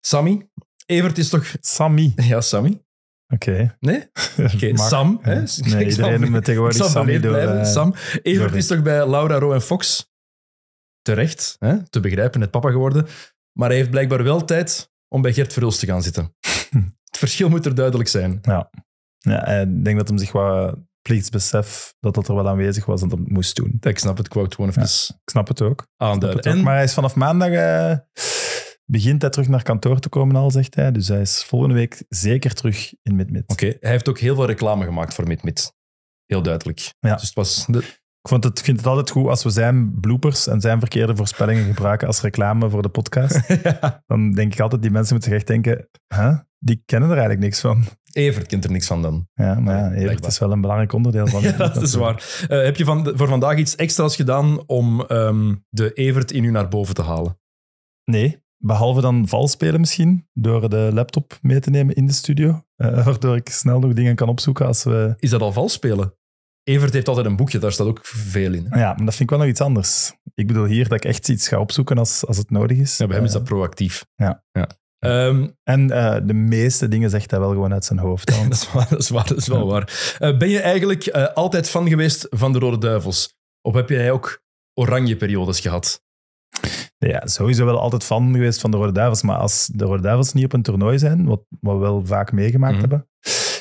Sammy. Evert is toch... Sammy. Ja, Sammy. Oké. Nee? Sam. Nee, ik iedereen tegenwoordig Sammy door, eh, Sam. Evert is toch bij Laura, Ro en Fox? Terecht, hè? te begrijpen, net papa geworden. Maar hij heeft blijkbaar wel tijd om bij Gert Verhulst te gaan zitten. Het verschil moet er duidelijk zijn. Ja. ja ik denk dat hem zich wat plichtsbesef dat dat er wel aanwezig was en dat het moest doen. ik snap het, quote gewoon even. Ja, ik snap het ook. Aan de Maar hij is vanaf maandag... Eh, begint hij terug naar kantoor te komen al, zegt hij. Dus hij is volgende week zeker terug in MidMid. Oké, hij heeft ook heel veel reclame gemaakt voor MidMid. Heel duidelijk. Ja. Dus het was Ik vond het, vind het altijd goed als we zijn bloopers en zijn verkeerde voorspellingen gebruiken als reclame voor de podcast. Dan denk ik altijd, die mensen moeten echt denken, huh? die kennen er eigenlijk niks van. Evert kent er niks van dan. Ja, maar ja, Evert is wel een belangrijk onderdeel van. dat is waar. Eh, heb je van voor vandaag iets extra's gedaan om ehm, de Evert in u naar boven te halen? Nee. Behalve dan vals spelen misschien, door de laptop mee te nemen in de studio. Eh, waardoor ik snel nog dingen kan opzoeken als we... Is dat al vals spelen? Evert heeft altijd een boekje, daar staat ook veel in. Ja, maar dat vind ik wel nog iets anders. Ik bedoel hier dat ik echt iets ga opzoeken als, als het nodig is. Ja, bij hem is dat eh, proactief. Ja. ja. Ehm, en eh, de meeste dingen zegt hij wel gewoon uit zijn hoofd. dat, is waar, dat is dat wel waar. ben je eigenlijk altijd fan geweest van de Rode Duivels? Of heb jij ook oranje periodes gehad? Ja, sowieso wel altijd fan geweest van de Rode Duivels. Maar als de Rode Duivels niet op een toernooi zijn, wat, wat we wel vaak meegemaakt mhm. hebben,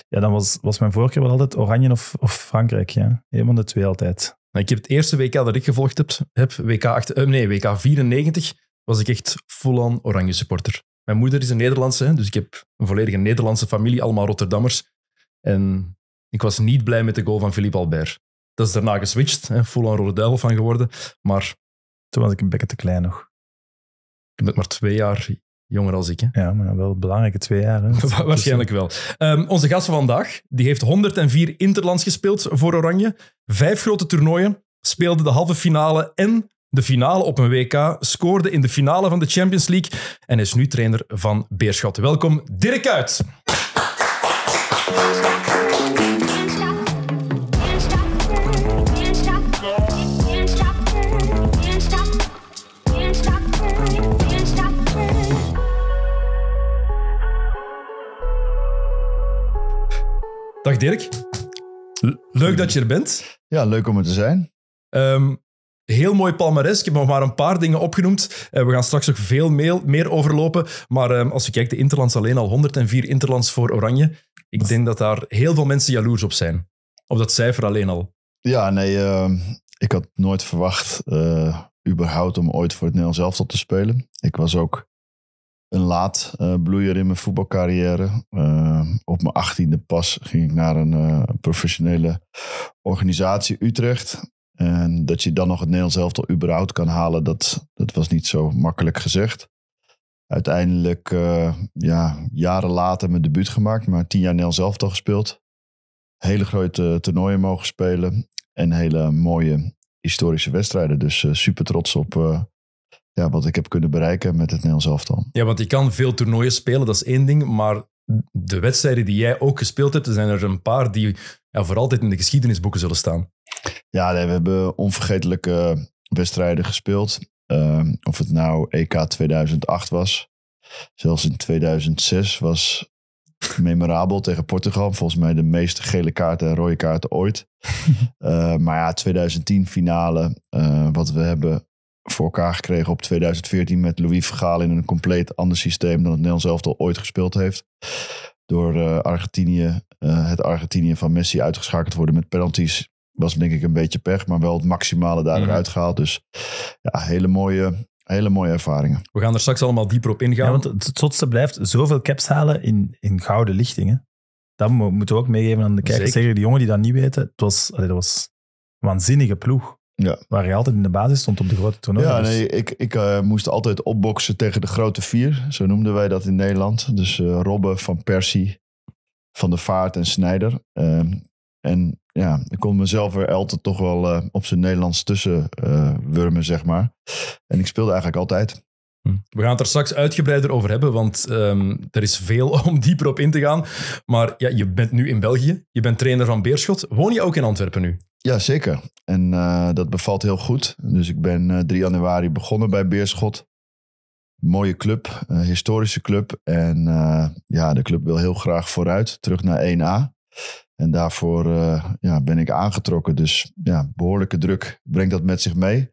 ja, dan was, was mijn voorkeur wel altijd Oranje of, of Frankrijk. Ja. van de twee altijd. Nou, ik heb het eerste WK dat ik gevolgd heb, heb WK, 8, eh, nee, WK 94, was ik echt full-on Oranje supporter. Mijn moeder is een Nederlandse, dus ik heb een volledige Nederlandse familie, allemaal Rotterdammers. En ik was niet blij met de goal van Philippe Albert. Dat is daarna geswitcht, full-on Rode Duivel van geworden. Maar toen was ik een beetje te klein nog. Je bent maar twee jaar jonger als ik. Hè? Ja, maar wel belangrijke twee jaar. Hè? Waarschijnlijk wel. Ehm, onze gast van vandaag, die heeft 104 interlands gespeeld voor Oranje. Vijf grote toernooien, speelde de halve finale en de finale op een WK, scoorde in de finale van de Champions League en is nu trainer van Beerschot. Welkom, Dirk Uit. Dag Dirk. Leuk dat je er bent. Ja, leuk om er te zijn. Ehm, heel mooi palmares. Ik heb nog maar een paar dingen opgenoemd. Eh, we gaan straks nog veel meer, meer overlopen. Maar ehm, als je kijkt, de Interlands alleen al 104 Interlands voor Oranje. Ik denk dat daar heel veel mensen jaloers op zijn. Op dat cijfer alleen al. Ja, nee, ehm, ik had nooit verwacht eh, überhaupt om ooit voor het Nederlands elftal te spelen. Ik was ook een laat uh, bloeier in mijn voetbalcarrière. Eh, op mijn achttiende pas ging ik naar een eh, professionele organisatie Utrecht. En dat je dan nog het Nederlands elftal überhaupt kan halen, dat, dat was niet zo makkelijk gezegd. Uiteindelijk, ja, jaren later mijn debuut gemaakt, maar tien jaar Nederlands elftal gespeeld. Hele grote toernooien mogen spelen en hele mooie historische wedstrijden. Dus super trots op ja, wat ik heb kunnen bereiken met het Nederlands elftal. Ja, want je kan veel toernooien spelen, dat is één ding. Maar de wedstrijden die jij ook gespeeld hebt, er zijn er een paar die voor altijd in de geschiedenisboeken zullen staan. Ja, we hebben onvergetelijke wedstrijden gespeeld. Ehm, of het nou EK 2008 was. Zelfs in 2006 was memorabel tegen Portugal. Volgens mij de meeste gele kaarten en rode kaarten ooit. Ehm, maar ja, 2010 finale. Eh, wat we hebben voor elkaar gekregen op 2014 met Louis Vergaal in een compleet ander systeem dan het Nederlands elftal ooit gespeeld heeft. Door eh, Argentinië, eh, het Argentinië van Messi uitgeschakeld worden met penalties was denk ik een beetje pech, maar wel het maximale daaruit mhm. gehaald. Dus ja, hele mooie, hele mooie ervaringen. We gaan er straks allemaal dieper op ingaan. Ja, want het zotste blijft zoveel caps halen in, in gouden lichtingen. Dat moeten we ook meegeven aan de kijkers. Zeker die jongen die dat niet weten, het was, dat was een waanzinnige ploeg. Ja. Waar je altijd in de basis stond op de grote toernooien. Ja, dus- nee, ik, ik eh, moest altijd opboksen tegen de grote vier. Zo noemden wij dat in Nederland. Dus uh, Robben, Van Persie, Van der Vaart en Snijder. Ehm, en ja, ik kon mezelf er altijd toch wel eh, op zijn Nederlands tussen wurmen, zeg maar. En ik speelde eigenlijk altijd. Hm. We gaan het er straks uitgebreider over hebben, want ehm, er is veel om dieper op in te gaan. Maar ja, je bent nu in België, je bent trainer van Beerschot. Woon je ook in Antwerpen nu? Ja, zeker. En eh, dat bevalt heel goed. Dus ik ben uh, eh, 3 januari begonnen bij Beerschot. Mooie club, historische club. En eh, ja, de club wil heel graag vooruit, terug naar 1A. En daarvoor ja, ben ik aangetrokken. Dus ja, behoorlijke druk brengt dat met zich mee.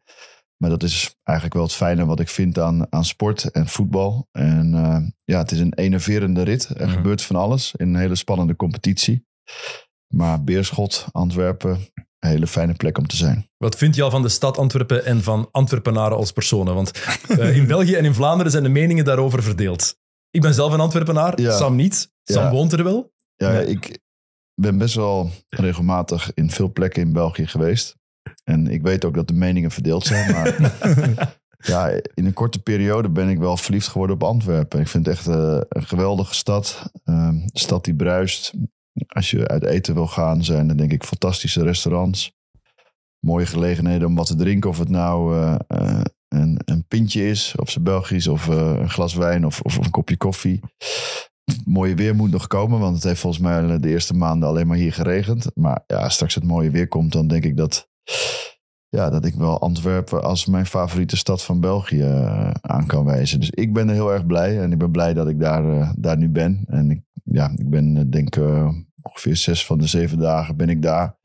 Maar dat is eigenlijk wel het fijne wat ik vind aan, aan sport en voetbal. En ja, het is een enerverende rit. Er gebeurt van alles in een hele spannende competitie. Maar Beerschot, Antwerpen, een hele fijne plek om te zijn. Wat vind je al van de stad Antwerpen en van Antwerpenaren als personen? Want eh, in België en in Vlaanderen zijn de meningen daarover verdeeld. Ik ben zelf een Antwerpenaar, Sam niet. Sam woont er wel. Ja, ik ben best wel regelmatig in veel plekken in België geweest. En ik weet ook dat de meningen verdeeld zijn, maar... ja, in een korte periode ben ik wel verliefd geworden op Antwerpen. Ik vind het echt eh, een geweldige stad. een ehm, stad die bruist. Als je uit eten wil gaan, zijn er denk ik fantastische restaurants. Mooie gelegenheden om wat te drinken. Of het nou eh, eh, een, een, pintje is, of ze Belgisch, of eh, een glas wijn of, of een kopje koffie mooie weer moet nog komen, want het heeft volgens mij de eerste maanden alleen maar hier geregend. Maar ja, straks het mooie weer komt, dan denk ik dat, ja, dat ik wel Antwerpen als mijn favoriete stad van België aan kan wijzen. Dus ik ben er heel erg blij en ik ben blij dat ik daar, daar nu ben. En ik, ja, ik ben denk ik ongeveer zes van de zeven dagen ben ik daar.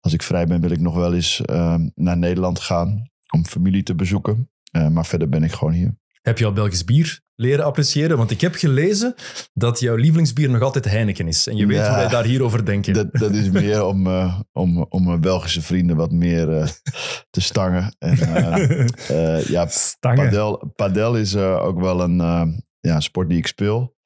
Als ik vrij ben, wil ik nog wel eens ehm, naar Nederland gaan om familie te bezoeken. Eh, maar verder ben ik gewoon hier. Heb je al Belgisch bier leren appreciëren? Want ik heb gelezen dat jouw lievelingsbier nog altijd Heineken is. En je weet hoe wij daar hierover denken. Dat, dat is meer om, eh, om, om mijn eh, Belgische vrienden wat meer te stangen. En, ja, stangen. Padel, padel is ook wel een, ja, een sport die ik speel.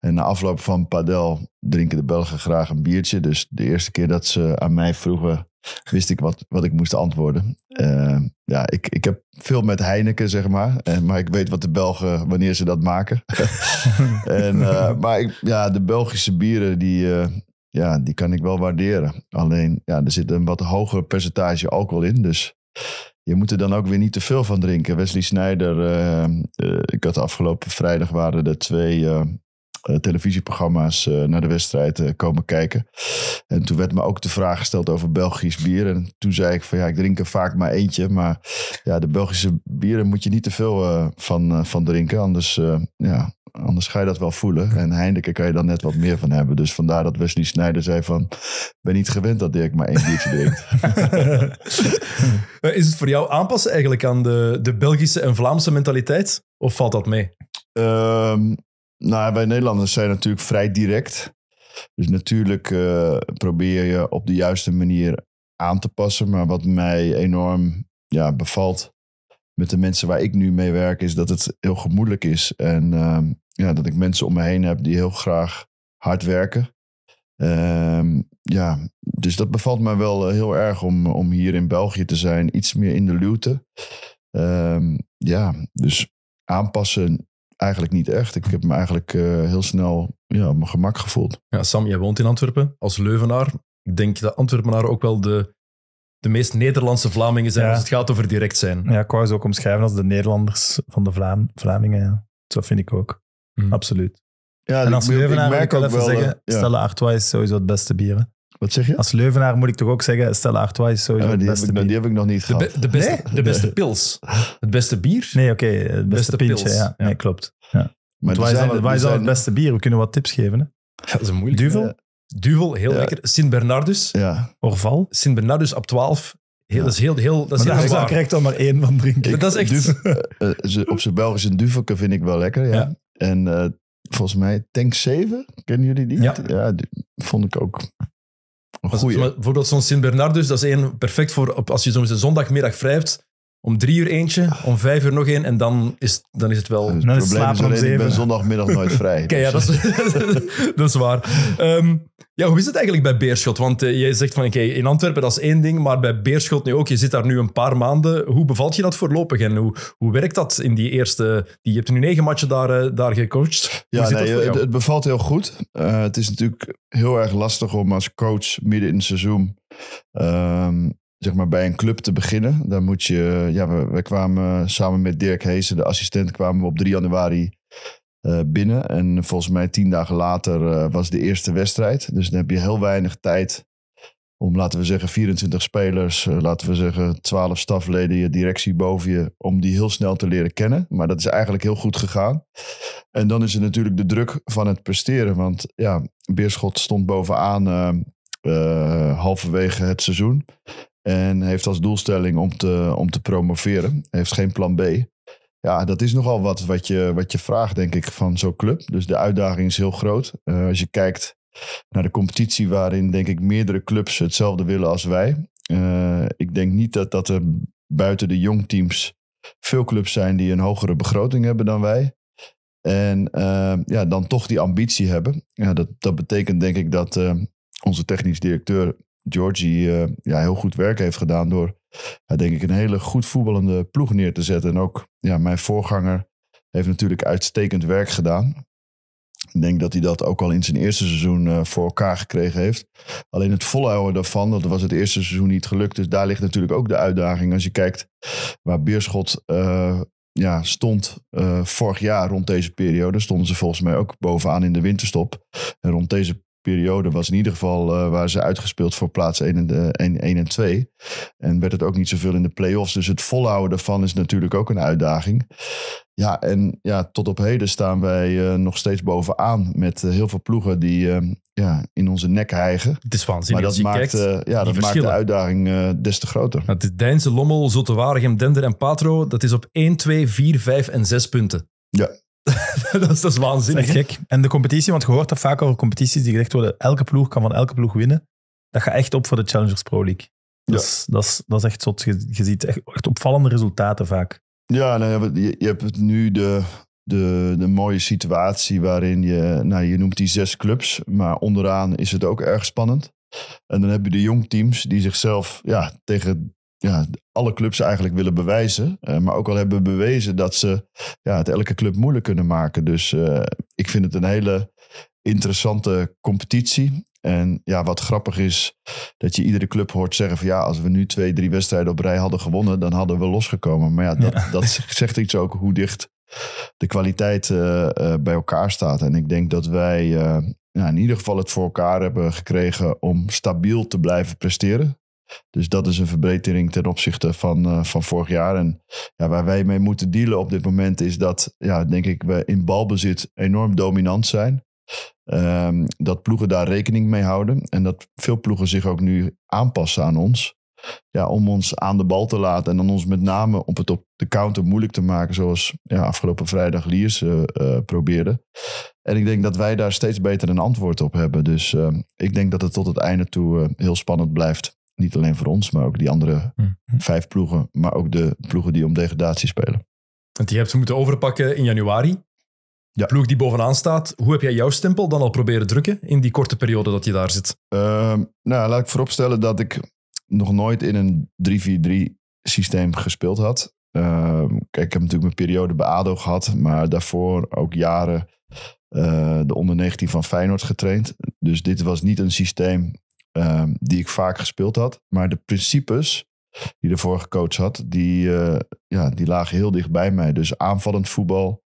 En na afloop van padel drinken de Belgen graag een biertje. Dus de eerste keer dat ze aan mij vroegen, wist ik wat, wat ik moest antwoorden. Ehm, ja, ik, ik heb veel met Heineken, zeg maar. maar ik weet wat de Belgen, wanneer ze dat maken. en, eh, maar ik, ja, de Belgische bieren, die, eh, ja, die kan ik wel waarderen. Alleen, ja, er zit een wat hoger percentage alcohol in. Dus je moet er dan ook weer niet te veel van drinken. Wesley Snijder, eh, eh, ik had afgelopen vrijdag waren er twee eh, eh, televisieprogramma's eh, naar de wedstrijd eh, komen kijken. En toen werd me ook de vraag gesteld over Belgisch bier. En toen zei ik van ja, ik drink er vaak maar eentje. Maar ja, de Belgische bieren moet je niet te veel van, van drinken. Anders, ja, anders ga je dat wel voelen. En Heineken kan je dan net wat meer van hebben. Dus vandaar dat Wesley Snijder zei van... ben niet gewend dat Dirk maar één biertje drinkt. Is het voor jou aanpassen eigenlijk aan de, de Belgische en Vlaamse mentaliteit? Of valt dat mee? Ehm, nou, wij Nederlanders zijn natuurlijk vrij direct. Dus natuurlijk eh, probeer je op de juiste manier aan te passen. Maar wat mij enorm ja, bevalt met de mensen waar ik nu mee werk, is dat het heel gemoedelijk is. En ehm, ja, dat ik mensen om me heen heb die heel graag hard werken. Ehm, ja, dus dat bevalt mij wel eh, heel erg om, om hier in België te zijn. Iets meer in de luwte. Ehm, ja, dus aanpassen Eigenlijk niet echt. Ik heb me eigenlijk eh, heel snel ja, op mijn gemak gevoeld. Ja, Sam, jij woont in Antwerpen. Als Leuvenaar ik denk dat Antwerpenaren ook wel de, de meest Nederlandse Vlamingen zijn ja. als het gaat over direct zijn. Ja, ik wou ze ook omschrijven als de Nederlanders van de Vlaam, Vlamingen. Ja. Zo vind ik ook. Hmm. Absoluut. Ja, en als ik, Leuvenaar ik merk ik ook even wel, zeggen, uh, Artois is sowieso het beste bier. Wat zeg je? Als Leuvenaar moet ik toch ook zeggen, Stella Artois is ja, die, beste heb ik, bier. nog niet gehad. De, beste, de beste pils. Het beste bier? Nee, oké. het beste, beste pintje, pils. ja. Nee, klopt. Ja. Maar wij zijn, het beste bier? We kunnen wat tips geven. Hè? Ja, dat is moeilijk. Duvel? Duvel, heel lekker. Sint-Bernardus. Ja. Orval. Sint-Bernardus op 12. Heel, Dat is heel, heel, dat is maar heel daar krijgt dan maar één van drinken. Ik, Duvel, eh, eh, op zijn Belgische duvelke vind ik wel lekker, ja. En eh, volgens mij Tank 7, kennen jullie die? Ja. ja vond ik ook Goeie. Bijvoorbeeld zo'n Sint Bernardus, dat is één perfect voor als je zo'n zondagmiddag vrij hebt om drie uur eentje, om vijf uur nog één en dan is, dan is het wel... Het slapen. probleem ik ben zondagmiddag nooit vrij. Oké, ja, dus, dat is, eh. dat is waar. Ehm, ja, hoe is het eigenlijk bij Beerschot? Want uh, jij zegt van, oké, in Antwerpen dat is één ding, maar bij Beerschot nu ook. Je zit daar nu een paar maanden. Hoe bevalt je dat voorlopig en hoe, hoe werkt dat in die eerste... Die, je hebt nu negen matchen daar, eh, daar gecoacht. Ja, het, bevalt heel goed. het is natuurlijk heel erg lastig om als coach midden in het seizoen... Ehm, zeg maar, bij een club te beginnen. Dan moet je, ja, we, kwamen samen met Dirk Heesen, de assistent, kwamen we op 3 januari eh, binnen. En volgens mij tien dagen later eh, was de eerste wedstrijd. Dus dan heb je heel weinig tijd om, laten we zeggen, 24 spelers, eh, laten we zeggen 12 stafleden, je directie boven je, om die heel snel te leren kennen. Maar dat is eigenlijk heel goed gegaan. En dan is er natuurlijk de druk van het presteren. Want ja, Beerschot stond bovenaan halverwege het seizoen. En heeft als doelstelling om te, om te promoveren. Heeft geen plan B. Ja, dat is nogal wat, wat, je, wat je vraagt, denk ik, van zo'n club. Dus de uitdaging is heel groot. Eh, als je kijkt naar de competitie, waarin denk ik meerdere clubs hetzelfde willen als wij. Eh, ik denk niet dat, dat er buiten de jongteams veel clubs zijn die een hogere begroting hebben dan wij. En eh, ja, dan toch die ambitie hebben. Ja, dat, dat betekent denk ik dat onze technisch directeur Georgie uh, ja, heel goed werk heeft gedaan door, uh, denk ik, een hele goed voetballende ploeg neer te zetten. En ook ja, mijn voorganger heeft natuurlijk uitstekend werk gedaan. Ik denk dat hij dat ook al in zijn eerste seizoen eh, voor elkaar gekregen heeft. Alleen het volhouden daarvan, dat was het eerste seizoen niet gelukt. Dus daar ligt natuurlijk ook de uitdaging. Als je kijkt waar Beerschot eh, ja, stond vorig jaar rond deze periode, stonden ze volgens mij ook bovenaan in de winterstop. En rond deze periode was in ieder geval uh, eh, waar ze uitgespeeld voor plaats 1 en, de, eh, 1, en 2. En werd het ook niet zoveel in de play-offs. Dus het volhouden daarvan is natuurlijk ook een uitdaging. Ja, en ja, tot op heden staan wij uh, nog steeds bovenaan met heel veel ploegen die ja, in onze nek hijgen. Het is waanzinnig. Maar dat, maakt, kijkt, ja, dat maakt de uitdaging des te groter. Het nou, is Deinse, Lommel, Zultewaregem, Dender en Patro. Dat is op 1, 2, 4, 5 en 6 punten. Ja, dat, is, dat is waanzinnig. gek. En de competitie, want je hoort dat vaak over competities die gezegd worden, elke ploeg kan van elke ploeg winnen. Dat gaat echt op voor de Challengers Pro League. Dat, is, dat, is, echt zot. Je, ziet echt, opvallende resultaten vaak. Ja, nou, je, je hebt nu de, de, de mooie situatie waarin je, nou, je noemt die zes clubs, maar onderaan is het ook erg spannend. En dan heb je de jong teams die zichzelf ja, tegen ja, alle clubs eigenlijk willen bewijzen. Eh, maar ook al hebben bewezen dat ze ja, het elke club moeilijk kunnen maken. Dus eh, ik vind het een hele interessante competitie. En ja, wat grappig is, dat je iedere club hoort zeggen van ja, als we nu twee, drie wedstrijden op rij hadden gewonnen, dan hadden we losgekomen. Maar ja, dat, dat zegt iets ook hoe dicht de kwaliteit eh, bij elkaar staat. En ik denk dat wij in ieder geval het voor elkaar hebben gekregen om stabiel te blijven presteren. Dus dat is een verbetering ten opzichte van, eh, van vorig jaar. En ja, waar wij mee moeten dealen op dit moment is dat, ja, denk ik, we in balbezit enorm dominant zijn. Ehm, dat ploegen daar rekening mee houden. En dat veel ploegen zich ook nu aanpassen aan ons. Ja, om ons aan de bal te laten en dan ons met name op het op de counter moeilijk te maken, zoals ja, afgelopen vrijdag Liers uh, probeerde. En ik denk dat wij daar steeds beter een antwoord op hebben. Dus ehm, ik denk dat het tot het einde toe heel spannend blijft niet alleen voor ons, maar ook die andere hm. Hm. vijf ploegen. Maar ook de ploegen die om degradatie spelen. Want die hebt ze moeten overpakken in januari. De ploeg die bovenaan staat. Hoe heb jij jouw stempel dan al proberen drukken in die korte periode dat je daar zit? Ehm, nou, laat ik vooropstellen dat ik nog nooit in een 3-4-3 systeem gespeeld had. Ehm, kijk, ik heb natuurlijk mijn periode bij ADO gehad, maar daarvoor ook jaren eh, de onder 19 van Feyenoord getraind. Dus dit was niet een systeem Ehm, die ik vaak gespeeld had. Maar de principes die de vorige coach had, die, eh, ja, die lagen heel dicht bij mij. Dus aanvallend voetbal,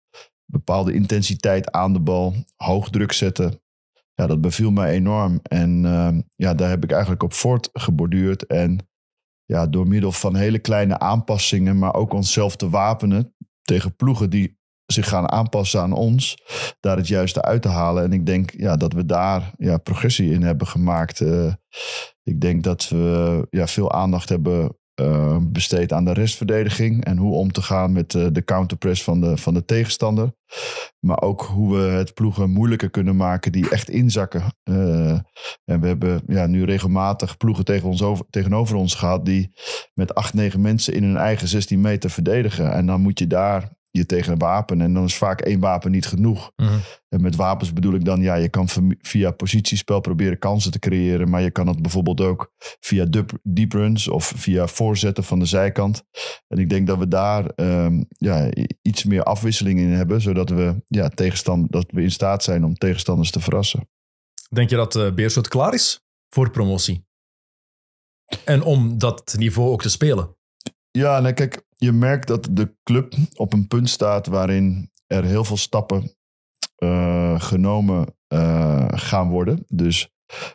bepaalde intensiteit aan de bal, hoog druk zetten. Ja, dat beviel mij enorm. En ehm, ja, daar heb ik eigenlijk op voortgeborduurd. En ja, door middel van hele kleine aanpassingen, maar ook onszelf te wapenen tegen ploegen die zich gaan aanpassen aan ons, daar het juiste uit te halen. En ik denk ja, dat we daar ja, progressie in hebben gemaakt. Eh, ik denk dat we ja, veel aandacht hebben eh, besteed aan de restverdediging en hoe om te gaan met eh, de counterpress van de, van de tegenstander. Maar ook hoe we het ploegen moeilijker kunnen maken die echt inzakken. en we hebben ja, nu regelmatig ploegen tegen ons over, tegenover ons gehad die met acht, negen mensen in hun eigen 16 meter verdedigen. En dan moet je daar je tegen een wapen. En dan is vaak één wapen niet genoeg. Mhm. En met wapens bedoel ik dan, ja, je kan via positiespel proberen kansen te creëren. Maar je kan het bijvoorbeeld ook via deep runs of via voorzetten van de zijkant. En ik denk dat we daar ehm, ja, iets meer afwisseling in hebben. Zodat we, ja, tegenstand, dat we in staat zijn om tegenstanders te verrassen. Denk je dat uh, Beerschot klaar is voor promotie? En om dat niveau ook te spelen? Ja, nou kijk, je merkt dat de club op een punt staat waarin er heel veel stappen eh, genomen eh, gaan worden. Dus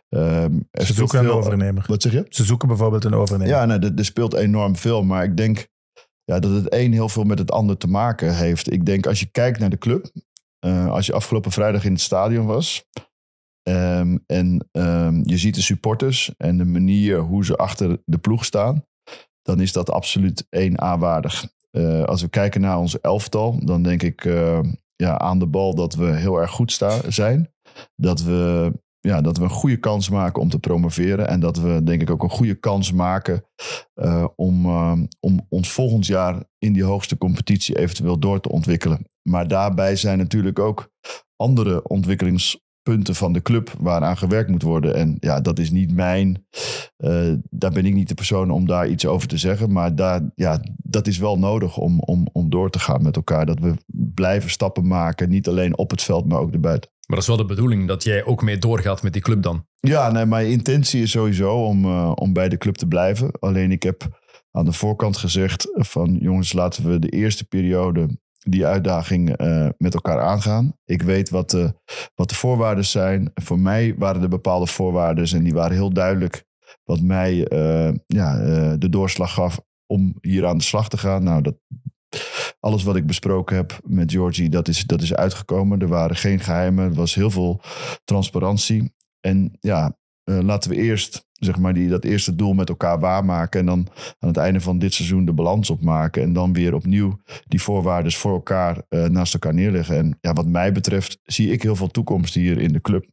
ehm, ze zoeken een overnemer. Wat zeg je? Ze zoeken bijvoorbeeld een overnemer. Ja, nee, er, speelt enorm veel. Maar ik denk ja, dat het een heel veel met het ander te maken heeft. Ik denk als je kijkt naar de club. Eh, als je afgelopen vrijdag in het stadion was. Ehm, en ehm, je ziet de supporters en de manier hoe ze achter de ploeg staan dan is dat absoluut één aanwaardig. Eh, als we kijken naar ons elftal, dan denk ik eh, ja, aan de bal dat we heel erg goed staan zijn. Dat we, ja, dat we een goede kans maken om te promoveren. En dat we denk ik ook een goede kans maken eh, om, om ons volgend jaar in die hoogste competitie eventueel door te ontwikkelen. Maar daarbij zijn natuurlijk ook andere ontwikkelings punten van de club waaraan gewerkt moet worden. En ja, dat is niet mijn. Eh, daar ben ik niet de persoon om daar iets over te zeggen. Maar daar, ja, dat is wel nodig om, om, om door te gaan met elkaar. Dat we blijven stappen maken. Niet alleen op het veld, maar ook erbuiten. Maar dat is wel de bedoeling dat jij ook mee doorgaat met die club dan? Ja, nee, mijn intentie is sowieso om, eh, om bij de club te blijven. Alleen ik heb aan de voorkant gezegd van jongens, laten we de eerste periode die uitdaging eh, met elkaar aangaan. Ik weet wat de, wat de voorwaarden zijn. Voor mij waren er bepaalde voorwaarden en die waren heel duidelijk. Wat mij eh, ja, eh, de doorslag gaf om hier aan de slag te gaan. Nou, dat, alles wat ik besproken heb met Georgie, dat is, dat is uitgekomen. Er waren geen geheimen, er was heel veel transparantie. En ja, laten we eerst zeg maar, die dat eerste doel met elkaar waarmaken. En dan aan het einde van dit seizoen de balans opmaken. En dan weer opnieuw die voorwaarden voor elkaar eh, naast elkaar neerleggen. En ja, wat mij betreft zie ik heel veel toekomst hier in de club.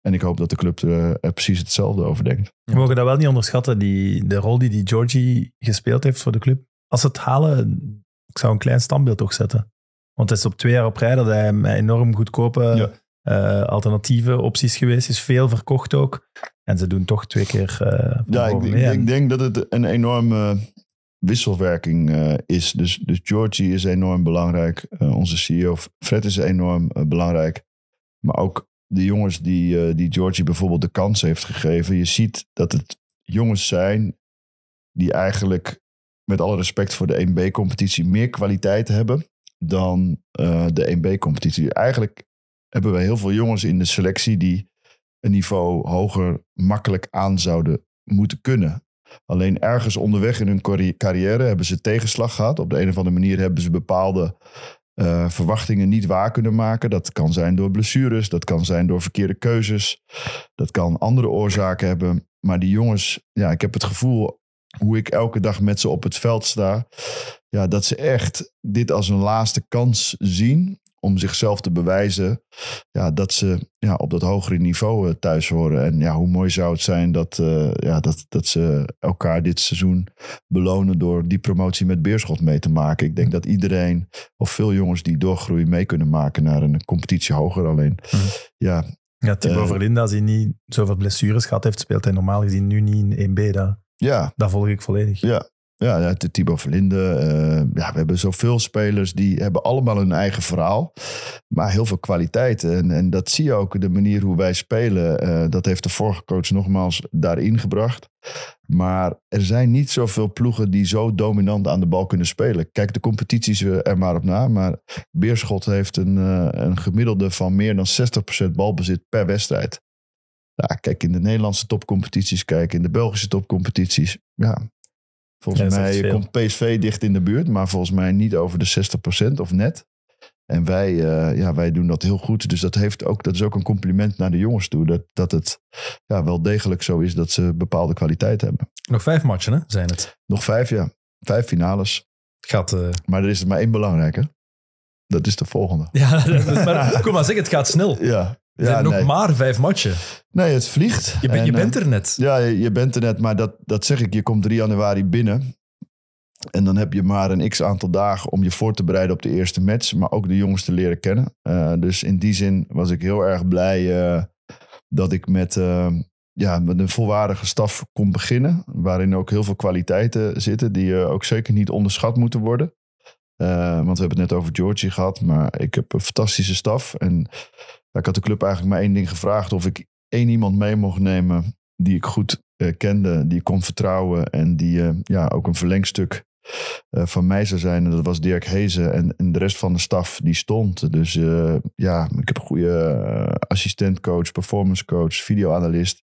En ik hoop dat de club eh, er, precies hetzelfde over denkt. We mogen dat wel niet onderschatten, die, de rol die, die Georgie gespeeld heeft voor de club. Als het halen, ik zou een klein standbeeld toch zetten. Want het is op twee jaar op rij dat hij enorm goedkope eh, alternatieve opties geweest is. Veel verkocht ook. En ze doen toch twee keer. Uh, ja, ik, denk dat het een enorme wisselwerking eh, is. Dus, dus Georgie is enorm belangrijk. Eh, onze CEO Fred is enorm belangrijk. Maar ook de jongens die, die Georgie bijvoorbeeld de kans heeft gegeven. Je ziet dat het jongens zijn die eigenlijk, met alle respect voor de 1B-competitie, meer kwaliteit hebben dan de 1B-competitie. Eigenlijk hebben we heel veel jongens in de selectie die een niveau hoger makkelijk aan zouden moeten kunnen. Alleen ergens onderweg in hun carrière hebben ze tegenslag gehad. Op de een of andere manier hebben ze bepaalde eh, verwachtingen niet waar kunnen maken. Dat kan zijn door blessures, dat kan zijn door verkeerde keuzes, dat kan andere oorzaken hebben. Maar die jongens, ja, ik heb het gevoel hoe ik elke dag met ze op het veld sta. Ja, dat ze echt dit als een laatste kans zien om zichzelf te bewijzen ja, dat ze ja, op dat hogere niveau eh, thuis horen. En ja, hoe mooi zou het zijn dat, eh, ja, dat, dat ze elkaar dit seizoen belonen door die promotie met Beerschot mee te maken. Ik denk dat iedereen of veel jongens die doorgroeien mee kunnen maken naar een competitie hoger. Alleen mhm. ja. Ja, over uh, Verlinde, als hij niet zoveel blessures gehad heeft, speelt hij normaal gezien nu niet in 1B. ja. dat volg ik volledig. Ja, ja, Thibaut Verlinde. Eh, ja, we hebben zoveel spelers die hebben allemaal hun eigen verhaal. Maar heel veel kwaliteit. En, en dat zie je ook de manier hoe wij spelen. Eh, dat heeft de vorige coach nogmaals daarin gebracht. Maar er zijn niet zoveel ploegen die zo dominant aan de bal kunnen spelen. Kijk de competities er maar op na. Maar Beerschot heeft een, eh, een gemiddelde van meer dan 60% balbezit per wedstrijd. Ja, kijk in de Nederlandse topcompetities, kijk in de Belgische topcompetities. Ja, Volgens ja, mij komt PSV dicht in de buurt, maar volgens mij niet over de 60% of net. En wij, eh, ja, wij doen dat heel goed. Dus dat, heeft ook, dat is ook een compliment naar de jongens toe. Dat, dat het ja, wel degelijk zo is dat ze bepaalde kwaliteit hebben. Nog vijf matchen, hè, zijn het? Nog vijf, ja. Vijf finales. Gaat, eh, Maar er is er maar één belangrijke. Dat is de volgende. Ja, maar, kom maar zeg, het gaat snel. Ja, er zijn nog maar vijf matchen. Nee, het vliegt. Je, je bent eh, er net. Ja, je, bent er net, maar dat, dat zeg ik. Je komt 3 januari binnen. En dan heb je maar een x aantal dagen om je voor te bereiden op de eerste match. Maar ook de jongens te leren kennen. Eh, dus in die zin was ik heel erg blij eh, dat ik met, ja, met een volwaardige staf kon beginnen. Waarin ook heel veel kwaliteiten zitten die ook zeker niet onderschat moeten worden. Eh, want we hebben het net over Georgie gehad, maar ik heb een fantastische staf. En ik had de club eigenlijk maar één ding gevraagd: of ik één iemand mee mocht nemen die ik goed eh, kende, die ik kon vertrouwen en die eh, ja, ook een verlengstuk van mij zou zijn. En dat was Dirk Hezen en, de rest van de staf die stond. Dus ja, ik heb een goede uh, assistentcoach, performancecoach, videoanalist.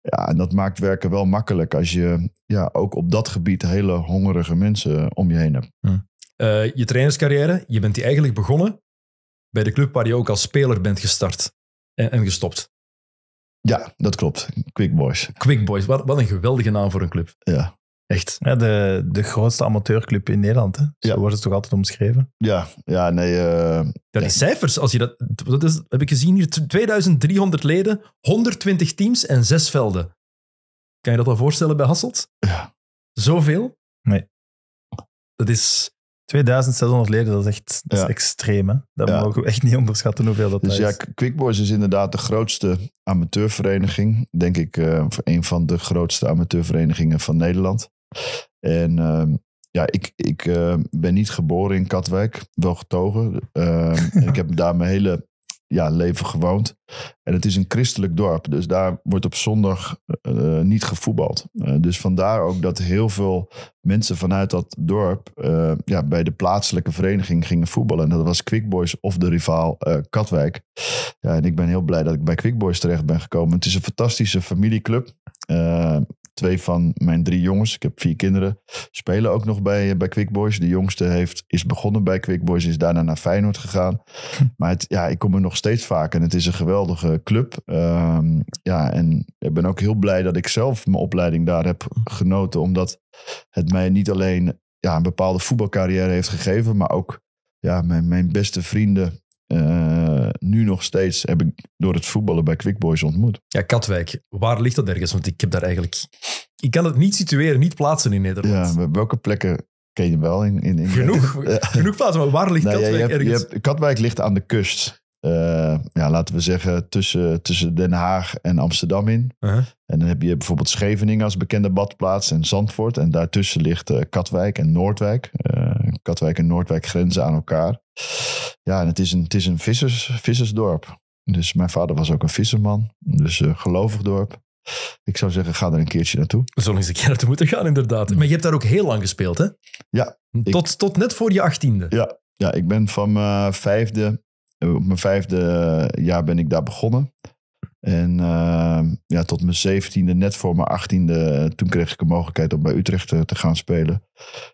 Ja, en dat maakt werken wel makkelijk als je ja, ook op dat gebied hele hongerige mensen om je heen hebt. Eh, je trainerscarrière, je bent die eigenlijk begonnen bij de club waar je ook als speler bent gestart en, en gestopt. Ja, dat klopt. Quick Boys. Quick Boys, wat, een geweldige naam voor een club. Ja. Echt. Ja, de, de grootste amateurclub in Nederland, hè? Zo ja. wordt het toch altijd omschreven? Ja, ja nee. Uh, ja, die cijfers, als je dat, dat is, heb ik gezien hier, 2300 leden, 120 teams en zes velden. Kan je dat al voorstellen bij Hasselt? Ja. Zoveel? Nee. Dat is, 2600 leden, dat is echt dat is extreem. Hè? Dat ja. mogen we echt niet onderschatten hoeveel dat dus is. Dus ja, Quickboys is inderdaad de grootste amateurvereniging. Denk ik eh, een van de grootste amateurverenigingen van Nederland. En ehm, ja, ik, ik eh, ben niet geboren in Katwijk, wel getogen. Ehm, ik heb daar mijn hele ja, leven gewoond. En het is een christelijk dorp, dus daar wordt op zondag eh, niet gevoetbald. Eh, dus vandaar ook dat heel veel mensen vanuit dat dorp eh, ja, bij de plaatselijke vereniging gingen voetballen. En dat was Quick Boys of de rivaal Katwijk. Ja, en ik ben heel blij dat ik bij Quick Boys terecht ben gekomen. Het is een fantastische familieclub. Twee van mijn drie jongens, ik heb vier kinderen, spelen ook nog bij, bij Quick Boys. De jongste heeft, is begonnen bij Quick Boys, is daarna naar Feyenoord gegaan. Maar het, ja, ik kom er nog steeds vaak en het is een geweldige club. Ehm, ja, en ik ben ook heel blij dat ik zelf mijn opleiding daar heb genoten. Omdat het mij niet alleen ja, een bepaalde voetbalcarrière heeft gegeven, maar ook ja, mijn, mijn beste vrienden nu nog steeds heb ik door het voetballen bij Quick Boys ontmoet. Ja, Katwijk, waar ligt dat ergens? Want ik heb daar eigenlijk... Ik kan het niet situeren, niet plaatsen in Nederland. Ja, welke plekken ken je wel in, in, in genoeg, genoeg plaatsen, maar waar ligt nou, Katwijk ergens? Hebt, Katwijk ligt aan de kust. Eh, ja, laten we zeggen tussen, tussen Den Haag en Amsterdam in. En dan heb je bijvoorbeeld Scheveningen als bekende badplaats en Zandvoort. En daartussen ligt eh, Katwijk en Noordwijk. Eh, Katwijk en Noordwijk grenzen aan elkaar. Ja, en het is een, het is een vissers, vissersdorp. Dus mijn vader was ook een visserman. Dus een eh, gelovig dorp. Ik zou zeggen, ga er een keertje naartoe. Zo eens een keer naartoe moeten gaan, inderdaad. Maar je hebt daar ook heel lang gespeeld, hè? Ja. Tot, tot net voor je achttiende. Ja, ja, ik ben van mijn eh, vijfde... Eh, op mijn vijfde jaar ben ik daar begonnen. En ehm, ja, tot mijn zeventiende, net voor mijn achttiende, eh, toen kreeg ik de mogelijkheid om bij Utrecht eh, te, gaan spelen.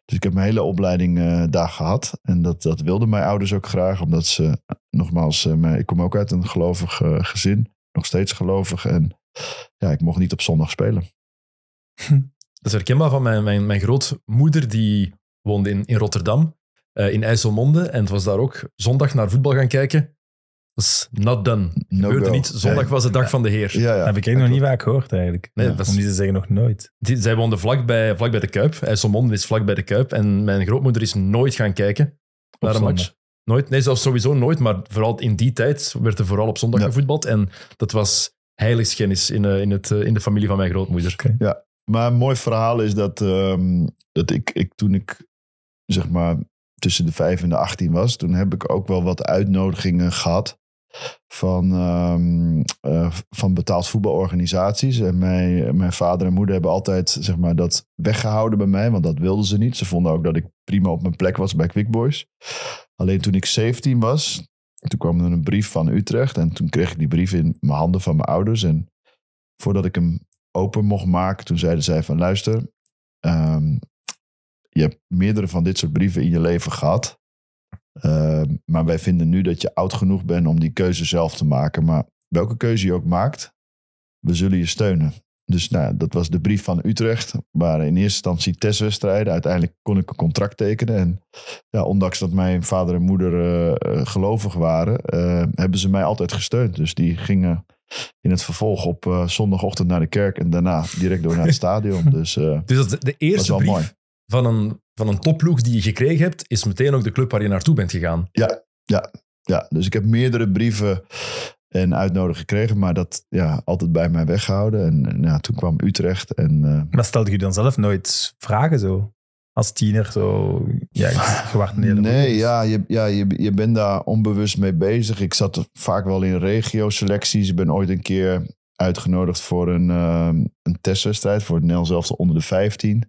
Dus ik heb mijn hele opleiding eh, daar gehad. En dat, dat wilden mijn ouders ook graag, omdat ze, nogmaals, ik kom ook uit een gelovig gezin. Nog steeds gelovig. En ja, ik mocht niet op zondag spelen. Hm. Dat is herkenbaar van mijn, mijn, mijn grootmoeder, die woonde in, in Rotterdam, in IJsselmonde. En het was daar ook zondag naar voetbal gaan kijken is not done. No niet. Zondag was de dag van de Heer. Heb ik eigenlijk nog niet vaak gehoord eigenlijk. Nee, dat Om die te zeggen nog nooit. Die, zij woonden vlak bij, vlak bij de Kuip. IJsselmonde is vlak bij de Kuip. En mijn grootmoeder is nooit gaan kijken naar een match. Nooit. Nee, zelfs sowieso nooit. Maar vooral in die tijd werd er vooral op zondag gevoetbald. En dat was heiligschennis in, eh, in, het, eh, in de familie van mijn grootmoeder. Ja, maar een mooi verhaal is dat, ehm, dat ik, ik toen ik zeg maar tussen de vijf en de achttien was, toen heb ik ook wel wat uitnodigingen gehad van, ehm, eh, van betaald voetbalorganisaties. En mijn, mijn vader en moeder hebben altijd zeg maar, dat weggehouden bij mij, want dat wilden ze niet. Ze vonden ook dat ik prima op mijn plek was bij Quick Boys. Alleen toen ik 17 was, toen kwam er een brief van Utrecht. En toen kreeg ik die brief in mijn handen van mijn ouders. En voordat ik hem open mocht maken, toen zeiden zij van luister, ehm, je hebt meerdere van dit soort brieven in je leven gehad. Ehm, maar wij vinden nu dat je oud genoeg bent om die keuze zelf te maken. Maar welke keuze je ook maakt, we zullen je steunen. Dus nou, dat was de brief van Utrecht, waar in eerste instantie testwedstrijden. Uiteindelijk kon ik een contract tekenen. En ja, ondanks dat mijn vader en moeder eh, eh, gelovig waren, eh, hebben ze mij altijd gesteund. Dus die gingen in het vervolg op zondagochtend naar de kerk en daarna direct door naar het stadion. Dus, dus dat de eerste brief mooi. van een van een topploeg die je gekregen hebt, is meteen ook de club waar je naartoe bent gegaan. Ja, ja, ja. dus ik heb meerdere brieven en uitnodigingen gekregen, maar dat ja, altijd bij mij weggehouden. En, ja, toen kwam Utrecht. En, uh... Maar stelde je dan zelf nooit vragen zo? Als tiener zo, ja, gewacht Nee, ja, je, ja je, je bent daar onbewust mee bezig. Ik zat vaak wel in regio-selecties. Ik ben ooit een keer uitgenodigd voor een, eh, een testwedstrijd voor het Nel zelfs onder de 15.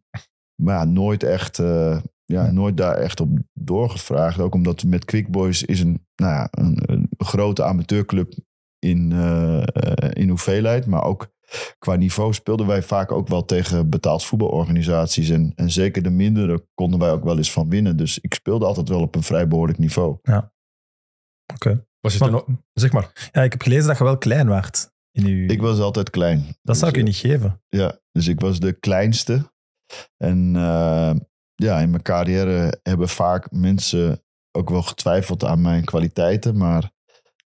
Maar nooit echt, eh, ja, nooit daar echt op doorgevraagd. Ook omdat met Quick Boys is een, nou ja, een, grote amateurclub in, eh, eh, in hoeveelheid. Maar ook qua niveau speelden wij vaak ook wel tegen betaald voetbalorganisaties. En, en zeker de mindere konden wij ook wel eens van winnen. Dus ik speelde altijd wel op een vrij behoorlijk niveau. Ja. Oké. Was je Zeg maar. Ja, ik heb gelezen dat je wel klein waard. In uw... Ik was altijd klein. Dat zou ik dus, je niet geven. Ja, dus ik was de kleinste. En eh, ja, in mijn carrière hebben vaak mensen ook wel getwijfeld aan mijn kwaliteiten, maar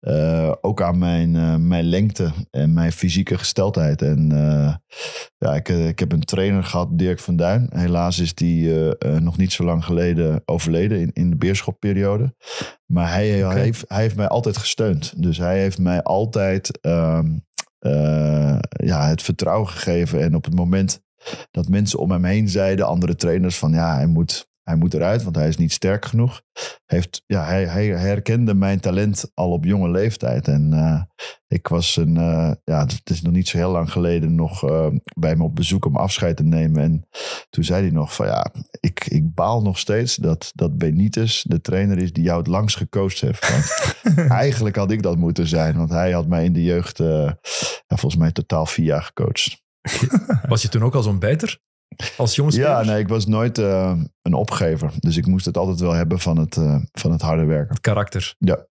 eh, ook aan mijn, eh, mijn lengte en mijn fysieke gesteldheid. En ja, ik, ik heb een trainer gehad, Dirk van Duin. Helaas is die nog niet zo lang geleden overleden in, in de beerschopperiode. Maar hij, heeft, hij heeft mij altijd gesteund. Dus hij heeft mij altijd ehm, ja, het vertrouwen gegeven. En op het moment dat mensen om hem heen zeiden, andere trainers, van ja, hij moet, hij moet eruit, want hij is niet sterk genoeg. Heeft, ja, hij, hij herkende mijn talent al op jonge leeftijd. En eh, ik was een, eh, ja, het is nog niet zo heel lang geleden nog eh, bij hem op bezoek om afscheid te nemen. En toen zei hij nog van ja, ik, ik baal nog steeds dat, dat Benitez de trainer is die jou het langst gecoacht heeft. eigenlijk had ik dat moeten zijn, want hij had mij in de jeugd, volgens mij totaal vier jaar gecoacht. Was je toen ook al zo'n bijter? Als jongenspeler? Ja, nee, ik was nooit eh, een opgever. Dus ik moest het altijd wel hebben van het, eh, van het harde werken. Het karakter. Ja.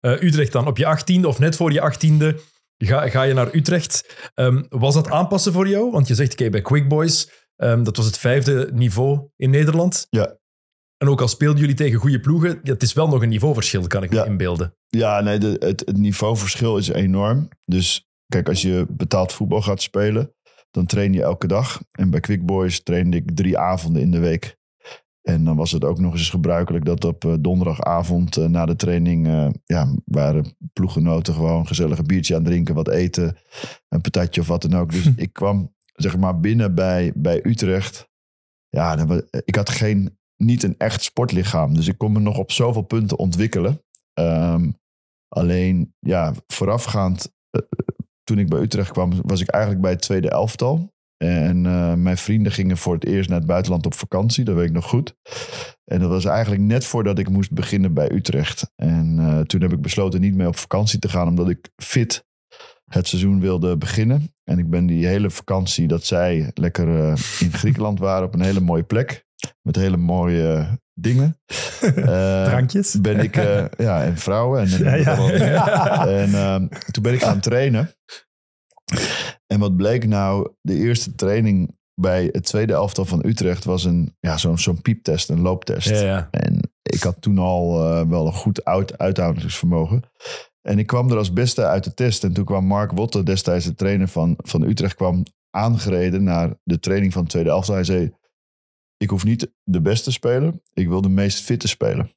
Eh, Utrecht dan, op je achttiende of net voor je achttiende ga, ga je naar Utrecht. Ehm, was dat aanpassen voor jou? Want je zegt, oké, bij Quick Boys, ehm, dat was het vijfde niveau in Nederland. Ja. En ook al speelden jullie tegen goede ploegen, het is wel nog een niveauverschil, kan ik me inbeelden. Ja, nee, de, het, het niveauverschil is enorm. Dus kijk, als je betaald voetbal gaat spelen, dan train je elke dag. En bij Quick Boys trainde ik drie avonden in de week. En dan was het ook nog eens gebruikelijk dat op eh, donderdagavond eh, na de training eh, ja, waren ploeggenoten gewoon gezellig een biertje aan het drinken, wat eten, een patatje of wat dan ook. Dus ik kwam zeg maar binnen bij, bij Utrecht. Ja, dan ik had geen, niet een echt sportlichaam. Dus ik kon me nog op zoveel punten ontwikkelen. Ehm, alleen ja, voorafgaand toen ik bij Utrecht kwam, was ik eigenlijk bij het tweede elftal. En eh, mijn vrienden gingen voor het eerst naar het buitenland op vakantie, dat weet ik nog goed. En dat was eigenlijk net voordat ik moest beginnen bij Utrecht. En eh, toen heb ik besloten niet meer op vakantie te gaan, omdat ik fit het seizoen wilde beginnen. En ik ben die hele vakantie dat zij lekker eh, in Griekenland waren op een hele mooie plek met hele mooie dingen. Eh, Drankjes. Ben ik, eh, ja, en vrouwen. En, en ehm, toen ben ik gaan trainen. En wat bleek nou, de eerste training bij het tweede elftal van Utrecht was een, ja, zo'n zo'n pieptest, een looptest. En ik had toen al eh, wel een goed oud uithoudingsvermogen. En ik kwam er als beste uit de test. En toen kwam Mark Wotter destijds de trainer van, van Utrecht, kwam aangereden naar de training van het tweede elftal. Hij zei, ik hoef niet de beste speler, ik wil de meest fitte spelen.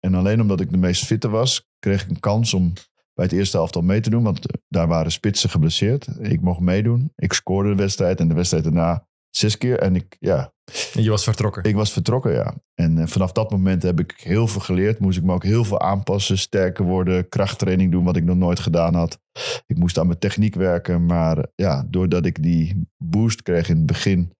En alleen omdat ik de meest fitte was, kreeg ik een kans om bij het eerste elftal mee te doen. Want eh, daar waren spitsen geblesseerd. Ik mocht meedoen. Ik scoorde de wedstrijd en de wedstrijd daarna zes keer. En ik, ja. En je was vertrokken? Ik was vertrokken, ja. En eh, vanaf dat moment heb ik heel veel geleerd. Moest ik me ook heel veel aanpassen, sterker worden, krachttraining doen, wat ik nog nooit gedaan had. Ik moest aan mijn techniek werken. Maar ja, doordat ik die boost kreeg in het begin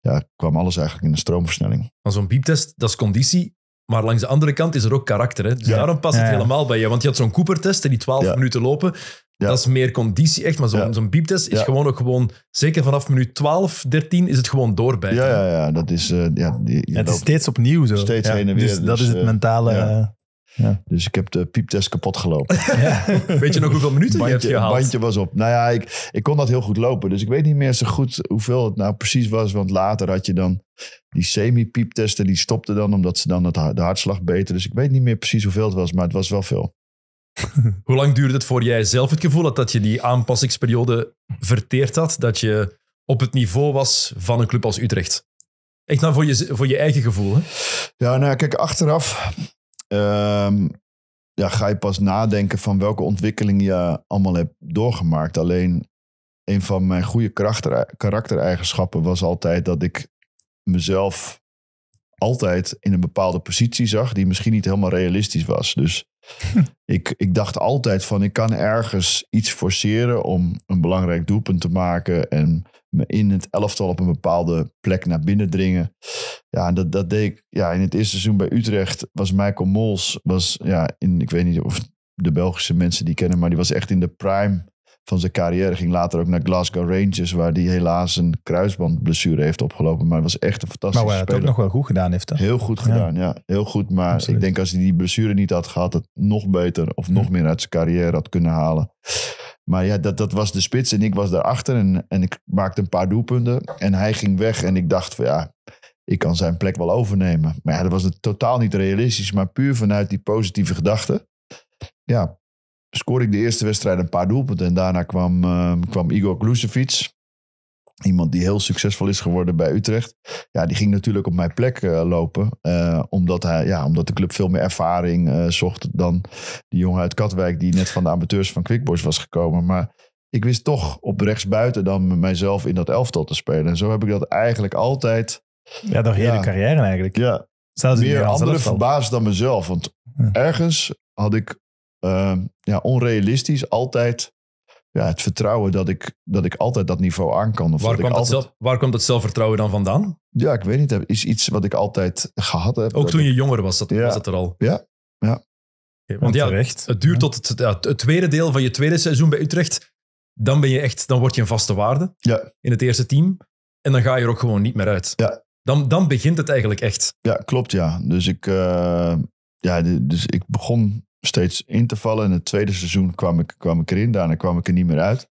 ja, kwam alles eigenlijk in een stroomversnelling. Maar zo'n bieptest, dat is conditie. Maar langs de andere kant is er ook karakter. Hè? Dus daarom past het helemaal bij je. Want je had zo'n Cooper-test en die 12 minuten lopen. Dat is meer conditie echt. Maar zo'n zo'n is gewoon ook gewoon... Zeker vanaf minuut 12, 13 is het gewoon doorbijten. Ja, ja, ja. Dat is, eh, ja die, het is steeds opnieuw zo. Steeds heen en dus weer. dat dus, is het eh, mentale... Eh, ja. Dus ik heb de pieptest kapot gelopen. Weet je nog hoeveel minuten je hebt gehaald? bandje was op. Nou ja, ik, ik kon dat heel goed lopen. Dus ik weet niet meer zo goed hoeveel het nou precies was. Want later had je dan die semi-pieptesten. Die stopten dan omdat ze dan het, de hartslag beter. Dus ik weet niet meer precies hoeveel het was. Maar het was wel veel. Hoe lang duurde het voor jij zelf het gevoel had dat je die aanpassingsperiode verteerd had? Dat je op het niveau was van een club als Utrecht? Echt nou voor je, voor je eigen gevoel, Ja, nou kijk, achteraf um, ja, ga je pas nadenken van welke ontwikkeling je allemaal hebt doorgemaakt. Alleen een van mijn goede karaktereigenschappen was altijd dat ik mezelf altijd in een bepaalde positie zag die misschien niet helemaal realistisch was. Dus ik, ik dacht altijd van ik kan ergens iets forceren om een belangrijk doelpunt te maken en me in het elftal op een bepaalde plek naar binnen dringen. Ja, dat, dat deed ik ja, in het eerste seizoen bij Utrecht was Michael Mols, was, ja, in, ik weet niet of de Belgische mensen die kennen, maar die was echt in de prime van zijn carrière. Ging later ook naar Glasgow Rangers, waar hij helaas een kruisbandblessure heeft opgelopen. Maar het was echt een fantastische maar, hij eh, speler. ook nog wel goed gedaan heeft. Hè? Heel goed gedaan, ja. Heel goed, maar ik denk als hij die blessure niet had gehad, het nog beter of nog hm. meer uit zijn carrière had kunnen halen. Maar ja, dat, dat was de spits en ik was daarachter en, en ik maakte een paar doelpunten. En hij ging weg en ik dacht van ja, ik kan zijn plek wel overnemen. Maar ja, dat was het totaal niet realistisch, maar puur vanuit die positieve gedachte. Ja, scoorde ik de eerste wedstrijd een paar doelpunten. En daarna kwam, ehm, kwam Igor Klusevic. Iemand die heel succesvol is geworden bij Utrecht. Ja, die ging natuurlijk op mijn plek eh, lopen. Eh, omdat, hij, ja, omdat de club veel meer ervaring eh, zocht dan die jongen uit Katwijk. die net van de amateurs van Quickboys was gekomen. Maar ik wist toch op buiten dan mijzelf in dat elftal te spelen. En zo heb ik dat eigenlijk altijd. Ja, door hele carrière eigenlijk. Ja. Zelfs meer andere verbaasd dan mezelf. Want ergens had ik Ehm, ja, onrealistisch altijd ja, het vertrouwen dat ik, dat ik altijd dat niveau aan kan. Of waar, komt altijd... waar komt dat zelfvertrouwen dan vandaan? Ja, ik weet niet. Het is iets wat ik altijd gehad heb. Ook toen je jonger was, dat, was dat er al? Ja, ja. want het duurt tot het, ja, het tweede deel van je tweede seizoen bij Utrecht. Dan, ben je echt, dan word je een vaste waarde ja. in het eerste team. En dan ga je er ook gewoon niet meer uit. Ja. Dan, dan begint het eigenlijk echt. Ja, klopt ja. Dus ik, eh, ja, dus ik begon steeds in te vallen. En het tweede seizoen kwam ik, kwam ik erin, daarna kwam ik er niet meer uit.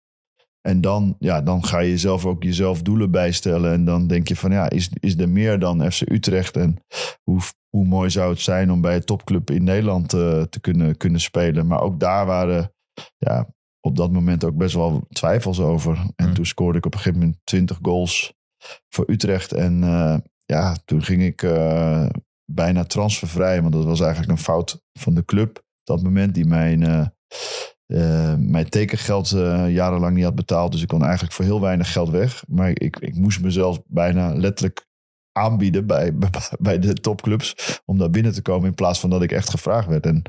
En dan, ja, dan ga je jezelf ook jezelf doelen bijstellen. En dan denk je van ja, is, is er meer dan FC Utrecht? En hoe, hoe mooi zou het zijn om bij een topclub in Nederland uh, te kunnen, kunnen spelen? Maar ook daar waren ja, op dat moment ook best wel twijfels over. En hmm. toen scoorde ik op een gegeven moment 20 goals voor Utrecht. En eh, ja, toen ging ik eh, bijna transfervrij. Want dat was eigenlijk een fout van de club dat moment die mijn, uh, mijn tekengeld eh, jarenlang niet had betaald. Dus ik kon eigenlijk voor heel weinig geld weg. Maar ik, ik moest mezelf bijna letterlijk aanbieden bij, bij de topclubs om daar binnen te komen in plaats van dat ik echt gevraagd werd. En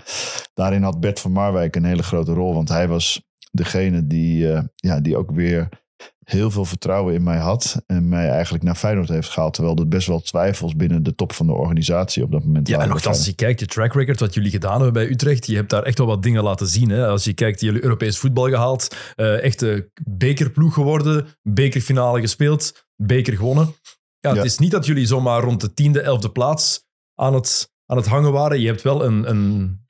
daarin had Bert van Marwijk een hele grote rol, want hij was degene die, ja, die ook weer heel veel vertrouwen in mij had. En mij eigenlijk naar Feyenoord heeft gehaald. Terwijl er best wel twijfels binnen de top van de organisatie op dat moment Ja, en nogthans, als je kijkt, je track record wat jullie gedaan hebben bij Utrecht. Je hebt daar echt wel wat dingen laten zien. Hè? Als je kijkt, jullie Europees voetbal gehaald. Eh, echte bekerploeg geworden. Bekerfinale gespeeld. Beker gewonnen. Ja, het is niet dat jullie zomaar rond de tiende, elfde plaats aan het, aan het hangen waren. Je hebt wel een, een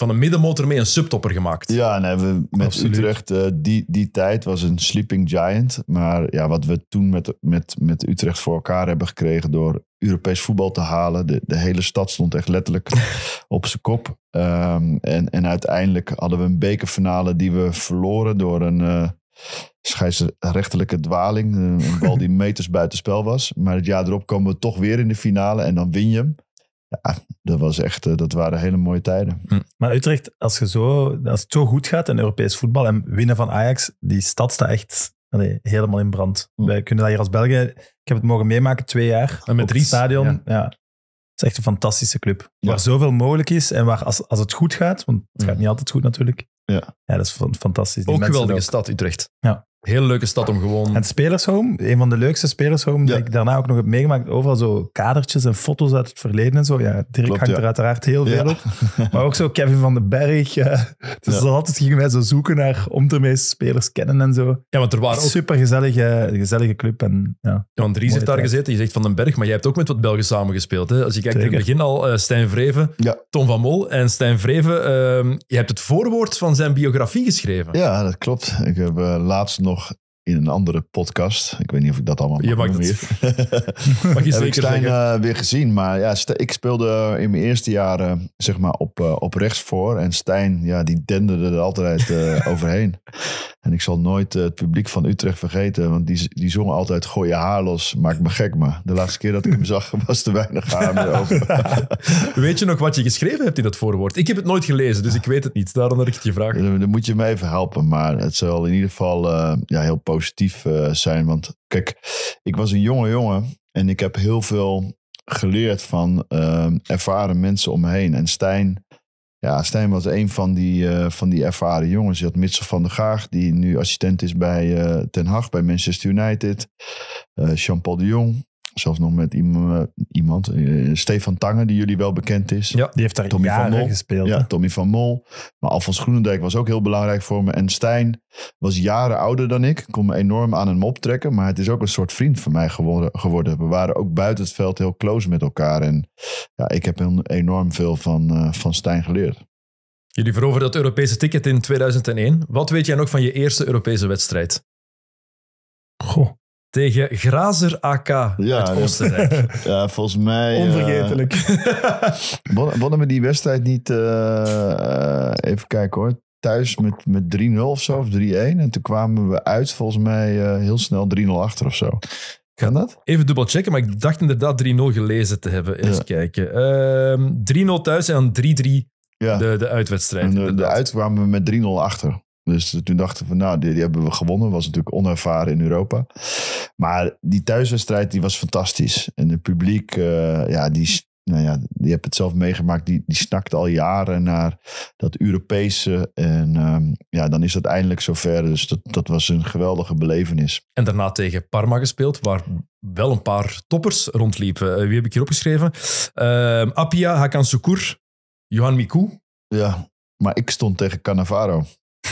van een middenmotor mee een subtopper gemaakt. Ja, en hebben we met Utrecht, eh, die, die tijd was een sleeping giant. Maar ja, wat we toen met, met, met Utrecht voor elkaar hebben gekregen door Europees voetbal te halen. De, de hele stad stond echt letterlijk op zijn kop. Ehm, en, en uiteindelijk hadden we een bekerfinale die we verloren door een... Uh, eh, scheidsrechtelijke dwaling. Eh, een bal die meters buitenspel was. Maar het jaar erop komen we toch weer in de finale en dan win je hem ja, dat, was echt, eh, dat waren hele mooie tijden. Hm. Maar Utrecht, als, je zo, als het zo goed gaat in Europees voetbal en winnen van Ajax, die stad staat echt helemaal in brand. Hm. Wij kunnen dat hier als België ik heb het mogen meemaken twee jaar met drie stadion. Ja. Het is echt een fantastische club. Ja. Waar zoveel mogelijk is en waar als, als het goed gaat, want het gaat hm. niet altijd goed natuurlijk. Ja, ja dat is fantastisch. Die ook geweldige ook. stad, Utrecht. Ja. Heel leuke stad om gewoon... En het spelershome, een van de leukste spelershome ja. die ik daarna ook nog heb meegemaakt. Overal zo kadertjes en foto's uit het verleden en zo. Ja, Dirk hangt er uiteraard heel veel op. Maar ook zo Kevin van den Berg. Uh, dus altijd gingen wij zo zoeken naar om de meeste spelers kennen en zo. Ja, want er waren ook... Super gezellige, gezellige club. En, ja, want Ries heeft daar gezeten. Je zegt van den Berg, maar jij hebt ook met wat Belgen samengespeeld. Hè? Als je kijkt in het begin al, uh, Stijn Vreven, Tom van Mol. En Stijn Vreven, ehm, je hebt het voorwoord van zijn biografie geschreven. Ja, dat klopt. Ik heb eh, laatst nog nog in een andere podcast. Ik weet niet of ik dat allemaal. Je mag dat. mag je Heb ik Stijn eh, weer gezien. Maar ja, ik speelde in mijn eerste jaren zeg maar op, eh, op rechts voor. En Stijn, ja, die denderde er altijd eh, overheen. En ik zal nooit het publiek van Utrecht vergeten. Want die, die zongen altijd: Gooi je haar los, maak me gek. Maar de laatste keer dat ik hem zag, was te weinig haar over. weet je nog wat je geschreven hebt in dat voorwoord? Ik heb het nooit gelezen, dus ik weet het niet. Daarom dat ik het je vraag. Dan, moet je me even helpen. Maar het zal in ieder geval ja, heel positief positief eh, zijn. Want kijk, ik was een jonge jongen en ik heb heel veel geleerd van ehm, ervaren mensen om me heen. En Stijn, ja, Stijn was een van die, eh, van die ervaren jongens. Je had van der Gaag, die nu assistent is bij eh, Ten Hag, bij Manchester United. Jean-Paul de Jong, Zelfs nog met eh, iemand, eh, Stefan Tangen, die jullie wel bekend is. Ja, die heeft daar Tommy jaren van Mol. gespeeld. Ja, Tommy van Mol. Maar Alfons Groenendijk was ook heel belangrijk voor me. En Stijn was jaren ouder dan ik. Kon me enorm aan hem optrekken. Maar het is ook een soort vriend van mij geworden. geworden. We waren ook buiten het veld heel close met elkaar. En ja, ik heb enorm veel van, eh, van Stijn geleerd. Jullie veroveren dat Europese ticket in 2001. Wat weet jij nog van je eerste Europese wedstrijd? Goh tegen Grazer AK uit Oostenrijk. Ja, volgens mij... Eh, Onvergetelijk. Uh, wonnen we die wedstrijd niet... Uh, even kijken hoor. Thuis met, met 3-0 of zo, of 3-1. En toen kwamen we uit volgens mij heel snel 3-0 achter of zo. Kan dat? Even dubbel checken, maar ik dacht inderdaad 3-0 gelezen te hebben. Eens ja. kijken. 3-0 ehm, thuis en dan 3-3 de, de uitwedstrijd. de, de uit kwamen we met 3-0 achter. Dus toen dachten we, nou, die, die, hebben we gewonnen. Was natuurlijk onervaren in Europa. Maar die thuiswedstrijd, die was fantastisch. En het publiek, eh, ja, die, nou ja, die hebt het zelf meegemaakt. Die, die snakt al jaren naar dat Europese. En ehm, ja, dan is dat eindelijk zover. Dus dat, dat was een geweldige belevenis. En daarna tegen Parma gespeeld, waar wel een paar toppers rondliepen. Eh, wie heb ik hier opgeschreven? Uh, Appia, Hakan Sukur, Johan Mikou. Ja, maar ik stond tegen Cannavaro.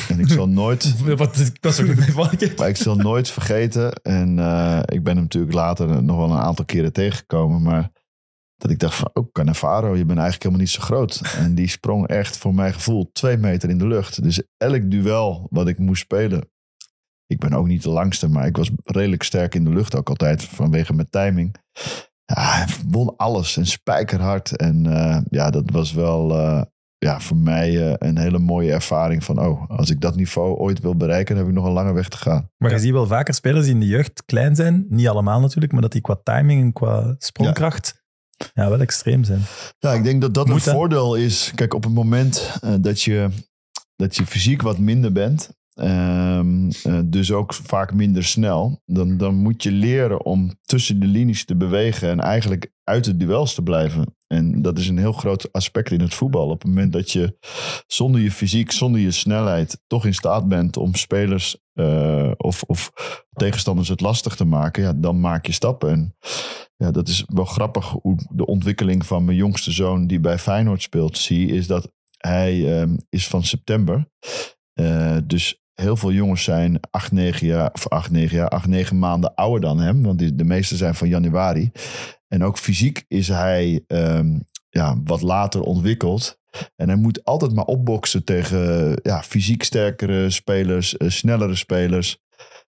En ik zal nooit... Wat, dat ook Maar ik zal nooit vergeten. En eh, ik ben hem natuurlijk later nog wel een aantal keren tegengekomen. Maar dat ik dacht van, oh Cannavaro, je bent eigenlijk helemaal niet zo groot. En die sprong echt voor mijn gevoel twee meter in de lucht. Dus elk duel wat ik moest spelen. Ik ben ook niet de langste, maar ik was redelijk sterk in de lucht ook altijd vanwege mijn timing. hij won alles en spijkerhard. En eh, ja, dat was wel eh, ja, voor mij eh, een hele mooie ervaring van, oh, als ik dat niveau ooit wil bereiken, dan heb ik nog een lange weg te gaan. Maar je ziet wel vaker spelers die in de jeugd klein zijn, niet allemaal natuurlijk, maar dat die qua timing en qua sprongkracht ja. wel extreem zijn. Ja, ik denk dat dat een voordeel is. Kijk, op het moment eh, dat, je, dat je fysiek wat minder bent, Ehm, eh, dus ook vaak minder snel. Dan, dan moet je leren om tussen de linies te bewegen en eigenlijk uit de duels te blijven. En dat is een heel groot aspect in het voetbal. Op het moment dat je zonder je fysiek, zonder je snelheid toch in staat bent om spelers eh, of, of tegenstanders het lastig te maken, ja, dan maak je stappen. En ja, dat is wel grappig hoe de ontwikkeling van mijn jongste zoon die bij Feyenoord speelt, zie, is dat hij ehm, is van september. Uh, dus heel veel jongens zijn 8, 9 jaar, of 8, 9 jaar, 8, 9 maanden ouder dan hem. Want die, de meeste zijn van januari. En ook fysiek is hij um, ja, wat later ontwikkeld. En hij moet altijd maar opboksen tegen ja, fysiek sterkere spelers, eh, snellere spelers.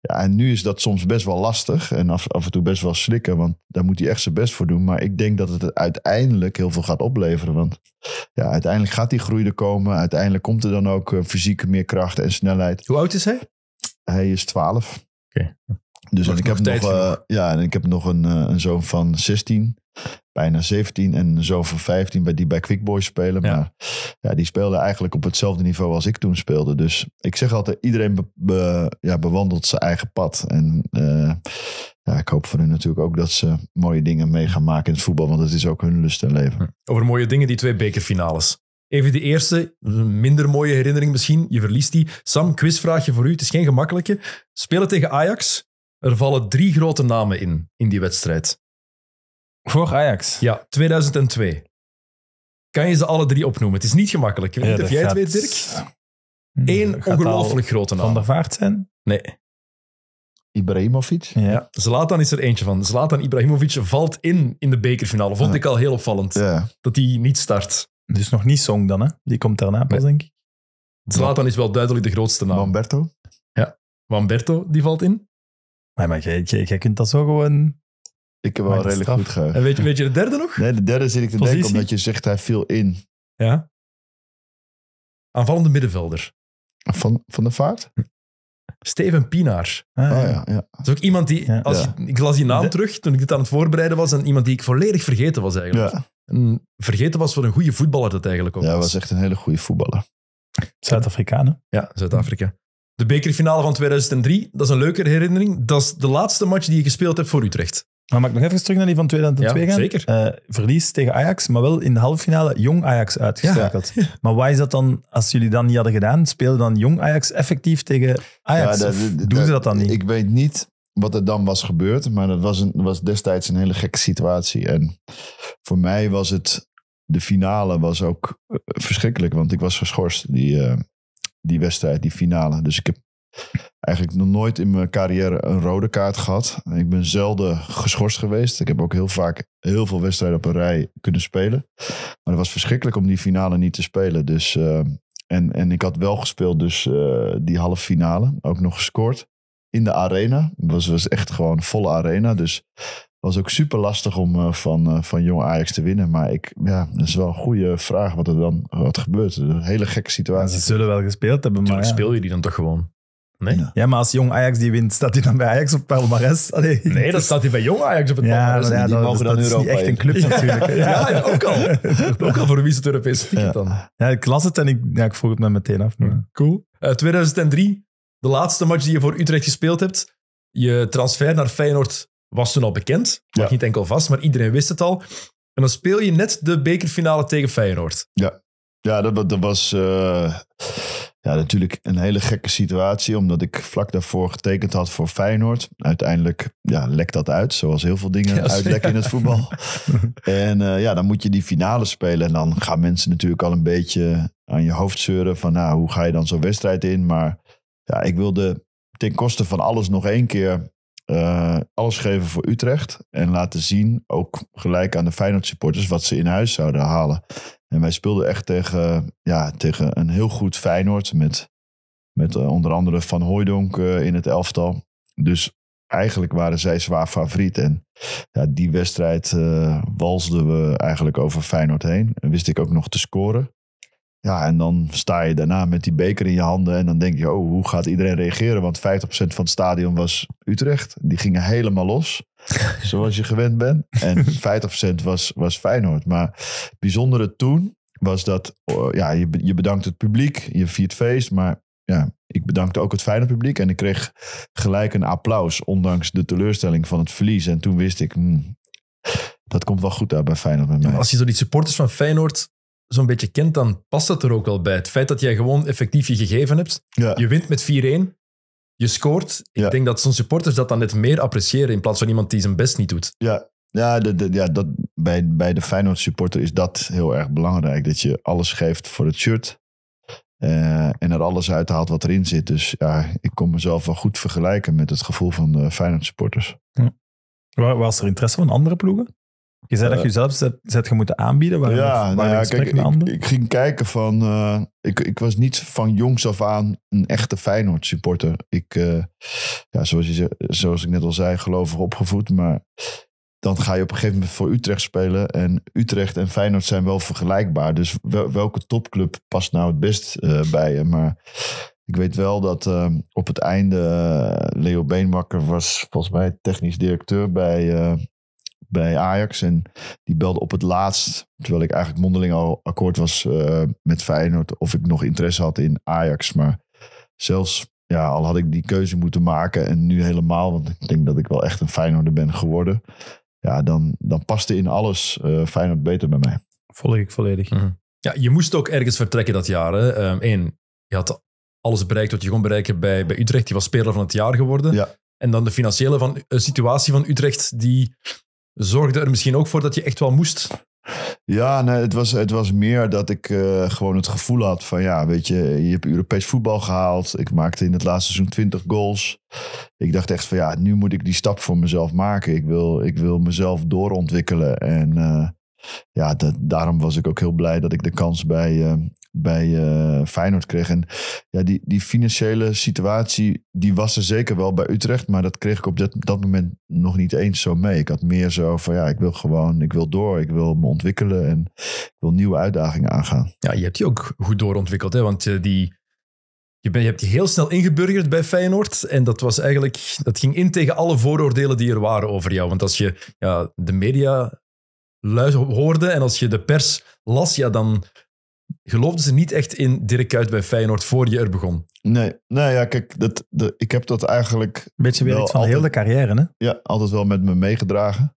Ja, en nu is dat soms best wel lastig en af, en toe best wel slikken, want daar moet hij echt zijn best voor doen. Maar ik denk dat het uiteindelijk heel veel gaat opleveren, want ja, uiteindelijk gaat die groei er komen. Uiteindelijk komt er dan ook eh, fysieke meer kracht en snelheid. Hoe oud is hij? Hij is 12. Oké. Dus ik, heb nog, eh, ja, en ik heb nog een, eh, een zoon van 16, bijna 17 en een zoon van 15 bij die bij Quick Boys spelen. Ja. Maar ja, die speelden eigenlijk op hetzelfde niveau als ik toen speelde. Dus ik zeg altijd, iedereen ja, bewandelt zijn eigen pad. En eh, ja, ik hoop voor hun natuurlijk ook dat ze mooie dingen mee gaan maken in het voetbal. Want dat is ook hun lust en leven. Over mooie dingen, die twee bekerfinales. Even de eerste, een minder mooie herinnering misschien. Je verliest die. Sam, quizvraagje voor u. Het is geen gemakkelijke. Spelen tegen Ajax. Er vallen drie grote namen in, in die wedstrijd. Voor Ajax? Ja, 2002. Kan je ze alle drie opnoemen? Het is niet gemakkelijk. Ik jij het Dirk. Hmm, Eén ongelooflijk grote naam. Van der Vaart zijn? Nee. Ibrahimovic? Ja. Zlatan is er eentje van. Zlatan Ibrahimovic valt in in de bekerfinale. Vond ik al heel opvallend. Dat hij niet start. Dus nog niet Song dan, hè? Die komt daarna pas, denk ik. Zlatan is wel duidelijk de grootste naam. Lamberto? Ja. Lamberto, die valt in. Maar, maar jij, jij, kunt dat zo gewoon Ik heb wel redelijk goed gehad. En weet, je- weet je de derde nog? Nee, de derde zit ik te denken omdat je zegt hij viel in. Ja. Aanvallende middenvelder. Van, van de vaart? Steven Pienaar. Ah, ah ja. ja, Dat is ook iemand die... Als ik las die naam terug toen ik dit aan het voorbereiden was. En iemand die ik volledig vergeten was eigenlijk. Ja, vergeten was voor een goede voetballer dat eigenlijk ook ja was was. echt een hele goede voetballer. Zuid-Afrikanen. Ja, Zuid-Afrika. De bekerfinale van 2003, dat is een leuke herinnering. Dat is de laatste match die je gespeeld hebt voor Utrecht. Maar mag ik nog even terug naar die van 2002 ja, gaan? Zeker. Eh, verlies tegen Ajax, maar wel in de halve finale jong Ajax uitgeschakeld. Maar waar is dat dan, als jullie dat niet hadden gedaan, speelde dan jong Ajax effectief tegen Ajax? Ja, dat, doen ze dat dan niet? Ik weet niet wat er dan was gebeurd, maar dat was, een, was destijds een hele gekke situatie. En voor mij was het, de finale was ook eh, verschrikkelijk, want ik was geschorst die, eh, die wedstrijd, die finale. Dus ik heb eigenlijk nog nooit in mijn carrière een rode kaart gehad. Ik ben zelden geschorst geweest. Ik heb ook heel vaak heel veel wedstrijden op een rij kunnen spelen. Maar het was verschrikkelijk om die finale niet te spelen. Dus, eh, en, en ik had wel gespeeld, dus eh, die halve finale. Ook nog gescoord in de arena. Het was, was echt gewoon volle arena. Dus was ook super lastig om eh, van, eh, van jong Ajax te winnen. Maar ik, ja, dat is wel een goede vraag wat er dan wat gebeurt. Een hele gekke situatie. Ze zullen wel gespeeld hebben, maar... speel je die dan toch gewoon? Nee? Ja. maar als jong Ajax die wint, staat hij dan bij Ajax op Palmares? Allee. Nee, dan staat hij bij jong Ajax op het ja, Palmares. Ja, die dan dat is niet echt een club natuurlijk. Ja, ook al. ook al voor wie is het Europese ticket dan? Ja, ik las het en ik, ja, ik vroeg het me meteen af. Maar. Cool. 2003, eh, de laatste match die je voor Utrecht gespeeld hebt. Je transfer naar Feyenoord was toen al bekend. Lag niet enkel vast, maar iedereen wist het al. En dan speel je net de bekerfinale tegen Feyenoord. Ja, ja dat, dat was eh, ja, natuurlijk een hele gekke situatie. Omdat ik vlak daarvoor getekend had voor Feyenoord. Uiteindelijk ja, lekt dat uit, zoals heel veel dingen yes, uitlekken in het voetbal. en eh, ja, dan moet je die finale spelen. En dan gaan mensen natuurlijk al een beetje aan je hoofd zeuren. Van nou, hoe ga je dan zo'n wedstrijd in? Maar ja, ik wilde ten koste van alles nog één keer eh, alles geven voor Utrecht. En laten zien, ook gelijk aan de Feyenoord supporters, wat ze in huis zouden halen. En wij speelden echt tegen, ja, tegen een heel goed Feyenoord. Met, met eh, onder andere Van Hooijdonk eh, in het elftal. Dus eigenlijk waren zij zwaar favoriet. En ja, die wedstrijd uh, we eigenlijk over Feyenoord heen. En wist ik ook nog te scoren. Ja, en dan sta je daarna met die beker in je handen. En dan denk je, oh, hoe gaat iedereen reageren? Want 50% van het stadion was Utrecht. Die gingen helemaal los. zoals je gewend bent. En 50% was, was Feyenoord. Maar het bijzondere toen was dat... Oh, ja, je, je bedankt het publiek. Je viert feest. Maar ja, ik bedankte ook het fijne publiek. En ik kreeg gelijk een applaus. Ondanks de teleurstelling van het verlies. En toen wist ik... Hmm, dat komt wel goed uit bij Feyenoord met mij. als je door die supporters van Feyenoord zo'n beetje kent, dan past dat er ook wel bij. Het feit dat jij gewoon effectief je gegeven hebt. Je wint met 4-1. Je scoort. Ik denk dat zo'n supporters dat dan net meer appreciëren in plaats van iemand die zijn best niet doet. Ja, ja, de, ja dat, bij, bij de Feyenoord supporter is dat heel erg belangrijk. Dat je alles geeft voor het shirt. Eh, en er alles uithaalt wat erin zit. Dus ja, ik kon mezelf wel goed vergelijken met het gevoel van de Feyenoord supporters. Ja. Was er interesse van andere ploegen? Je zei dat eh, je zelf zet, zet je moeten aanbieden? Waar, ja, nou ja kijk, ik, ging kijken van... Eh, ik, ik was niet van jongs af aan een echte Feyenoord supporter. Ik, eh, ja, zoals, je, zoals ik net al zei, gelovig opgevoed. Maar dan ga je op een gegeven moment voor Utrecht spelen. En Utrecht en Feyenoord zijn wel vergelijkbaar. Dus welke topclub past nou het best bij je? Maar ik weet wel dat op het einde Leo Beenmakker was volgens mij technisch directeur bij bij Ajax. En die belde op het laatst, terwijl ik eigenlijk mondeling al akkoord was eh, met Feyenoord, of ik nog interesse had in Ajax. Maar zelfs ja, al had ik die keuze moeten maken en nu helemaal, want ik denk dat ik wel echt een Feyenoorder ben geworden. Ja, dan, dan paste in alles uh, Feyenoord beter bij mij. Volg ik volledig. Mhm. Ja, je moest ook ergens vertrekken dat jaar. Hè? Ehm, je had alles bereikt wat je kon bereiken bij, bij Utrecht. Die was speler van het jaar geworden. Ja. En dan de financiële van, uh, situatie van Utrecht, die zorgde er misschien ook voor dat je echt wel moest. Ja, nee, het, was, het was meer dat ik eh, gewoon het gevoel had van ja, weet je, je hebt Europees voetbal gehaald. Ik maakte in het laatste seizoen 20 goals. Ik dacht echt van ja, nu moet ik die stap voor mezelf maken. Ik wil, ik wil mezelf doorontwikkelen. En eh, ja, dat, daarom was ik ook heel blij dat ik de kans bij eh, bij eh, Feyenoord kreeg. En ja, die, die financiële situatie, die was er zeker wel bij Utrecht. Maar dat kreeg ik op dat, dat moment nog niet eens zo mee. Ik had meer zo van, ja, ik wil gewoon, ik wil door. Ik wil me ontwikkelen en ik wil nieuwe uitdagingen aangaan. Ja, je hebt je ook goed doorontwikkeld, hè? Want eh, die... Je, ben, je hebt je heel snel ingeburgerd bij Feyenoord. En dat was eigenlijk. Dat ging in tegen alle vooroordelen die er waren over jou. Want als je ja, de media hoorde en als je de pers las, ja, dan geloofden ze niet echt in Dirk Kuyt bij Feyenoord voor je er begon. Nee, nee ja, kijk, dat, ik heb dat eigenlijk... Een beetje van altijd, heel de carrière, hè? Ja, altijd wel met me meegedragen.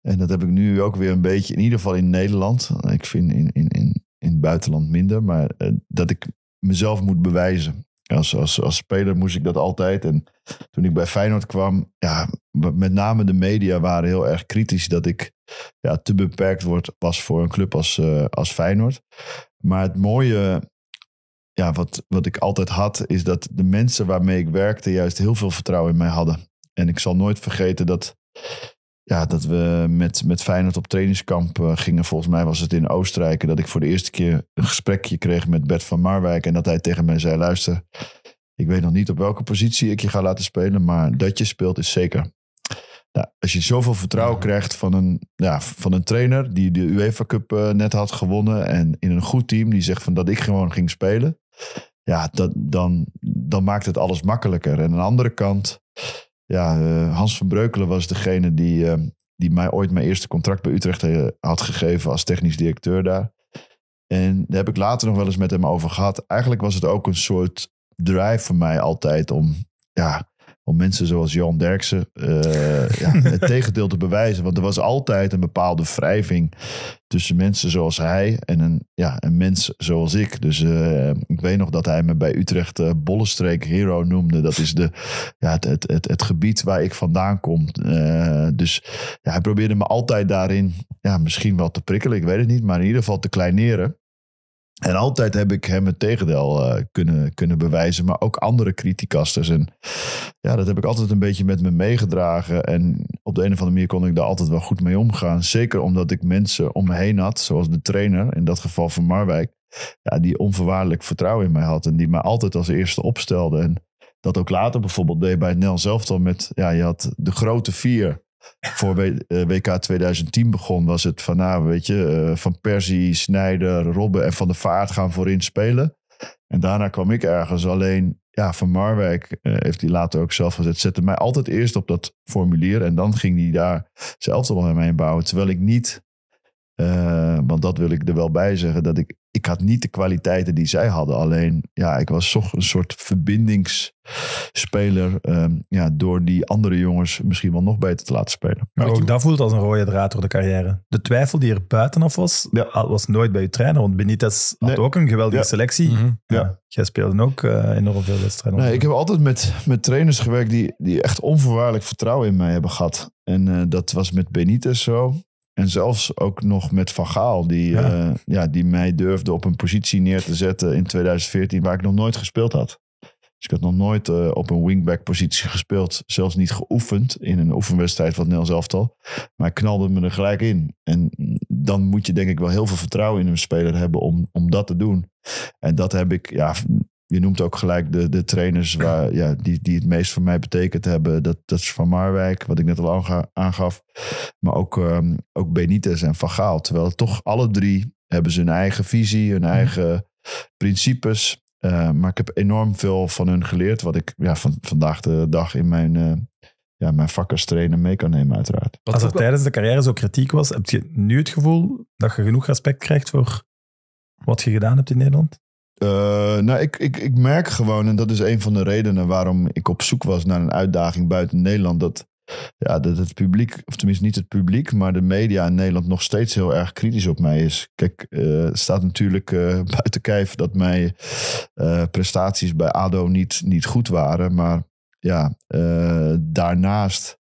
En dat heb ik nu ook weer een beetje, in ieder geval in Nederland. Ik vind in, in, in, in het buitenland minder, maar eh, dat ik mezelf moet bewijzen. Als, als, als speler moest ik dat altijd. En toen ik bij Feyenoord kwam, ja, met name de media waren heel erg kritisch dat ik ja, te beperkt word, was voor een club als, eh, als Feyenoord. Maar het mooie ja, wat, wat ik altijd had, is dat de mensen waarmee ik werkte juist heel veel vertrouwen in mij hadden. En ik zal nooit vergeten dat ja, dat we met, met Feyenoord op trainingskamp eh, gingen. Volgens mij was het in Oostenrijk. Dat ik voor de eerste keer een gesprekje kreeg met Bert van Marwijk. En dat hij tegen mij zei: Luister, ik weet nog niet op welke positie ik je ga laten spelen. Maar dat je speelt is zeker. als je zoveel vertrouwen krijgt van een, ja, van een trainer. die de UEFA Cup eh, net had gewonnen. en in een goed team. die zegt van dat ik gewoon ging spelen. Ja, dat, dan, dan maakt het alles makkelijker. En aan de andere kant ja, eh, Hans van Breukelen was degene die, eh, die mij ooit mijn eerste contract bij Utrecht eh, had gegeven als technisch directeur daar. En daar heb ik later nog wel eens met hem over gehad. Eigenlijk was het ook een soort drive voor mij altijd om ja, om mensen zoals Jan Derksen eh, ja, het tegendeel te bewijzen. Want er was altijd een bepaalde wrijving tussen mensen zoals hij en een, ja, een mens zoals ik. Dus eh, ik weet nog dat hij me bij Utrecht uh, Bollestreek Hero noemde. Dat is de, ja, het, het, het, het gebied waar ik vandaan kom. dus ja, hij probeerde me altijd daarin ja, misschien wel te prikkelen, ik weet het niet, maar in ieder geval te kleineren. En altijd heb ik hem het tegendeel eh, kunnen, kunnen bewijzen, maar ook andere criticasters. En ja, dat heb ik altijd een beetje met me meegedragen. En op de een of andere manier kon ik daar altijd wel goed mee omgaan. Zeker omdat ik mensen om me heen had, zoals de trainer, in dat geval van Marwijk, ja, die onvoorwaardelijk vertrouwen in mij had en die mij altijd als eerste opstelde. En dat ook later bijvoorbeeld deed bij het Nel zelf al met, ja, je had de grote vier voor WK eh, 2010 begon, was het van, nou weet je, eh, Van Persie, Snijder, Robben en Van de Vaart gaan voorin spelen. En daarna kwam ik ergens. Alleen, ja, Van Marwijk eh, heeft hij later ook zelf gezet. Zette mij altijd eerst op dat formulier en dan ging hij daar zelf al wel mee bouwen. Terwijl ik niet eh, want dat wil ik er wel bij zeggen. Dat ik, ik had niet de kwaliteiten die zij hadden. Alleen, ja, ik was toch een soort verbindingsspeler. Ehm, ja, door die andere jongens misschien wel nog beter te laten spelen. Maar ook dat voelt als een rode draad door de carrière. De twijfel die er buitenaf was, was nooit bij je trainer. Want Benitez had ook een geweldige selectie. Mhm. ja. Jij speelde ook eh, enorm veel wedstrijden. Nee, ik heb altijd met, met trainers gewerkt die, die echt onvoorwaardelijk vertrouwen in mij hebben gehad. En eh, dat was met Benitez zo. En zelfs ook nog met Van Gaal, die, ja. Eh, ja. die mij durfde op een positie neer te zetten in 2014 waar ik nog nooit gespeeld had. Dus ik had nog nooit eh, op een wingback positie gespeeld, zelfs niet geoefend in een oefenwedstrijd van Nels Elftal. Maar ik knalde me er gelijk in. En dan moet je denk ik wel heel veel vertrouwen in een speler hebben om, om dat te doen. En dat heb ik, ja, je noemt ook gelijk de, de trainers waar, ja, die, die het meest voor mij betekend hebben. Dat, dat is Van Marwijk, wat ik net al aangaf. Maar ook, um, ook Benitez en Van Gaal. Terwijl toch alle drie hebben ze hun eigen visie, hun mhm. eigen principes. Uh, maar ik heb enorm veel van hun geleerd. Wat ik ja, van, vandaag de dag in mijn, uh, ja, mijn vak als trainer mee kan nemen, uiteraard. Als er tijdens de carrière zo kritiek was, heb je nu het gevoel dat je genoeg respect krijgt voor wat je gedaan hebt in Nederland? Eh, nou, ik, ik, ik merk gewoon, en dat is een van de redenen waarom ik op zoek was naar een uitdaging buiten Nederland, dat, ja, dat het publiek, of tenminste niet het publiek, maar de media in Nederland nog steeds heel erg kritisch op mij is. Kijk, eh, het staat natuurlijk eh, buiten kijf dat mijn prestaties bij ADO niet, niet goed waren, maar ja, daarnaast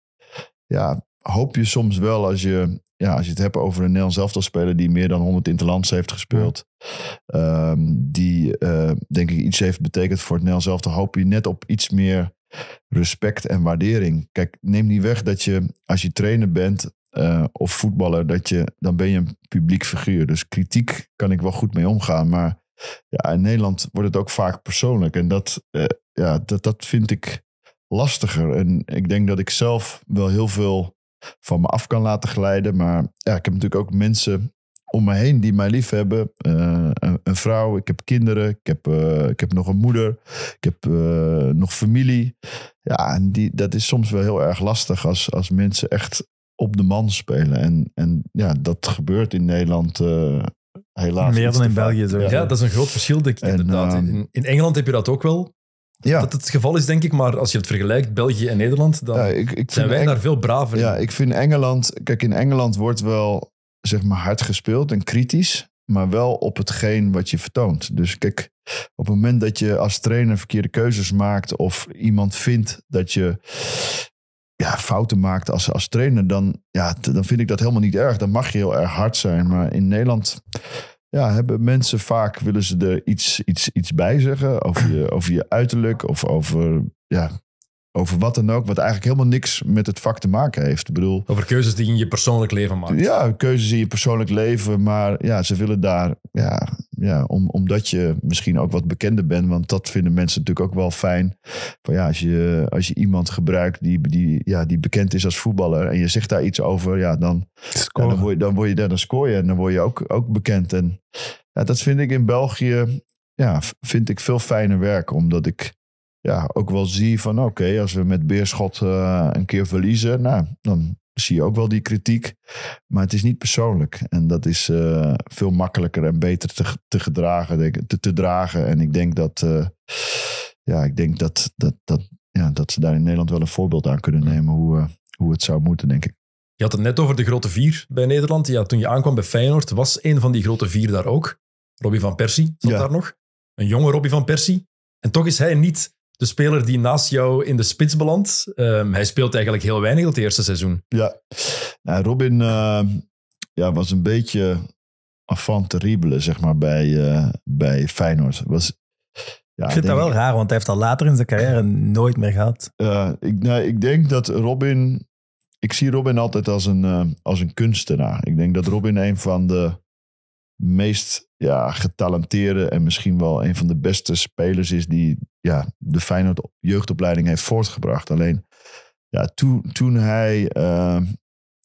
ja, hoop je soms wel als je ja, als je het hebt over een Nederlands elftal speler die meer dan 100 interlands heeft gespeeld. Ehm, die eh, denk ik iets heeft betekend voor het Nederlands elftal. Hoop je net op iets meer respect en waardering. Kijk, neem niet weg dat je als je trainer bent eh, of voetballer, dat je, dan ben je een publiek figuur. Dus kritiek kan ik wel goed mee omgaan. Maar ja, in Nederland wordt het ook vaak persoonlijk. En dat, eh, ja, dat, dat vind ik lastiger. En ik denk dat ik zelf wel heel veel van me af kan laten glijden. Maar ja, ik heb natuurlijk ook mensen om me heen die mij lief hebben. Eh, een, vrouw, ik heb kinderen, ik heb, eh, ik heb nog een moeder, ik heb eh, nog familie. Ja, en die, dat is soms wel heel erg lastig als, als mensen echt op de man spelen. En, en ja, dat gebeurt in Nederland helaas. Meer dan in België. Zo. Ja, dat is een groot verschil, denk ik, inderdaad. In, ehm, in, Engeland heb je dat ook wel. Ja. Dat het geval is, denk ik, maar als je het vergelijkt, België en Nederland, dan zijn wij daar veel braver in. Ja, ik vind Engeland... Kijk, in Engeland wordt wel, zeg maar, hard gespeeld en kritisch, maar wel op hetgeen wat je vertoont. Dus kijk, op het moment dat je als trainer verkeerde keuzes maakt of iemand vindt dat je ja, fouten maakt als, als trainer, dan, ja, dan vind ik dat helemaal niet erg. Dan mag je heel erg hard zijn. Maar in Nederland ja, hebben mensen vaak willen ze er iets, iets, iets bij zeggen over je, over je uiterlijk of over ja, over wat dan ook, wat eigenlijk helemaal niks met het vak te maken heeft. bedoel, over keuzes die je in je persoonlijk leven maakt. Ja, keuzes in je persoonlijk leven. Maar ja, ze willen daar, ja, ja om, omdat je misschien ook wat bekender bent, want dat vinden mensen natuurlijk ook wel fijn. Van ja, als je, als je iemand gebruikt die, die, ja, die bekend is als voetballer en je zegt daar iets over, ja, dan, dan, word, je, dan, word je, dan scoor en dan word je ook, ook bekend. En ja, dat vind ik in België, ja, vind ik veel fijner werk, omdat ik ja, ook wel zie van oké, als we met Beerschot eh, een keer verliezen, nou, dan zie je ook wel die kritiek. Maar het is niet persoonlijk. En dat is eh, veel makkelijker en beter te, te, gedragen, te, te dragen. En ik denk dat, eh, ja, ik denk dat, dat, dat, ja, dat ze daar in Nederland wel een voorbeeld aan kunnen nemen hoe, hoe het zou moeten, denk ik. Je had het net over de grote vier bij Nederland. Ja, toen je aankwam bij Feyenoord, was een van die grote vier daar ook. Robbie van Persie zat daar nog. Een jonge Robbie van Persie. En toch is hij niet de speler die naast jou in de spits belandt. Ehm, hij speelt eigenlijk heel weinig het eerste seizoen. Ja, nou, Robin ehm, ja, was een beetje te terrible, zeg maar, bij, eh, bij Feyenoord. Was, ja, ik vind dat wel raar, want hij heeft al later in zijn carrière nooit meer gehad. Eh, ik, nou, ik denk dat Robin... Ik zie Robin altijd als een, eh, als een kunstenaar. Ik denk dat Robin een van de meest ja, getalenteerde en misschien wel een van de beste spelers is die ja, de Feyenoord jeugdopleiding heeft voortgebracht. Alleen ja, toen, toen hij, ehm,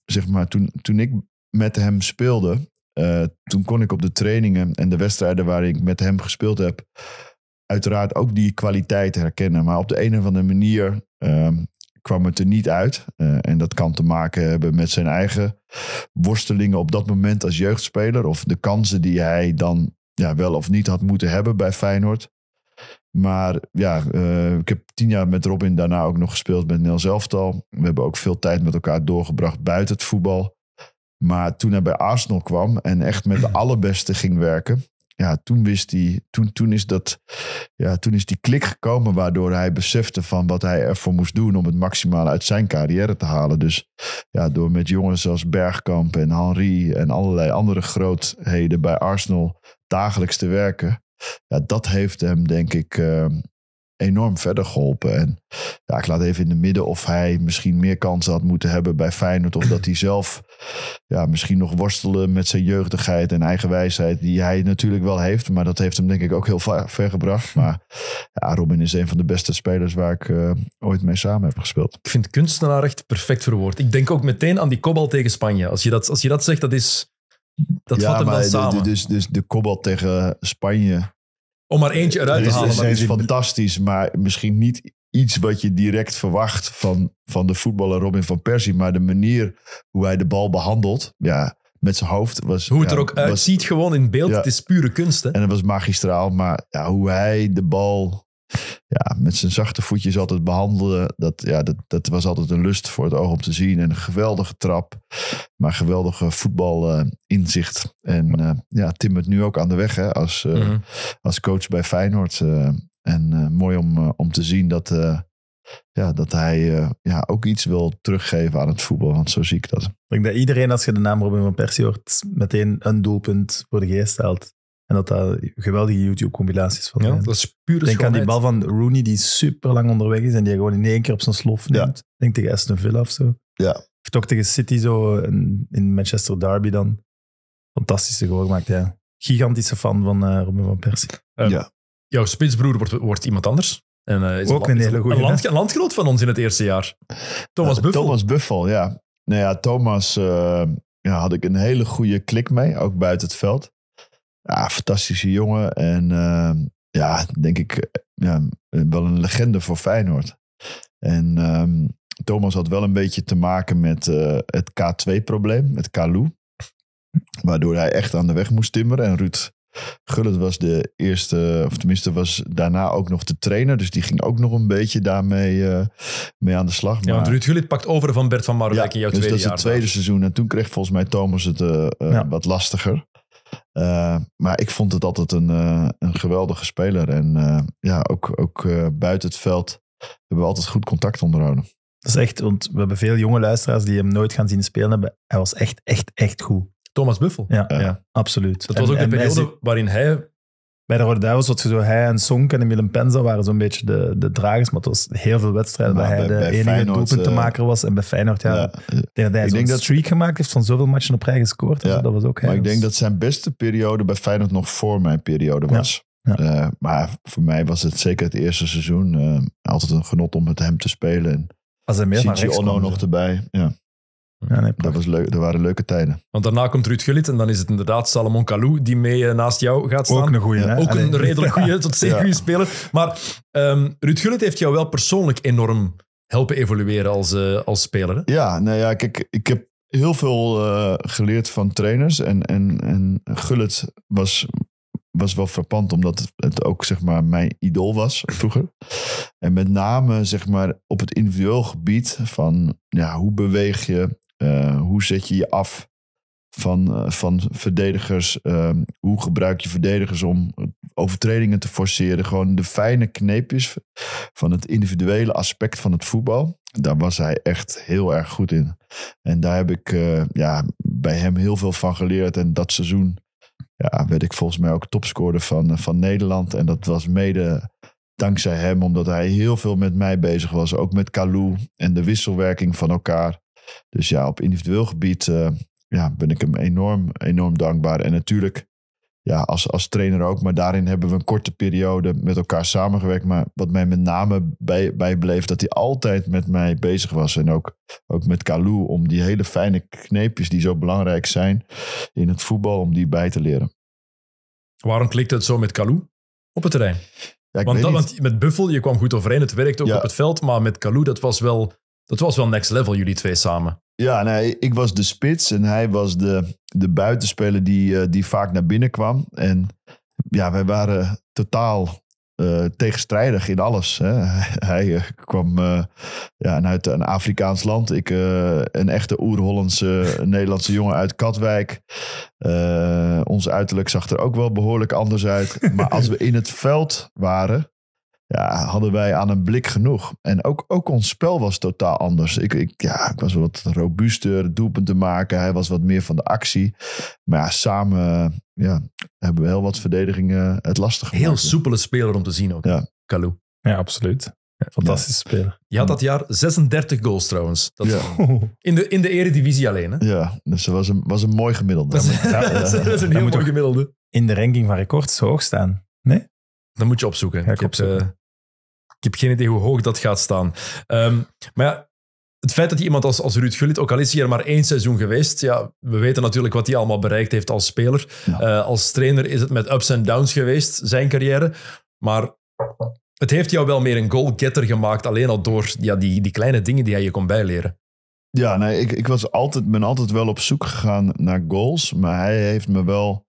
zeg maar, toen, toen ik met hem speelde, eh, toen kon ik op de trainingen en de wedstrijden waar ik met hem gespeeld heb, uiteraard ook die kwaliteit herkennen. Maar op de een of andere manier ehm, kwam het er niet uit. Eh, en dat kan te maken hebben met zijn eigen worstelingen op dat moment als jeugdspeler. Of de kansen die hij dan ja, wel of niet had moeten hebben bij Feyenoord. Maar ja, eh, ik heb tien jaar met Robin daarna ook nog gespeeld met Nel Zelftal. We hebben ook veel tijd met elkaar doorgebracht buiten het voetbal. Maar toen hij bij Arsenal kwam en echt met de allerbeste ging werken ja, toen wist hij, toen, toen is dat, ja, toen is die klik gekomen waardoor hij besefte van wat hij ervoor moest doen om het maximale uit zijn carrière te halen. Dus ja, door met jongens als Bergkamp en Henry en allerlei andere grootheden bij Arsenal dagelijks te werken. Ja, dat heeft hem denk ik ehm, enorm verder geholpen. En ja, ik laat even in de midden of hij misschien meer kansen had moeten hebben bij Feyenoord. Of dat hij zelf ja, misschien nog worstelen met zijn jeugdigheid en eigen wijsheid. Die hij natuurlijk wel heeft. Maar dat heeft hem denk ik ook heel ver gebracht. Maar ja, Robin is een van de beste spelers waar ik eh, ooit mee samen heb gespeeld. Ik vind kunstenaar echt perfect verwoord. Ik denk ook meteen aan die kobbal tegen Spanje. Als je dat, als je dat zegt, dat is... Dat ja, hem maar samen. Dus, dus de kobbal tegen Spanje om maar eentje eruit te halen. Het is fantastisch, maar misschien niet iets wat je direct verwacht van, van de voetballer Robin van Persie. Maar de manier hoe hij de bal behandelt, ja, met zijn hoofd. Was, hoe het er ook uitziet, gewoon in beeld. het is pure kunst. Hè? En het was magistraal, maar ja, hoe hij de bal ja, met zijn zachte voetjes altijd behandelde. Dat, ja, dat, dat was altijd een lust voor het oog om te zien. En een geweldige trap, maar geweldige voetbalinzicht. Eh, uh, en eh, ja, Tim het nu ook aan de weg hè, als, eh, mhm. als coach bij Feyenoord. en mooi om, om te zien dat, ja, dat hij ja, ook iets wil teruggeven aan het voetbal. Want zo zie ik dat. Ik denk dat iedereen, als je de naam Robin van Persie hoort, meteen een doelpunt voor de geest stelt. En dat daar geweldige youtube combinaties van zijn. dat pure Denk aan die bal van Rooney die super lang onderweg is en die gewoon in één keer op zijn slof neemt. Denk tegen Aston Villa of zo. Ja. Of toch tegen City zo in, Manchester Derby dan. Fantastische goal gemaakt, ja. Gigantische fan van uh, van Persie. Ehm, ja. Jouw spitsbroer wordt, wordt iemand anders. En, eh, is Ook een, hele goede. Een, land, landgenoot van ons in het eerste jaar. Thomas eh, Buffel. Thomas Buffel, ja. Nou ja, Thomas ja, had ik een hele goede klik mee, ook buiten het veld. Ja, fantastische jongen. En ehm, ja, denk ik ja, wel een legende voor Feyenoord. En ehm, Thomas had wel een beetje te maken met eh, het K2-probleem, met Kalu, Waardoor hij echt aan de weg moest timmeren. En Ruud Gullit was de eerste, of tenminste was daarna ook nog de trainer. Dus die ging ook nog een beetje daarmee eh, mee aan de slag. Maar, ja, want Ruud Gullit pakt over van Bert van Marwijk in jouw tweede jaar. Dus dat is het tweede seizoen. En toen kreeg volgens mij Thomas het eh, wat lastiger. Eh, maar ik vond het altijd een, eh, een geweldige speler. En eh, ja, ook, ook buiten het veld hebben we altijd goed contact onderhouden. Dat is echt, want we hebben veel jonge luisteraars die hem nooit gaan zien spelen hebben. Hij was echt, echt, echt goed. Thomas Buffel? Ja, ja. absoluut. Dat was ook de periode waarin hij bij de Rode Duivels was zo hij en Sonk en Emile Penza waren zo'n beetje de, de dragers. Maar het was heel veel wedstrijden waar hij de doelpunt enige doelpuntenmaker eh, was. En bij Feyenoord, ja, ja ik denk dat hij streak gemaakt heeft van zoveel matchen op rij gescoord. Dus ja, dat was ook Maar ik denk dat zijn beste periode bij Feyenoord nog voor mijn periode was. Eh, maar voor mij was het zeker het eerste seizoen eh, altijd een genot om met hem te spelen. Als er meer Shinji nog erbij. Ja. Ja, dat, was leuk, dat waren leuke tijden. Want daarna komt Ruud Gullit en dan is het inderdaad Salomon Kalou die mee eh, naast jou gaat staan. Ook een goede hè? Ook een redelijk goede, tot zeer goede speler. Maar um, Ruud Gullit heeft jou wel persoonlijk enorm helpen evolueren als, eh, als speler. Hè? Ja, nou ja, kijk, ik heb heel veel eh, geleerd van trainers. En, en, en Gullit was, was wel frappant, omdat het ook zeg maar, mijn idool was vroeger. En met name zeg maar, op het individueel gebied van ja, hoe beweeg je, eh, hoe zet je je af van, eh, van verdedigers? Ehm, hoe gebruik je verdedigers om overtredingen te forceren? Gewoon de fijne kneepjes van het individuele aspect van het voetbal. Daar was hij echt heel erg goed in. En daar heb ik eh, ja, bij hem heel veel van geleerd. En dat seizoen ja, werd ik volgens mij ook topscorer van, van Nederland. En dat was mede dankzij hem, omdat hij heel veel met mij bezig was. Ook met Kalou en de wisselwerking van elkaar. Dus ja, op individueel gebied eh, ja, ben ik hem enorm, enorm dankbaar. En natuurlijk, ja, als, als trainer ook, maar daarin hebben we een korte periode met elkaar samengewerkt. Maar wat mij met name bij, bijbleef, dat hij altijd met mij bezig was. En ook, ook met Kalou, om die hele fijne kneepjes die zo belangrijk zijn in het voetbal, om die bij te leren. Waarom klikt het zo met Kalou op het terrein? Ja, want, dat, want, met Buffel, je kwam goed overeen, het werkte ook op het veld. Maar met Kalou, dat was wel dat was wel next level, jullie twee samen. Ja, nee, ik was de spits en hij was de, de buitenspeler die, eh, die vaak naar binnen kwam. En ja, wij waren totaal eh, tegenstrijdig in alles. Hè. Hij eh, kwam ja, uit een Afrikaans land. Ik, een echte oer-Hollandse Nederlandse jongen uit Katwijk. ons uiterlijk zag er ook wel behoorlijk anders uit. Maar als we in het veld waren, ja, hadden wij aan een blik genoeg. En ook, ook ons spel was totaal anders. Ik, ik, ja, ik was wat robuuster, doelpunten maken. Hij was wat meer van de actie. Maar ja, samen ja, hebben we heel wat verdedigingen het lastig gemaakt. Heel soepele speler om te zien ook, ja. Kalou. Ja, absoluut. Fantastisch ja. speler. Je had dat jaar 36 goals trouwens. Dat in, de, in de eredivisie alleen. Hè? Ja, dus dat was een, was een mooi gemiddelde. Dat is, ja, een heel mooi gemiddelde. In de ranking van records hoog staan. Nee? Dan moet je opzoeken. Ik, Heb, eh, ik, heb, geen idee hoe hoog dat gaat staan. Ehm, maar ja, het feit dat iemand als, als Ruud Gullit, ook al is hij er maar één seizoen geweest, ja, we weten natuurlijk wat hij allemaal bereikt heeft als speler. Eh, als trainer is het met ups en downs geweest, zijn carrière. Maar het heeft jou wel meer een goalgetter gemaakt, alleen al door ja, die, die kleine dingen die hij je kon bijleren. Ja, nee, ik, ik was altijd, ben altijd wel op zoek gegaan naar goals, maar hij heeft me wel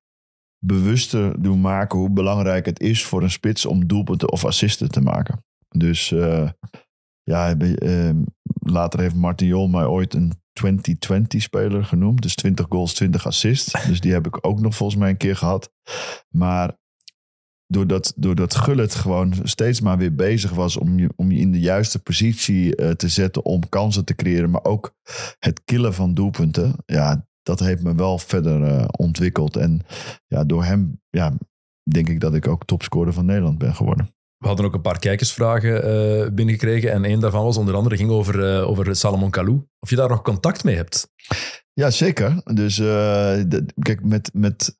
bewuster doen maken hoe belangrijk het is voor een spits om doelpunten of assisten te maken. Dus eh, ja, ehm, later heeft Jol, mij ooit een 2020 speler genoemd. Dus 20 goals, 20 assists. Dus die heb ik ook nog volgens mij een keer gehad. Maar doordat, doordat Gullit gewoon steeds maar weer bezig was om je, om je in de juiste positie eh, te zetten om kansen te creëren, maar ook het killen van doelpunten. Ja, dat heeft me wel verder eh, ontwikkeld. En ja, door hem ja, denk ik dat ik ook topscorer van Nederland ben geworden. We hadden ook een paar kijkersvragen eh, binnengekregen. En een daarvan was onder andere ging over, eh, over Salomon Kalou. Of je daar nog contact mee hebt? Ja, zeker. Dus eh, kijk, met, met,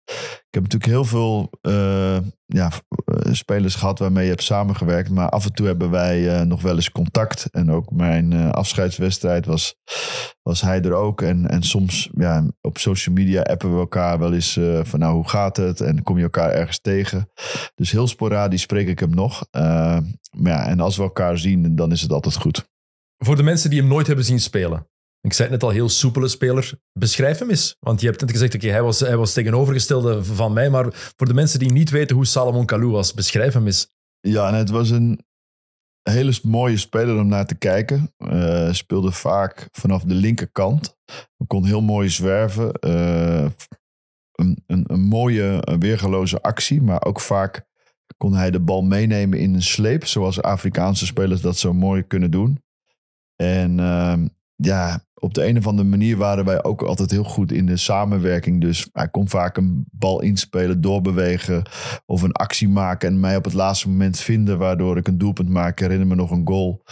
ik heb natuurlijk heel veel eh, ja, eh, spelers gehad waarmee je hebt samengewerkt. Maar af en toe hebben wij nog wel eens contact. En ook mijn afscheidswedstrijd was, was hij er ook. En, en soms ja, op social media appen we elkaar wel eens van nou, hoe gaat het? En kom je elkaar ergens tegen? Dus heel sporadisch spreek ik hem nog. maar ja, en als we elkaar zien, dan is het altijd goed. Voor de mensen die hem nooit hebben zien spelen. Ik zei het net al, heel soepele speler. Beschrijf hem eens. Want je hebt net gezegd, oké, hij, was, hij was tegenovergestelde van mij. Maar voor de mensen die niet weten hoe Salomon Kalou was, beschrijf hem eens. Ja, en het was een hele mooie speler om naar te kijken. Uh, speelde vaak vanaf de linkerkant. Kon heel mooi zwerven. Eh, een, een, een, mooie eh, weergaloze actie. Maar ook vaak kon hij de bal meenemen in een sleep. Zoals Afrikaanse spelers dat zo mooi kunnen doen. En ehm, ja, op de een of andere manier waren wij ook altijd heel goed in de samenwerking. Dus hij kon vaak een bal inspelen, doorbewegen of een actie maken en mij op het laatste moment vinden, waardoor ik een doelpunt maak. Ik herinner me nog een goal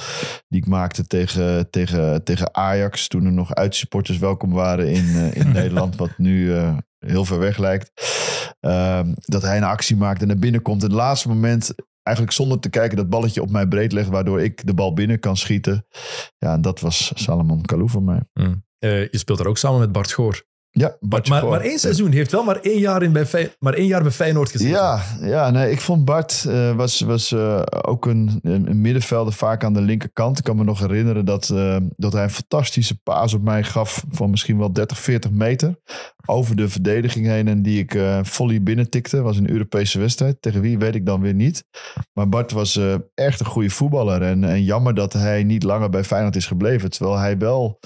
die ik maakte tegen, tegen, tegen Ajax, toen er nog uitsupporters welkom waren in, eh, in Nederland, wat nu eh, heel ver weg lijkt. Ehm, dat hij een actie maakt en naar binnen komt. het laatste moment eigenlijk zonder te kijken dat balletje op mij breed legt, waardoor ik de bal binnen kan schieten. Ja, en dat was Salomon Kalou voor mij. Mm. Eh, je speelt er ook samen met Bart Goor. Ja, Bart maar, maar één seizoen. heeft wel maar één jaar, in bij, maar één jaar bij Feyenoord gezeten. Ja, ja nee, ik vond Bart eh, was, was eh, ook een, een, middenvelder vaak aan de linkerkant. Ik kan me nog herinneren dat, eh, dat hij een fantastische paas op mij gaf van misschien wel 30, 40 meter. Over de verdediging heen en die ik volley binnentikte. was een Europese wedstrijd. Tegen wie weet ik dan weer niet. Maar Bart was echt een goede voetballer. En, en jammer dat hij niet langer bij Feyenoord is gebleven. Terwijl hij wel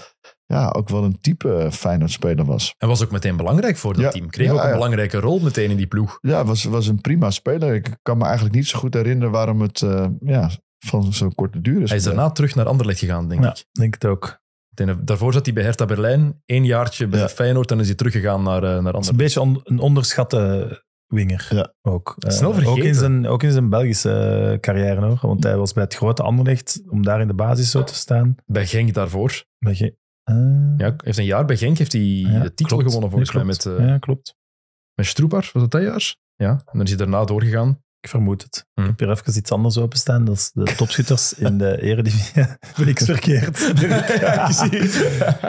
ja, ook wel een type eh, Feyenoord-speler was. En was ook meteen belangrijk voor dat team. Kreeg ook een belangrijke rol meteen in die ploeg. Ja, was, was een prima speler. Ik kan me eigenlijk niet zo goed herinneren waarom het eh, ja, van zo'n korte duur is. Hij is daarna terug naar Anderlecht gegaan, denk ik. denk het ook. Daarvoor zat hij bij Hertha Berlijn. één jaartje bij Feyenoord en is hij teruggegaan naar, eh, naar Anderlecht. een beetje een onderschatte winger. Ja. Ook. Snel vergeten. Ook in zijn, ook in zijn Belgische carrière nog Want hij mm. was bij het grote Anderlecht om daar in de basis zo te staan. Bij Genk daarvoor. Bij eh. ja, heeft een jaar bij Genk heeft hij ah de titel gewonnen volgens mij. Met, uh, ja, klopt. Met Stroepar, was dat dat jaar? Ja, en dan is hij daarna doorgegaan. Ik vermoed het. Hm. Ik heb hier even iets anders openstaan. Dat is de topschutters in de Eredivisie. Niks verkeerd. ik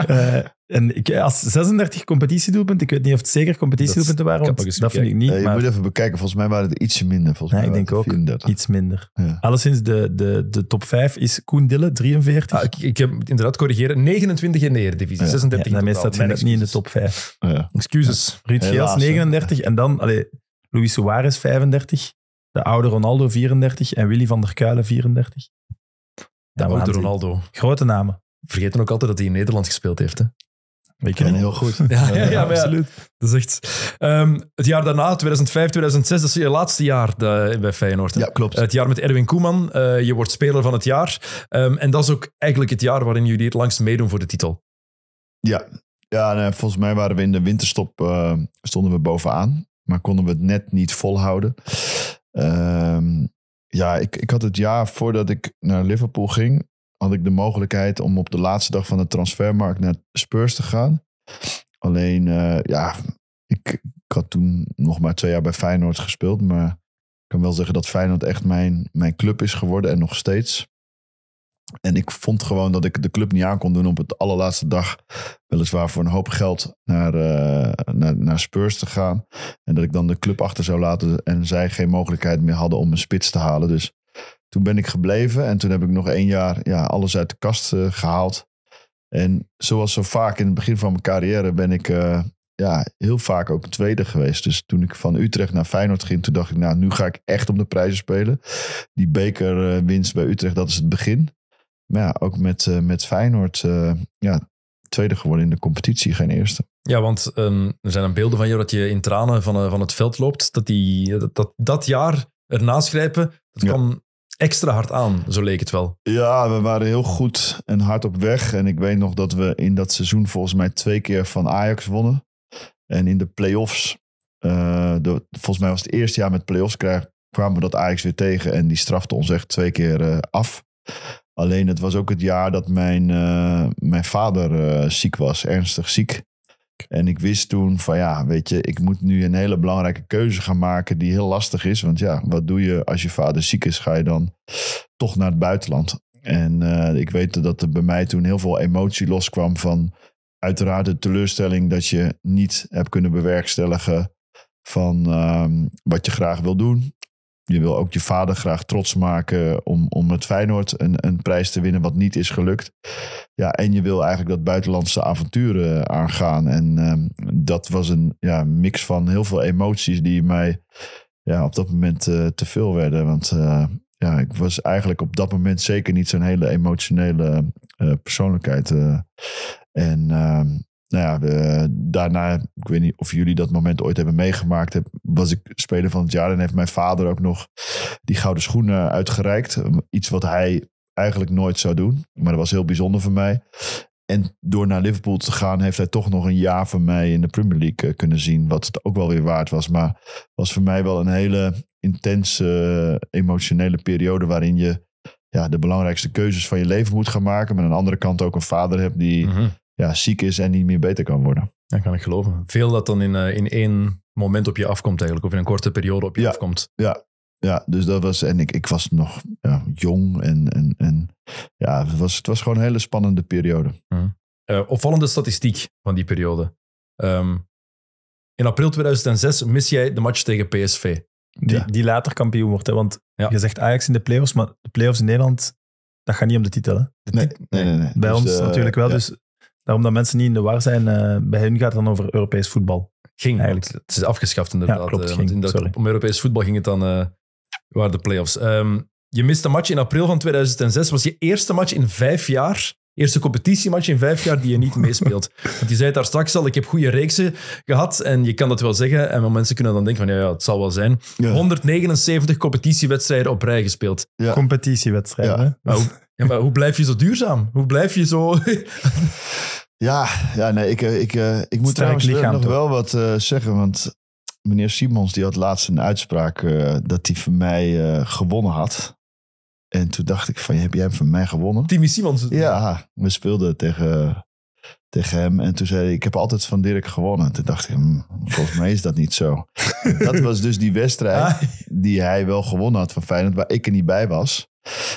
eh, en ik, als 36 competitiedoelpunten, ik weet niet of het zeker competitiedoelpunten waren, dat vind ik niet. je moet even bekijken, volgens mij waren het ietsje minder. Volgens nee, mij ik denk ook iets minder. Ja. Alleszins, de, de, de top 5 is Koen Dille, 43. Ah, ik, heb inderdaad corrigeren, 29 in de Eredivisie, 36 ja, Daarmee staat niet in de top 5. Excuses. Ruud Geels, 39. En dan, allee, Luis Suarez, 35. De oude Ronaldo 34 en Willy van der Kuilen 34. De nou, oude Ronaldo. Grote namen. Vergeet dan ook altijd dat hij in Nederland gespeeld heeft. Hè? Ik ken heel goed. Ja, absoluut. Dat is ehm, het jaar daarna, 2005, 2006, dat is je laatste jaar eh, bij Feyenoord. Ja, klopt. Het jaar met Erwin Koeman. Eh, je wordt speler van het jaar. Ehm, en dat is ook eigenlijk het jaar waarin jullie het langst meedoen voor de titel. Ja, ja eh, volgens mij waren we in de winterstop stonden we bovenaan. Maar konden we het net niet volhouden. Ehm, ja, ik, ik had het jaar voordat ik naar Liverpool ging, had ik de mogelijkheid om op de laatste dag van de transfermarkt naar Spurs te gaan. Alleen, eh, ja, ik, ik, had toen nog maar twee jaar bij Feyenoord gespeeld. Maar ik kan wel zeggen dat Feyenoord echt mijn, mijn club is geworden en nog steeds. En ik vond gewoon dat ik de club niet aan kon doen om op het allerlaatste dag weliswaar voor een hoop geld naar, eh, naar, naar Spurs te gaan. En dat ik dan de club achter zou laten en zij geen mogelijkheid meer hadden om een spits te halen. Dus toen ben ik gebleven en toen heb ik nog één jaar ja, alles uit de kast eh, gehaald. En zoals zo vaak in het begin van mijn carrière ben ik eh, ja, heel vaak ook een tweede geweest. Dus toen ik van Utrecht naar Feyenoord ging, toen dacht ik, nou, nu ga ik echt om de prijzen spelen. Die bekerwinst bij Utrecht, dat is het begin. Nou ja, ook met, eh, met Feyenoord eh, ja, tweede geworden in de competitie, geen eerste. Ja, want ehm, er zijn dan beelden van jou dat je in tranen van, eh, van het veld loopt. Dat, die, dat, dat, jaar ernaast grijpen, dat kwam extra hard aan, zo leek het wel. Ja, we waren heel goed en hard op weg. En ik weet nog dat we in dat seizoen volgens mij twee keer van Ajax wonnen. En in de play-offs, volgens mij was het eerste jaar met play-offs, kwamen we dat Ajax weer tegen. En die strafte ons echt twee keer uh, af. Alleen het was ook het jaar dat mijn, eh, mijn vader eh, ziek was, ernstig ziek. En ik wist toen van ja, weet je, ik moet nu een hele belangrijke keuze gaan maken die heel lastig is. Want ja, wat doe je als je vader ziek is? Ga je dan toch naar het buitenland? En eh, ik weet dat er bij mij toen heel veel emotie loskwam van uiteraard de teleurstelling dat je niet hebt kunnen bewerkstelligen van ehm, wat je graag wil doen je wil ook je vader graag trots maken om, om met Feyenoord een, een prijs te winnen wat niet is gelukt. Ja, en je wil eigenlijk dat buitenlandse avonturen eh, aangaan. En ehm, dat was een ja, mix van heel veel emoties die mij ja, op dat moment uh, te veel werden. Want eh, ja, ik was eigenlijk op dat moment zeker niet zo'n hele emotionele persoonlijkheid. en ehm, nou ja, daarna, ik weet niet of jullie dat moment ooit hebben meegemaakt. Heb, was ik speler van het jaar en heeft mijn vader ook nog die gouden schoenen uitgereikt. Iets wat hij eigenlijk nooit zou doen. Maar dat was heel bijzonder voor mij. En door naar Liverpool te gaan, heeft hij toch nog een jaar van mij in de Premier League eh, kunnen zien. Wat het ook wel weer waard was. Maar was voor mij wel een hele intense, eh, emotionele periode waarin je ja, de belangrijkste keuzes van je leven moet gaan maken. Maar aan de andere kant ook een vader hebt die. Mhm ja, ziek is en niet meer beter kan worden. Dat kan ik geloven. Veel dat dan in, eh, in één moment op je afkomt eigenlijk, of in een korte periode op je afkomt. Ja, ja, dus dat was. En ik, ik was nog ja, jong en, en, en ja, het was, het was gewoon een hele spannende periode. Eh, opvallende statistiek van die periode. Ehm, in april 2006 mis jij de match tegen PSV. Die, die later kampioen wordt, hè? want je zegt Ajax in de playoffs, maar de playoffs in Nederland, dat gaat niet om de titel. Hè? nee, nee, nee, Bij dus ons natuurlijk wel, dus Daarom nou, dat mensen niet in de war zijn, eh, bij hun gaat het dan over Europees voetbal. Ging, eigenlijk. Het is afgeschaft inderdaad. Eh, ging, om Europees voetbal ging het dan, uh, waar de play-offs. Ehm, je miste een match in april van 2006. was je eerste match in vijf jaar. Eerste competitiematch in vijf jaar die je niet meespeelt. Want je zei het daar straks al, ik heb goede reeksen gehad en je kan dat wel zeggen. En mensen kunnen dan denken van, ja, ja het zal wel zijn. 179 competitiewedstrijden op rij gespeeld. Competitiewedstrijden, ja. maar hoe blijf je zo duurzaam? Hoe blijf je zo... ja, ja, nee, ik, eh, ik, eh, ik moet trouwens nog wel wat eh, zeggen, want meneer Simons die had laatst een uitspraak dat hij van mij gewonnen had. En toen dacht ik van, heb jij hem van mij gewonnen? Timmy Simons? Ja, we speelden tegen tegen hem. En toen zei hij, ik heb altijd van Dirk gewonnen. Toen dacht ik, hmm, volgens mij is dat niet zo. dat was dus die wedstrijd ah. die hij wel gewonnen had van Feyenoord, waar ik er niet bij was.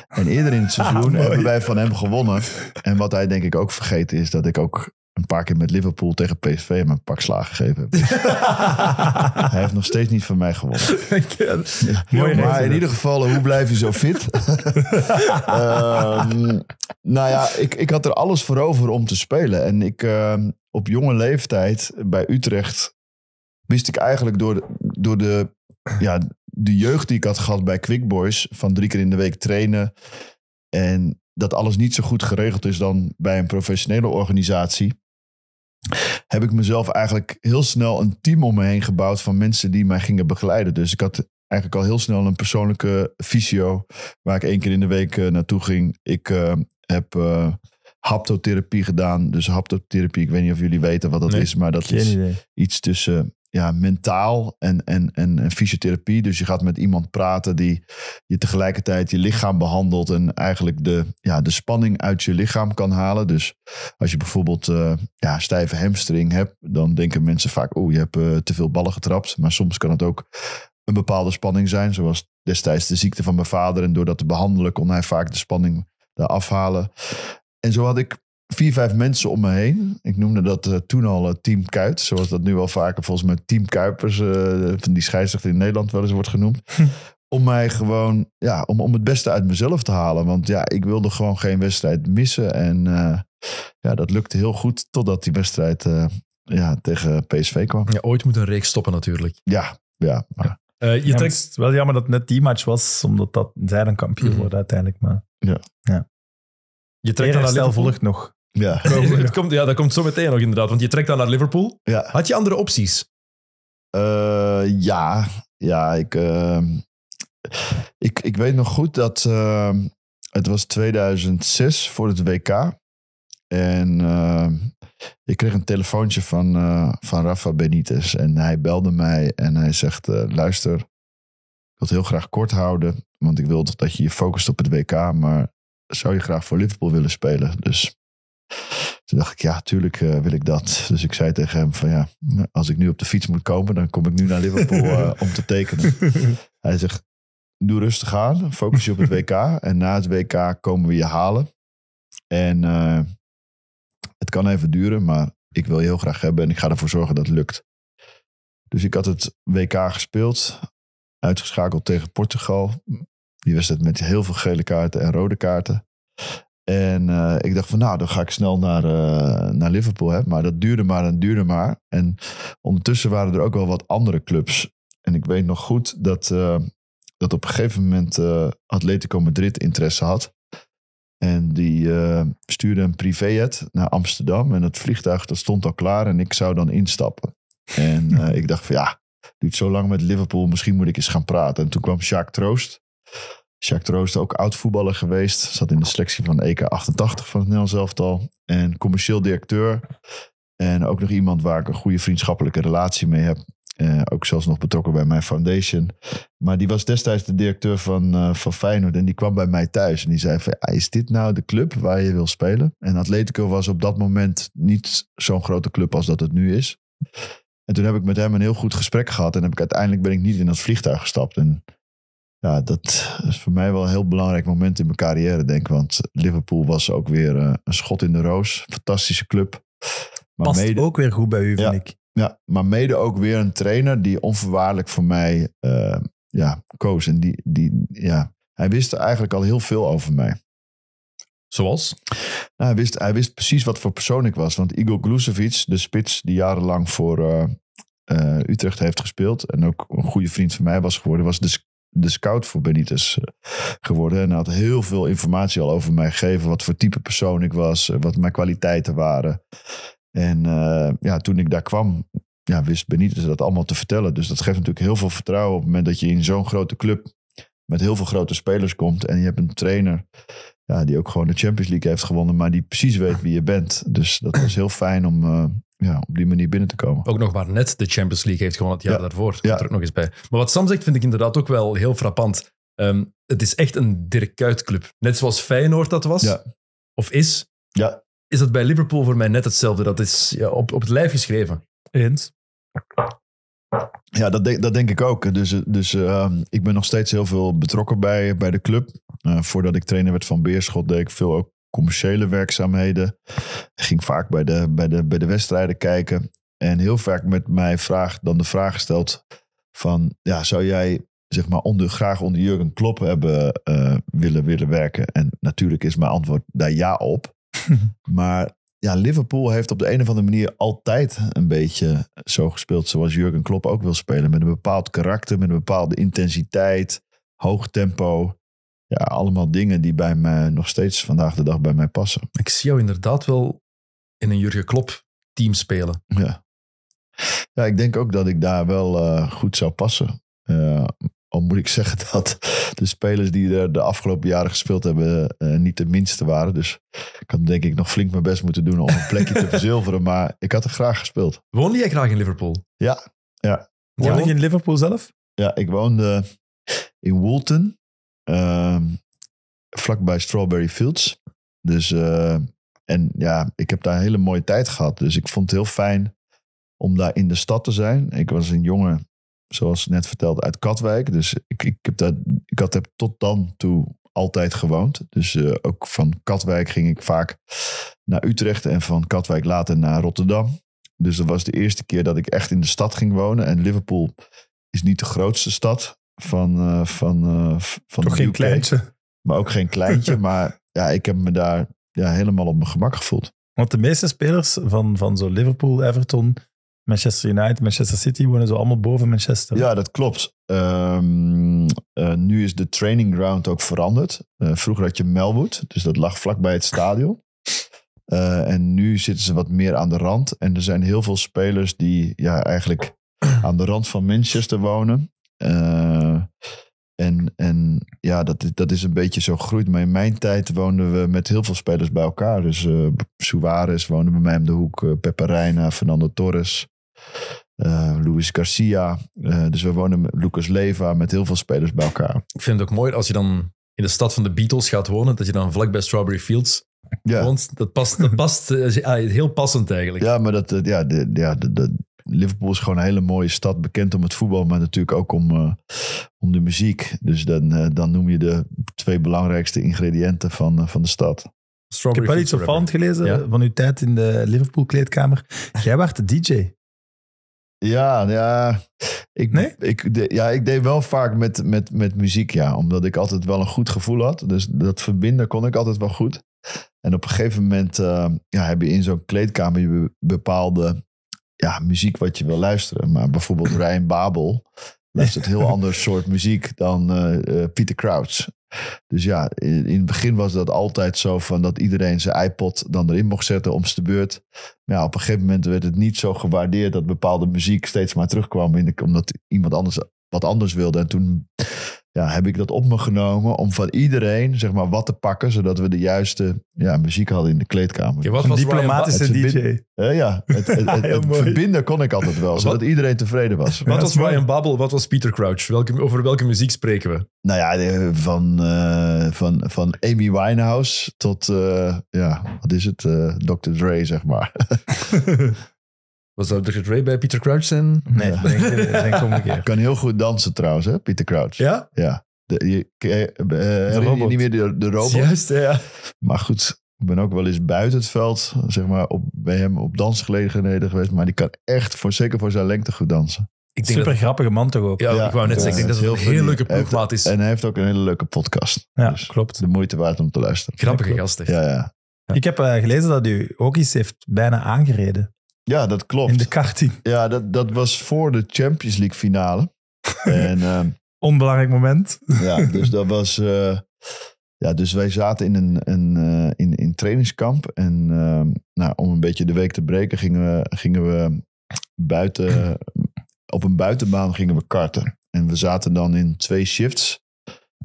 En eerder in het ah, seizoen hebben wij van hem gewonnen. En wat hij denk ik ook vergeten is, dat ik ook een paar keer met Liverpool tegen PSV hem een pak slaag gegeven dus hij heeft nog steeds niet van mij gewonnen. ja, Mooi maar in ieder geval, hoe blijf je zo fit? um, nou ja, ik, ik had er alles voor over om te spelen. En ik, ehm, op jonge leeftijd bij Utrecht wist ik eigenlijk door, door de, ja, de jeugd die ik had gehad bij Quick Boys... van drie keer in de week trainen en dat alles niet zo goed geregeld is dan bij een professionele organisatie heb ik mezelf eigenlijk heel snel een team om me heen gebouwd van mensen die mij gingen begeleiden. Dus ik had eigenlijk al heel snel een persoonlijke visio waar ik één keer in de week eh, naartoe ging. Ik eh, heb uh, haptotherapie gedaan. Dus haptotherapie, ik weet niet of jullie weten wat dat is, maar dat is iets tussen ja, mentaal en, en, en, fysiotherapie. Dus je gaat met iemand praten die je tegelijkertijd je lichaam behandelt en eigenlijk de, ja, de spanning uit je lichaam kan halen. Dus als je bijvoorbeeld eh, ja, stijve hamstring hebt, dan denken mensen vaak, oh, je hebt eh, te veel ballen getrapt. Maar soms kan het ook een bepaalde spanning zijn, zoals destijds de ziekte van mijn vader. En door dat te behandelen kon hij vaak de spanning daar afhalen. En zo had ik vier, vijf mensen om me heen. Ik noemde dat eh, toen al eh, Team Kuit. Zoals dat nu wel vaker volgens mij Team Kuipers, eh, van die scheidsrechter in Nederland wel eens wordt genoemd. Hm. Om mij gewoon, ja, om, om het beste uit mezelf te halen. Want ja, ik wilde gewoon geen wedstrijd missen. En ja, dat lukte heel goed totdat die wedstrijd ja, tegen PSV kwam. Ja, ooit moet een reeks stoppen natuurlijk. Ja, ja. Maar... je trekt... wel jammer dat net die match was, omdat dat, zij dan kampioen mhm. worden uiteindelijk. Maar... Ja. ja. Je trekt dan alleen... volgt nog. Ja. het komt, ja, dat komt zo meteen nog inderdaad, want je trekt dan naar Liverpool. Ja. Had je andere opties? Eh, ja, ja ik, ehm, ik, ik weet nog goed dat ehm, het was 2006 voor het WK. En ehm, ik kreeg een telefoontje van, eh, van Rafa Benitez. En hij belde mij en hij zegt, eh, luister, ik wil het heel graag kort houden. Want ik wil dat je je focust op het WK, maar zou je graag voor Liverpool willen spelen? Dus toen dacht ik, ja, tuurlijk eh, wil ik dat. Dus ik zei tegen hem van ja, als ik nu op de fiets moet komen, dan kom ik nu naar Liverpool eh, om te tekenen. Hij zegt, doe rustig aan, focus je op het WK. En na het WK komen we je halen. En eh, het kan even duren, maar ik wil je heel graag hebben en ik ga ervoor zorgen dat het lukt. Dus ik had het WK gespeeld, uitgeschakeld tegen Portugal. Die wedstrijd met heel veel gele kaarten en rode kaarten. En eh, ik dacht van nou, dan ga ik snel naar, eh, naar Liverpool. Hè. Maar dat duurde maar en duurde maar. En ondertussen waren er ook wel wat andere clubs. En ik weet nog goed dat, eh, dat op een gegeven moment Atletico Madrid interesse had. En die stuurde een het naar Amsterdam. En het vliegtuig dat stond al klaar en ik zou dan instappen. En ik dacht van ja, duurt zo lang met Liverpool, misschien moet ik eens gaan praten. En toen kwam Jacques Troost. Jacques Troost, ook oud voetballer geweest. Zat in de selectie van EK 88 van het Nederlands elftal. En commercieel directeur. En ook nog iemand waar ik een goede vriendschappelijke relatie mee heb. Eh, ook zelfs nog betrokken bij mijn foundation. Maar die was destijds de directeur van, uh, van Feyenoord. En die kwam bij mij thuis. En die zei is dit nou de club waar je wil spelen? En Atletico was op dat moment niet zo'n grote club als dat het nu is. En toen heb ik met hem een heel goed gesprek gehad. En heb ik, uiteindelijk ben ik niet in dat vliegtuig gestapt. En ja, dat is voor mij wel een heel belangrijk moment in mijn carrière, denk ik. Want Liverpool was ook weer eh, een schot in de roos. Fantastische club. Maar mede, ook weer goed bij u, ja, vind ik. Ja, maar mede ook weer een trainer die onverwaardelijk voor mij eh, ja, koos. En die, die, ja, hij wist eigenlijk al heel veel over mij. Zoals? Nou, hij, wist, hij wist precies wat voor persoon ik was. Want Igor Glusevic, de spits die jarenlang voor eh, Utrecht heeft gespeeld. En ook een goede vriend van mij was geworden. Was dus de scout voor Benitez eh, geworden. En hij had heel veel informatie al over mij gegeven. Wat voor type persoon ik was. Eh, wat mijn kwaliteiten waren. En eh, ja, toen ik daar kwam, ja, wist Benitez dat allemaal te vertellen. Dus dat geeft natuurlijk heel veel vertrouwen op het moment dat je in zo'n grote club met heel veel grote spelers komt. En je hebt een trainer ja, die ook gewoon de Champions League heeft gewonnen, maar die precies weet wie je bent. Dus dat was heel fijn om eh, ja, op die manier binnen te komen. Ook nog maar net de Champions League heeft gewonnen het jaar daarvoor. er ook nog eens bij. Maar wat Sam zegt vind ik inderdaad ook wel heel frappant. Ehm, het is echt een Dirk Kuyt club. Net zoals Feyenoord dat was, of is, ja. is dat bij Liverpool voor mij net hetzelfde. Dat is op, op het lijf geschreven. Eens. Ja, dat denk, dat denk ik ook. Dus, dus ehm, ik ben nog steeds heel veel betrokken bij, bij de club. Eh, voordat ik trainer werd van Beerschot, deed ik veel ook commerciële werkzaamheden. ging vaak bij de, bij, de, bij de wedstrijden kijken. En heel vaak met mij vraag, dan de vraag gesteld van... Ja, zou jij zeg maar onder, graag onder Jurgen Klopp hebben eh, willen, willen werken? En natuurlijk is mijn antwoord daar ja op. maar ja, Liverpool heeft op de een of andere manier altijd een beetje zo gespeeld zoals Jurgen Klopp ook wil spelen. Met een bepaald karakter, met een bepaalde intensiteit, hoog tempo ja, allemaal dingen die bij mij nog steeds vandaag de dag bij mij passen. Ik zie jou inderdaad wel in een Jurgen Klopp team spelen. Ja. Ja, ik denk ook dat ik daar wel eh, goed zou passen. Uh, al moet ik zeggen dat de spelers die er de afgelopen jaren gespeeld hebben eh, niet de minste waren. Dus ik had denk ik nog flink mijn best moeten doen om een plekje te verzilveren. Maar ik had er graag gespeeld. Woonde jij graag in Liverpool? Ja. ja. Woonde je in Liverpool zelf? Ja, ik woonde in Woolton. Ehm, vlakbij Strawberry Fields. Dus, eh, en ja, ik heb daar een hele mooie tijd gehad. Dus ik vond het heel fijn om daar in de stad te zijn. Ik was een jongen, zoals net verteld, uit Katwijk. Dus ik, ik, heb, dat ik had, heb tot dan toe altijd gewoond. Dus eh, ook van Katwijk ging ik vaak naar Utrecht en van Katwijk later naar Rotterdam. Dus dat was de eerste keer dat ik echt in de stad ging wonen. En Liverpool is niet de grootste stad van, eh, van, eh, van Toch geen UK, kleintje? Maar ook geen kleintje, maar ja, ik heb me daar ja, helemaal op mijn gemak gevoeld. Want de meeste spelers van, van zo Liverpool, Everton, Manchester United, Manchester City wonen zo allemaal boven Manchester. Ja, dat klopt. Ehm, eh, nu is de training ground ook veranderd. vroeger had je Melwood, dus dat lag vlakbij het stadion. en nu zitten ze wat meer aan de rand. En er zijn heel veel spelers die ja, eigenlijk aan de rand van Manchester wonen. Eh, en, en ja, dat, dat is een beetje zo groeit. Maar in mijn tijd woonden we met heel veel spelers bij elkaar. Dus uh, Suarez woonde bij mij om de hoek. Uh, Fernando Torres, uh, Luis Garcia. dus we wonen met Lucas Leva met heel veel spelers bij elkaar. Ik vind het ook mooi als je dan in de stad van de Beatles gaat wonen. Dat je dan vlak bij Strawberry Fields woont. Dat past, dat past ah, heel passend eigenlijk. Ja, maar dat, ja, de, ja de, Liverpool is gewoon een hele mooie stad. Bekend om het voetbal, maar natuurlijk ook om, eh, om de muziek. Dus dan, eh, dan noem je de twee belangrijkste ingrediënten van, eh, van de stad. ik heb wel iets opvallend gelezen van uw tijd in de Liverpool kleedkamer. Jij was de DJ. Ja, ja. Ik, ik, ja, ik deed wel vaak met, met, met muziek, ja. Omdat ik altijd wel een goed gevoel had. Dus dat verbinden kon ik altijd wel goed. En op een gegeven moment ja, heb je in zo'n kleedkamer je bepaalde ja, muziek wat je wil luisteren. Maar bijvoorbeeld Rijn Babel luistert heel ander soort muziek dan uh, Pieter Crouch. Dus ja, in, in, het begin was dat altijd zo van dat iedereen zijn iPod dan erin mocht zetten om de beurt. Maar ja, op een gegeven moment werd het niet zo gewaardeerd dat bepaalde muziek steeds maar terugkwam. In omdat iemand anders wat anders wilde. En toen ja, heb ik dat op me genomen om van iedereen zeg maar, wat te pakken, zodat we de juiste ja, muziek hadden in de kleedkamer. een was diplomatische DJ. Eh, ja, het, verbinden kon ik altijd wel, zodat iedereen tevreden was. Wat was Ryan Bubble? wat was Peter Crouch? Welke, over welke muziek spreken we? Nou ja, van, eh, van, van Amy Winehouse tot, eh, ja, wat is het, uh, Dr. Dre, zeg maar. Was dat Dr. Dre bij Peter Crouch zijn? Nee, ja. denk, ik, Kan heel goed dansen trouwens, hè, Peter Crouch. Ja? Ja. De, eh, eh, je, robot. niet meer de, de robot? Juist, ja. Maar goed, ik ben ook wel eens buiten het veld, zeg maar, op, bij hem op dansgelegenheden geweest. Maar die kan echt, voor, zeker voor zijn lengte, goed dansen. Ik denk Super grappige man toch ook. Ja, ik wou net zeggen, ik denk dat het een hele leuke ploegmaat is. En hij heeft ook een hele leuke podcast. Ja, dus klopt. De moeite waard om te luisteren. Grappige ja, gasten. Ja, ja. Ik heb eh, gelezen dat u ook iets heeft bijna aangereden. Ja, dat klopt. In de karting. Ja, dat, dat was voor de Champions League finale. en, eh, Onbelangrijk moment. ja, dus dat was... Eh, ja, dus wij zaten in een, een eh, in, in trainingskamp. En ehm, nou, om een beetje de week te breken gingen we, gingen we buiten... op een buitenbaan gingen we karten. En we zaten dan in twee shifts.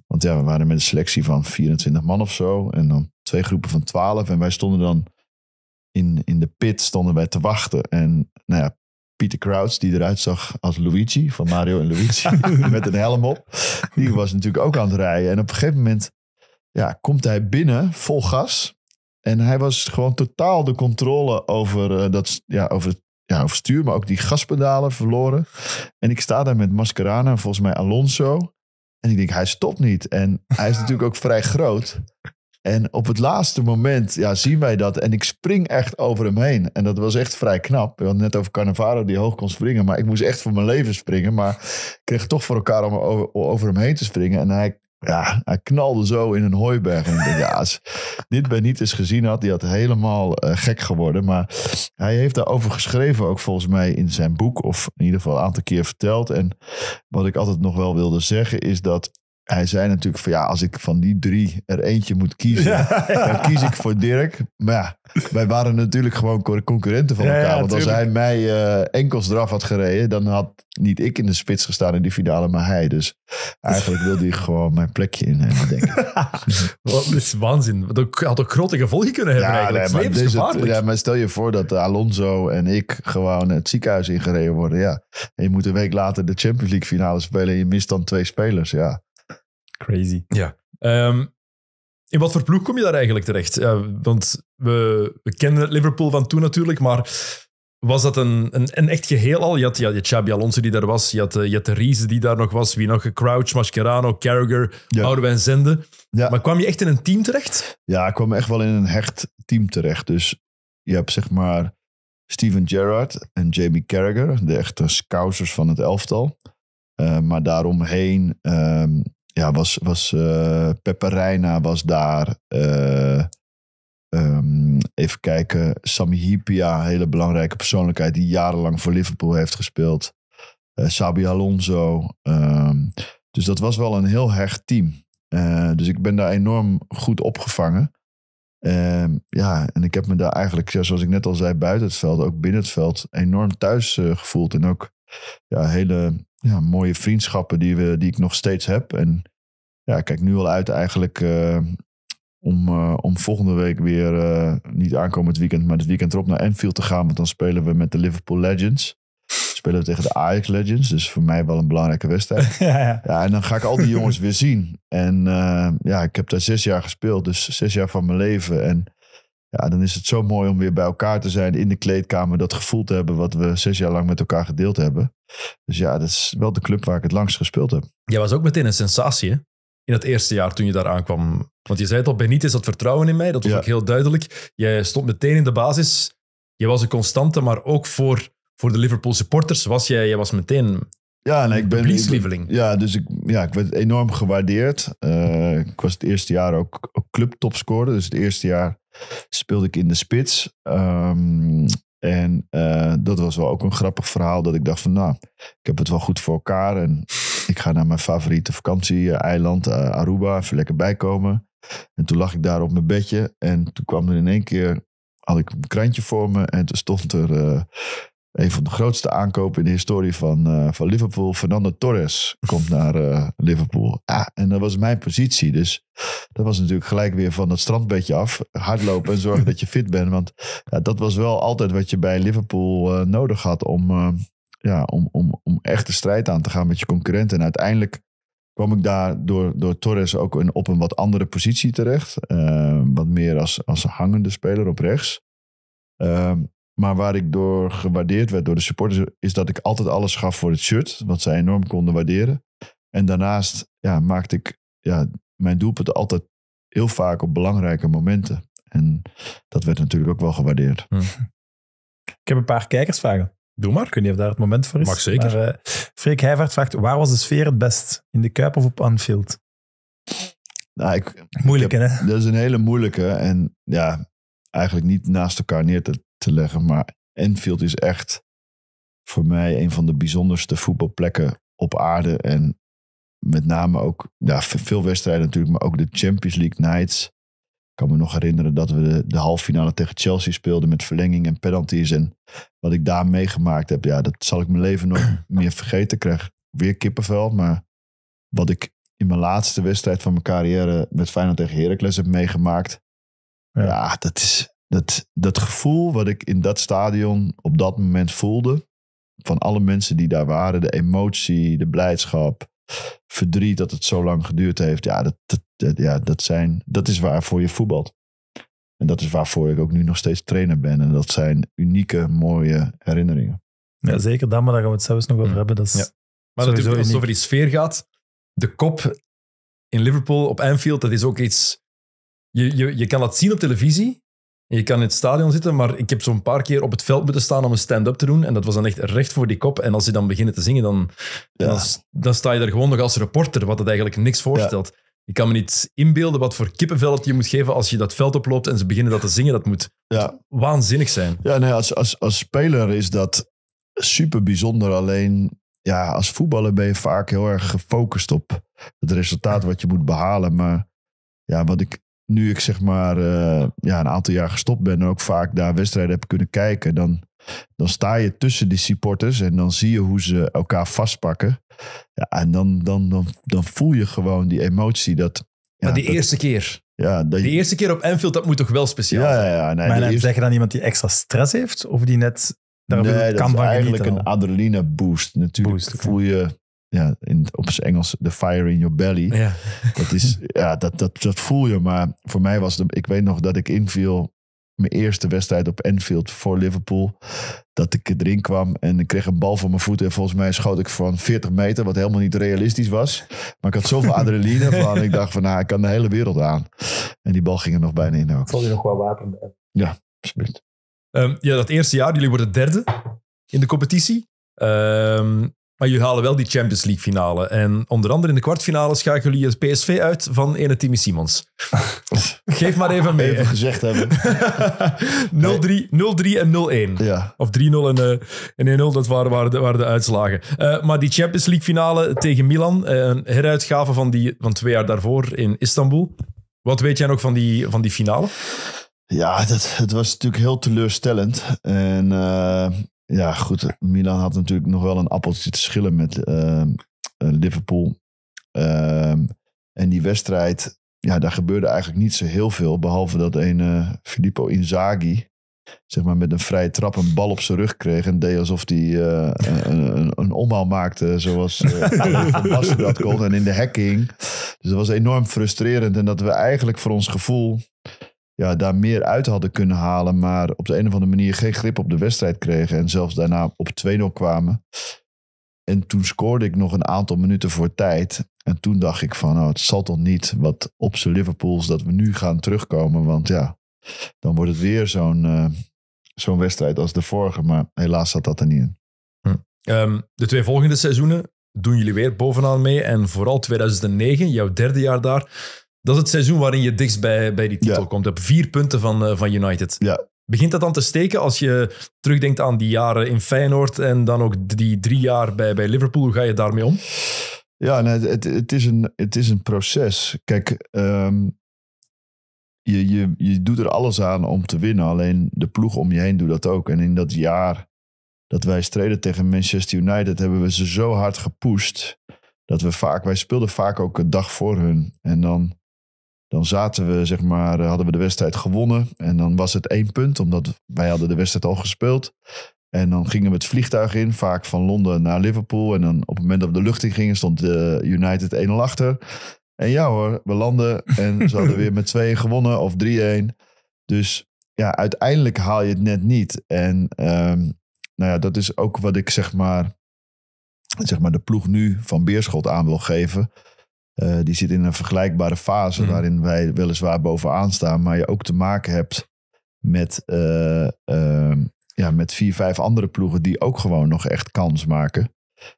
Want ja, we waren met een selectie van 24 man of zo. En dan twee groepen van 12. En wij stonden dan in, in de pit stonden wij te wachten. En nou ja, Pieter Krauts, die eruit zag als Luigi, van Mario en Luigi, met een helm op. Die was natuurlijk ook aan het rijden. En op een gegeven moment ja, komt hij binnen, vol gas. En hij was gewoon totaal de controle over, eh, dat, ja, over het ja, over stuur, maar ook die gaspedalen verloren. En ik sta daar met Mascarana, volgens mij Alonso. En ik denk, hij stopt niet. En hij is natuurlijk ook vrij groot. En op het laatste moment ja, zien wij dat. En ik spring echt over hem heen. En dat was echt vrij knap. We hadden net over Carnavaro die hoog kon springen. Maar ik moest echt voor mijn leven springen. Maar ik kreeg toch voor elkaar om over, over hem heen te springen. En hij, ja, hij knalde zo in een hooiberg. En ik dacht, ja, als dit ben niet eens gezien had, die had helemaal eh, gek geworden. Maar hij heeft daarover geschreven ook volgens mij in zijn boek. Of in ieder geval een aantal keer verteld. En wat ik altijd nog wel wilde zeggen is dat hij zei natuurlijk van ja, als ik van die drie er eentje moet kiezen, dan kies ik voor Dirk. Maar ja, wij waren natuurlijk gewoon concurrenten van elkaar. want als hij mij eh, enkels eraf had gereden, dan had niet ik in de spits gestaan in die finale, maar hij. Dus eigenlijk wilde hij gewoon mijn plekje innemen, denk ik. Wat is waanzin. Dat had ook grote gevolgen kunnen hebben eigenlijk. Nee, ja, maar stel je voor dat eh, Alonso en ik gewoon het ziekenhuis ingereden worden. Ja. En je moet een week later de Champions League finale spelen en je mist dan twee spelers. Ja. Crazy. Ja. Ehm, in wat voor ploeg kom je daar eigenlijk terecht? want we, we kennen Liverpool van toen natuurlijk, maar was dat een, een, een, echt geheel al? Je had, je had Xabi Alonso die daar was, je had, eh, je had de Riese die daar nog was, wie nog? Crouch, Mascherano, Carragher, ja. en Zende. Ja. Maar kwam je echt in een team terecht? Ja, ik kwam echt wel in een hecht team terecht. Dus je hebt zeg maar Steven Gerrard en Jamie Carragher, de echte scousers van het elftal. Eh, maar daaromheen um, ja, was, was uh, was daar. Eh, ehm, even kijken, Sami Hipia, een hele belangrijke persoonlijkheid die jarenlang voor Liverpool heeft gespeeld. Uh, eh, Sabi Alonso. Ehm, dus dat was wel een heel hecht team. dus ik ben daar enorm goed opgevangen. Ehm, ja, en ik heb me daar eigenlijk, zoals ik net al zei, buiten het veld, ook binnen het veld, enorm thuis gevoeld. En ook ja, hele ja, mooie vriendschappen die, we, die ik nog steeds heb. En ja, kijk nu al uit eigenlijk eh, om, eh, om volgende week weer, uh, niet aankomend weekend, maar het weekend erop naar Enfield te gaan. Want dan spelen we met de Liverpool Legends. Spelen we tegen de Ajax Legends. Dus voor mij wel een belangrijke wedstrijd. ja, ja. en dan ga ik al die jongens weer zien. En ja, ik heb daar zes jaar gespeeld. Dus zes jaar van mijn leven. En ja, dan is het zo mooi om weer bij elkaar te zijn in de kleedkamer. Dat gevoel te hebben wat we zes jaar lang met elkaar gedeeld hebben. Dus ja, dat is wel de club waar ik het langst gespeeld heb. Jij was ook meteen een sensatie, in het eerste jaar toen je daar aankwam? Want je zei het al, Benitez dat vertrouwen in mij, dat was ook heel duidelijk. Jij stond meteen in de basis. Je was een constante, maar ook voor, voor de Liverpool supporters was jij, jij was meteen ja, nee, ik ben, ja, dus ik, ja, ik werd enorm gewaardeerd. Eh, ik was het eerste jaar ook, ook clubtopscorer. Dus het eerste jaar speelde ik in de spits. Ehm, en eh, dat was wel ook een grappig verhaal. Dat ik dacht van, nou, ik heb het wel goed voor elkaar. En ik ga naar mijn favoriete vakantieeiland eh, Aruba, even lekker bijkomen. En toen lag ik daar op mijn bedje en toen kwam er in één keer, had ik een krantje voor me en toen stond er eh, een van de grootste aankopen in de historie van, eh, van Liverpool. Fernando Torres komt naar Liverpool. en dat was mijn positie. Dus dat was natuurlijk gelijk weer van dat strandbedje af. Hardlopen en zorgen dat je fit bent. Want ja, dat was wel altijd wat je bij Liverpool nodig had om, ja, om, om, om echt de strijd aan te gaan met je concurrenten. En uiteindelijk kwam ik daar door, door Torres ook een, op een wat andere positie terecht. Ehm, wat meer als, als hangende speler op rechts. Ehm, maar waar ik door gewaardeerd werd door de supporters, is dat ik altijd alles gaf voor het shirt, wat zij enorm konden waarderen. En daarnaast ja, maakte ik ja, mijn doelpunten altijd heel vaak op belangrijke momenten. En dat werd natuurlijk ook wel gewaardeerd. Hm. Ik heb een paar kijkersvragen. Doe maar. Ik weet niet of daar het moment voor is. Mag zeker. Maar, uh, Freek Heijvaart vraagt, waar was de sfeer het best? In de Kuip of op Anfield? Nou, ik, moeilijke, hè? Dat is een hele moeilijke. En ja, eigenlijk niet naast elkaar neer te, te leggen. Maar Anfield is echt voor mij een van de bijzonderste voetbalplekken op aarde. En met name ook ja, veel wedstrijden natuurlijk, maar ook de Champions League nights kan me nog herinneren dat we de, de halve finale tegen Chelsea speelden met verlenging en penalties. En wat ik daar meegemaakt heb, ja, dat zal ik mijn leven nog meer vergeten. Ik krijg weer kippenvel. Maar wat ik in mijn laatste wedstrijd van mijn carrière met Feyenoord tegen Heracles heb meegemaakt. Ja, ja dat, is, dat, dat gevoel wat ik in dat stadion op dat moment voelde. Van alle mensen die daar waren, de emotie, de blijdschap, verdriet dat het zo lang geduurd heeft. Ja, dat, dat, ja, dat, zijn, dat is waarvoor je voetbalt. En dat is waarvoor ik ook nu nog steeds trainer ben. En dat zijn unieke, mooie herinneringen. Ja, zeker dan, maar daar gaan we het zelfs nog over mm. hebben. Dat is ja. Maar als het over die sfeer gaat, de kop in Liverpool op Anfield, dat is ook iets... Je, je, je kan dat zien op televisie, je kan in het stadion zitten, maar ik heb zo'n paar keer op het veld moeten staan om een stand-up te doen. En dat was dan echt recht voor die kop. En als ze dan beginnen te zingen, dan, dan, sta je er gewoon nog als reporter, wat het eigenlijk niks voorstelt. Ik kan me niet inbeelden wat voor kippenvel het je moet geven als je dat veld oploopt en ze beginnen dat te zingen. Dat moet ja. waanzinnig zijn. Ja, nee, als, als, als speler is dat super bijzonder. Alleen ja, als voetballer ben je vaak heel erg gefocust op het resultaat wat je moet behalen. Maar ja, wat ik nu ik zeg maar eh, ja, een aantal jaar gestopt ben en ook vaak daar wedstrijden heb kunnen kijken, dan, dan sta je tussen die supporters en dan zie je hoe ze elkaar vastpakken. Ja, en dan, dan, dan, dan voel je gewoon die emotie dat. Ja, maar die eerste keer. Ja, die eerste keer op Enfield, dat moet toch wel speciaal ja, zijn? Ja, ja, nee, maar dan zeg je dan iemand die extra stress heeft of die net. Daar nee, dat is eigenlijk een adrenaline boost. Natuurlijk voel je ja, in, op zijn Engels, the fire in your belly. Ja. Dat, is, ja, dat, dat, dat voel je. Maar voor mij was het, ik weet nog dat ik inviel mijn eerste wedstrijd op Enfield voor Liverpool. Dat ik erin kwam en ik kreeg een bal voor mijn voeten. En volgens mij schoot ik van 40 meter, wat helemaal niet realistisch was. Maar ik had zoveel adrenaline van. Ik dacht van, nou, ik kan de hele wereld aan. En die bal ging er nog bijna in ook. Vond je nog wel wapen Ja, absoluut. Um, ja, dat eerste jaar, jullie worden derde in de competitie. Um, maar jullie halen wel die Champions League finale. En onder andere in de kwartfinale schakelen jullie het PSV uit van ene Timmy Simons. Geef maar even mee. Even gezegd hebben. 0-3 en 0-1. Ja. Of 3-0 en, eh, en 1-0, dat waren, waren, de, uitslagen. Uh, maar die Champions League finale tegen Milan, eh, een heruitgave van, die, van twee jaar daarvoor in Istanbul. Wat weet jij nog van die, van die finale? Ja, dat, het was natuurlijk heel teleurstellend. En ja, goed. Milan had natuurlijk nog wel een appeltje te schillen met ehm, eh, Liverpool. Ehm, en die wedstrijd, ja, daar gebeurde eigenlijk niet zo heel veel. Behalve dat een eh, Filippo Inzaghi, zeg maar met een vrije trap een bal op zijn rug kreeg. En deed alsof hij eh, een, een, een, omhaal maakte zoals uh, dat kon. En in de hacking. Dus dat was enorm frustrerend. En dat we eigenlijk voor ons gevoel ja, daar meer uit hadden kunnen halen. Maar op de een of andere manier geen grip op de wedstrijd kregen. En zelfs daarna op 2-0 kwamen. En toen scoorde ik nog een aantal minuten voor tijd. En toen dacht ik van, oh, het zal toch niet wat op zijn Liverpools dat we nu gaan terugkomen. Want ja, dan wordt het weer zo'n eh, zo'n wedstrijd als de vorige. Maar helaas zat dat er niet in. Hm. Ehm, de twee volgende seizoenen doen jullie weer bovenaan mee. En vooral 2009, jouw derde jaar daar, dat is het seizoen waarin je dichtst bij, bij die titel komt. Op vier punten van, eh, van United. Ja. Begint dat dan te steken als je terugdenkt aan die jaren in Feyenoord en dan ook die drie jaar bij, bij Liverpool? Hoe ga je daarmee om? Ja, nee, het, het, is een, het is een proces. Kijk, ehm, je, je, je doet er alles aan om te winnen. Alleen de ploeg om je heen doet dat ook. En in dat jaar dat wij streden tegen Manchester United, hebben we ze zo hard gepusht. Dat we vaak, wij speelden vaak ook een dag voor hun. En dan dan zaten we, zeg maar, eh, hadden we de wedstrijd gewonnen. En dan was het één punt, omdat wij hadden de wedstrijd al gespeeld. En dan gingen we het vliegtuig in, vaak van Londen naar Liverpool. En dan op het moment dat we de lucht in gingen, stond de eh, United 1-0 achter. En ja hoor, we landen en ze hadden weer met 2 gewonnen of 3-1. Dus ja, uiteindelijk haal je het net niet. En ehm, nou ja, dat is ook wat ik zeg maar, zeg maar de ploeg nu van Beerschot aan wil geven. Eh, die zit in een vergelijkbare fase hmm. waarin wij weliswaar bovenaan staan, maar je ook te maken hebt met, eh, ehm, ja, met vier, vijf andere ploegen die ook gewoon nog echt kans maken.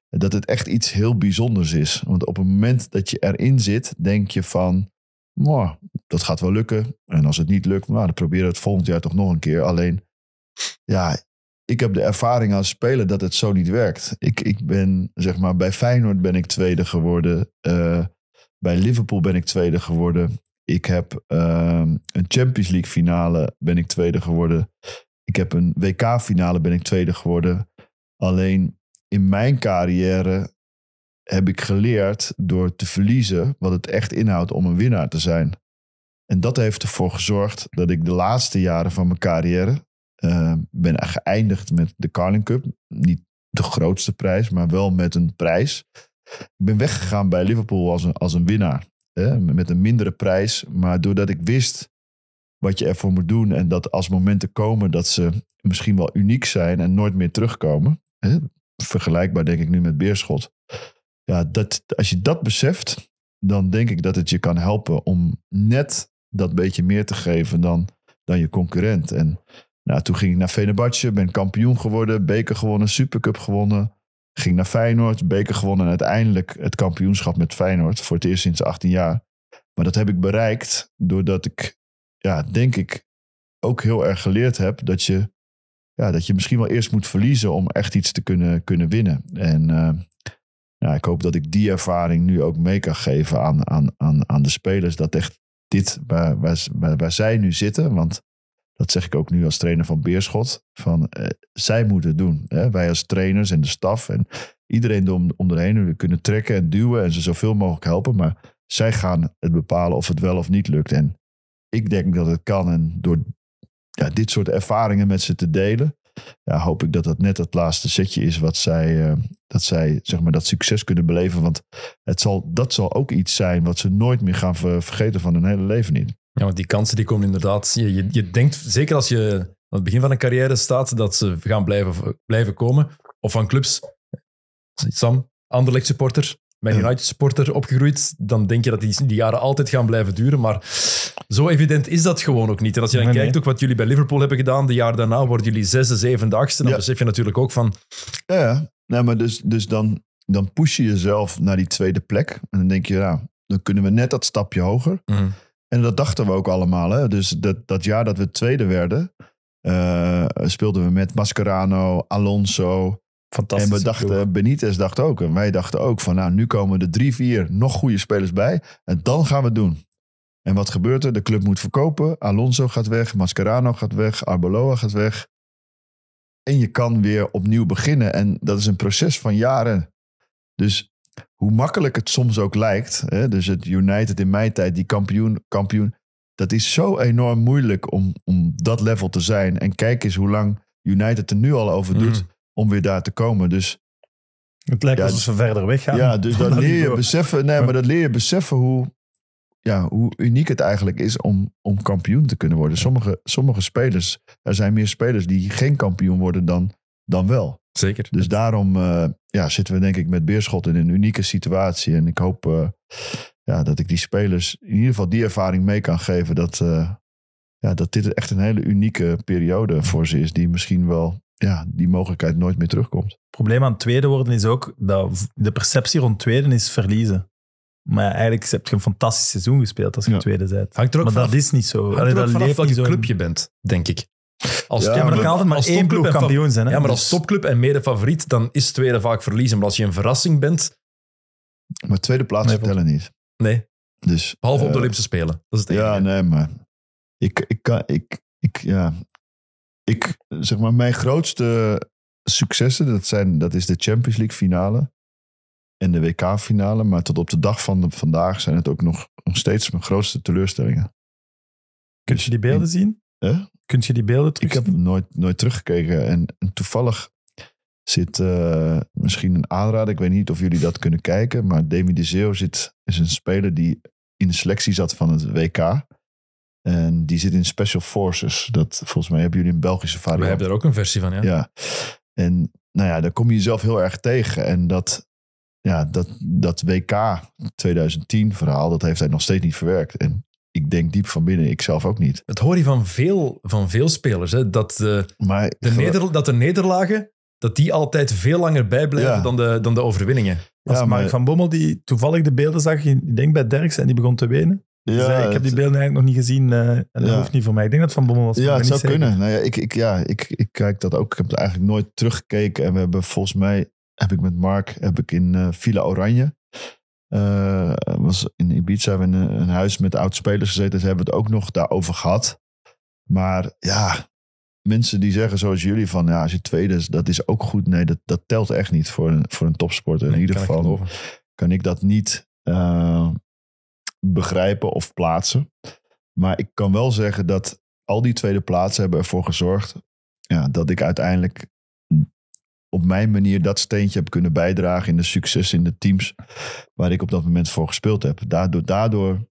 Dat het echt iets heel bijzonders is. Want op het moment dat je erin zit, denk je van, wow, dat gaat wel lukken. En als het niet lukt, nou, dan proberen we het volgend jaar toch nog een keer. Alleen, ja, ik heb de ervaring als speler dat het zo niet werkt. Ik, ik ben, zeg maar, bij Feyenoord ben ik tweede geworden. Eh, bij Liverpool ben ik tweede geworden. Ik heb ehm, een Champions League finale ben ik tweede geworden. Ik heb een WK finale ben ik tweede geworden. Alleen in mijn carrière heb ik geleerd door te verliezen wat het echt inhoudt om een winnaar te zijn. En dat heeft ervoor gezorgd dat ik de laatste jaren van mijn carrière uh, ben geëindigd met de Carling Cup. Niet de grootste prijs, maar wel met een prijs. Ik ben weggegaan bij Liverpool als een, als een winnaar. Hè? Met een mindere prijs. Maar doordat ik wist wat je ervoor moet doen. En dat als momenten komen dat ze misschien wel uniek zijn en nooit meer terugkomen. Hè? Vergelijkbaar denk ik nu met Beerschot. Ja, dat, als je dat beseft, dan denk ik dat het je kan helpen om net dat beetje meer te geven dan, dan je concurrent. En nou, toen ging ik naar Venebatje, ben kampioen geworden, beker gewonnen, supercup gewonnen. Ging naar Feyenoord, beker gewonnen en uiteindelijk het kampioenschap met Feyenoord. Voor het eerst sinds 18 jaar. Maar dat heb ik bereikt doordat ik, ja, denk ik, ook heel erg geleerd heb dat je, ja, dat je misschien wel eerst moet verliezen om echt iets te kunnen, kunnen winnen. En uh, ik hoop dat ik die ervaring nu ook mee kan geven aan, aan, aan, aan de spelers. Dat echt dit, waar, waar, waar, waar zij nu zitten, want dat zeg ik ook nu als trainer van Beerschot, van eh, zij moeten het doen. Hè? Wij als trainers en de staf en iedereen om, om erheen. We kunnen trekken en duwen en ze zoveel mogelijk helpen. Maar zij gaan het bepalen of het wel of niet lukt. En ik denk dat het kan. En door ja, dit soort ervaringen met ze te delen, ja, hoop ik dat dat net het laatste setje is wat zij, eh, dat zij zeg maar, dat succes kunnen beleven. Want het zal, dat zal ook iets zijn wat ze nooit meer gaan vergeten van hun hele leven niet. Ja, want die kansen die komen inderdaad. Je, je, je denkt, zeker als je aan het begin van een carrière staat, dat ze gaan blijven, blijven komen. Of van clubs. Sam, Anderlecht supporter, mijn United supporter opgegroeid, dan denk je dat die, die, jaren altijd gaan blijven duren. Maar zo evident is dat gewoon ook niet. En als je dan kijkt ook wat jullie bij Liverpool hebben gedaan, de jaar daarna worden jullie zesde, zevende, achtste. Dan besef je natuurlijk ook van... Ja, ja. Nee, maar dus, dus dan, dan push je jezelf naar die tweede plek. En dan denk je, ja, dan kunnen we net dat stapje hoger. Mm. En dat dachten we ook allemaal. Hè? Dus dat, dat jaar dat we tweede werden, eh, speelden we met Mascherano, Alonso. Fantastisch. En we dachten, Benitez dacht ook, en wij dachten ook van nou, nu komen er drie, vier nog goede spelers bij. En dan gaan we het doen. En wat gebeurt er? De club moet verkopen. Alonso gaat weg, Mascherano gaat weg, Arbeloa gaat weg. En je kan weer opnieuw beginnen. En dat is een proces van jaren. Dus hoe makkelijk het soms ook lijkt. Hè, dus het United in mijn tijd, die kampioen, kampioen. Dat is zo enorm moeilijk om, om dat level te zijn. En kijk eens hoe lang United er nu al over doet mhm. om weer daar te komen. Dus, het lijkt alsof ze verder weg gaan. Ja, dus dat leer je beseffen. Nee, maar dat leer je beseffen hoe, ja, hoe uniek het eigenlijk is om, om kampioen te kunnen worden. Sommige, sommige spelers, er zijn meer spelers die geen kampioen worden dan, dan wel. Zeker. Dus daarom eh, ja, zitten we denk ik met Beerschot in een unieke situatie. En ik hoop eh, ja, dat ik die spelers in ieder geval die ervaring mee kan geven. Dat, eh, ja, dat dit echt een hele unieke periode voor ze is. Die misschien wel ja, die mogelijkheid nooit meer terugkomt. Het probleem aan tweede worden is ook dat de perceptie rond tweede is verliezen. Maar eigenlijk heb je een fantastisch seizoen gespeeld als je ja. tweede bent. maar dat is niet zo. Hangt er dat vanaf welk club je bent, denk ik. Als ja, maar dat kan maar één ploeg kampioen zijn. Hè? Ja, maar als dus- topclub en mede favoriet, dan is tweede vaak verliezen. Maar als je een verrassing bent... Maar tweede plaats vertellen niet. Nee. Dus, Behalve op de eh, Olympische Spelen. Dat is het enige. Ja, nee, maar... Ik, ik kan... Ik, ik, ja... Ik, zeg maar, mijn grootste successen, dat, zijn, dat is de Champions League finale en de WK-finale. Maar tot op de dag van vandaag zijn het ook nog, nog steeds mijn grootste teleurstellingen. Kun je dus die beelden zien? Huh? Kun je die beelden terug? Ik heb nooit, nooit teruggekeken. En, en toevallig zit eh, misschien een aanrader. Ik weet niet of jullie dat kunnen kijken. Maar Demi de Zeeuw zit, is een speler die in de selectie zat van het WK. En die zit in Special Forces. Dat, volgens mij hebben jullie een Belgische variant. We hebben daar ook een versie van, ja. En nou ja, daar kom je jezelf heel erg tegen. En dat, ja, dat, dat WK 2010 verhaal, dat heeft hij nog steeds niet verwerkt. En ik denk diep van binnen, ik zelf ook niet. Dat hoor je van veel, van veel spelers. Hè? Dat, de neder, dat de nederlagen dat die altijd veel langer bijblijven dan, de, dan de overwinningen. Als ja, Mark van Bommel die toevallig de beelden zag, ik denk bij Derks, en die begon te wenen. Ja, ik heb die beelden eigenlijk nog niet gezien eh, en dat hoeft niet voor mij. Ik denk dat Van Bommel was. Ja, het zou kunnen. Nou ja, ik, ik, ja ik, ik kijk dat ook. Ik heb het eigenlijk nooit teruggekeken. En we hebben volgens mij, heb ik met Mark, heb ik in uh, Villa Oranje, eh, was in Ibiza hebben we in een, huis met oud-spelers gezeten. Ze hebben we het ook nog daarover gehad. Maar ja, mensen die zeggen zoals jullie van... ja, als je tweede is, dat is ook goed. Nee, dat, dat telt echt niet voor een, voor een topsporter. In ieder geval kan ik dat niet eh, begrijpen of plaatsen. Maar ik kan wel zeggen dat al die tweede plaatsen hebben ervoor gezorgd... Ja, dat ik uiteindelijk op mijn manier dat steentje heb kunnen bijdragen in de succes in de teams waar ik op dat moment voor gespeeld heb. Daardoor, daardoor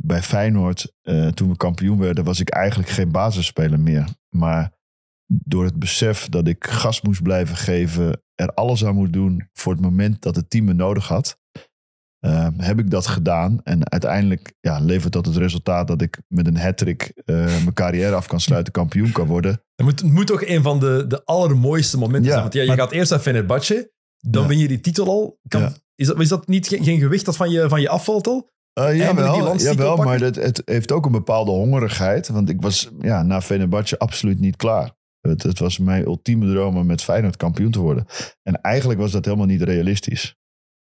bij Feyenoord, eh, toen we kampioen werden, was ik eigenlijk geen basisspeler meer. Maar door het besef dat ik gas moest blijven geven, er alles aan moet doen voor het moment dat het team me nodig had, Ehm, heb ik dat gedaan. En uiteindelijk ja, levert dat het resultaat dat ik met een hat-trick eh, mijn carrière af kan sluiten, kampioen kan worden. Het moet, moet toch een van de, de allermooiste momenten zijn. Want ja, je gaat eerst naar Fenerbahce, dan win je die titel al. is, dat, is dat niet geen, gewicht dat van je, van je afvalt al? Uh, ja wel. maar het heeft ook een bepaalde hongerigheid. Want ik was ja, na Fenerbahce absoluut niet klaar. Het, het was mijn ultieme droom om met Feyenoord kampioen te worden. En eigenlijk was dat helemaal niet realistisch.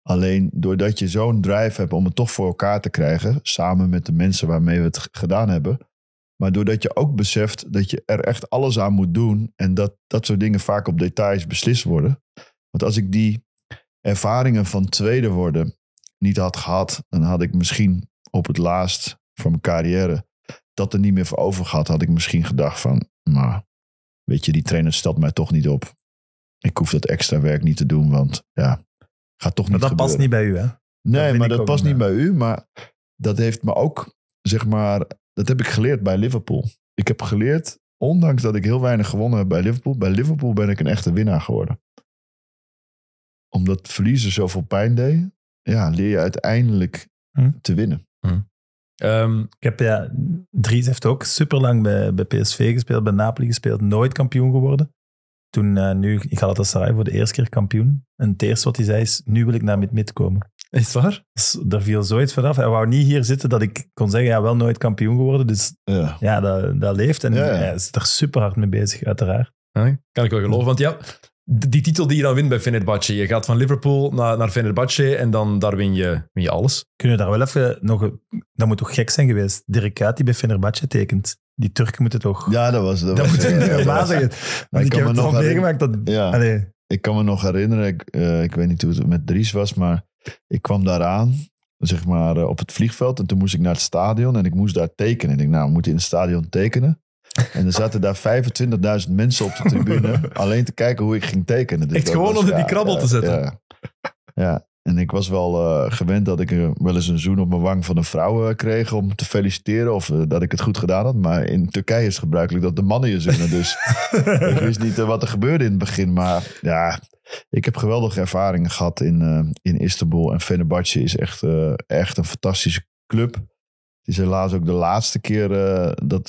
Alleen doordat je zo'n drive hebt om het toch voor elkaar te krijgen, samen met de mensen waarmee we het gedaan hebben. Maar doordat je ook beseft dat je er echt alles aan moet doen en dat dat soort dingen vaak op details beslist worden. Want als ik die ervaringen van tweede worden niet had gehad, dan had ik misschien op het laatst van mijn carrière dat er niet meer voor over gehad. Had ik misschien gedacht van, maar weet je, die trainer stelt mij toch niet op. Ik hoef dat extra werk niet te doen, want ja, dat past niet bij u, hè? Nee, maar dat past niet bij u. Maar dat heeft me ook, zeg maar, dat heb ik geleerd bij Liverpool. Ik heb geleerd, ondanks dat ik heel weinig gewonnen heb bij Liverpool, bij Liverpool ben ik een echte winnaar geworden. Omdat verliezen zoveel pijn deed, ja, leer je uiteindelijk hm? te winnen. Hm. Ehm, ik heb ja, Dries heeft ook super lang bij, bij PSV gespeeld, bij Napoli gespeeld, nooit kampioen geworden. Toen uh, nu Galatasaray voor de eerste keer kampioen. En het eerste wat hij zei is, nu wil ik naar mid-mid komen. Is waar? Dus, daar viel zoiets vanaf. Hij wou niet hier zitten dat ik kon zeggen, ja, wel nooit kampioen geworden. Dus ja, ja dat, dat leeft. En hij is er super hard mee bezig, uiteraard. Kan ik wel geloven, want ja, die titel die je dan wint bij Fenerbahce. Je gaat van Liverpool naar, naar Fenerbahce en dan daar win je, win je alles. Kun je daar wel even nog... Dat moet toch gek zijn geweest? Dirk Kuyt die bij Fenerbahce tekent die moet het toch... Ja, dat was... Dat, dat moet ik niet zeggen. ik, heb het nog meegemaakt dat... Ja. Ik kan me nog herinneren, ik, eh, ik weet niet hoe het met Dries was, maar ik kwam daaraan zeg maar, eh, op het vliegveld. En toen moest ik naar het stadion en ik moest daar tekenen. En ik nou, we moeten in het stadion tekenen. En er zaten daar 25.000 mensen op de tribune alleen te kijken hoe ik ging tekenen. Ik dus gewoon om ja, die krabbel te zetten? Ja, ja. En ik was wel eh, gewend dat ik eh, wel eens een zoen op mijn wang van een vrouw eh, kreeg om te feliciteren of dat ik het goed gedaan had. Maar in Turkije is het gebruikelijk dat de mannen je zoenen. Dus ik wist niet wat er gebeurde in het begin. Maar ja, ik heb geweldige ervaringen gehad in, in Istanbul. En Fenerbahce is echt, echt een fantastische club. Het is helaas ook de laatste keer dat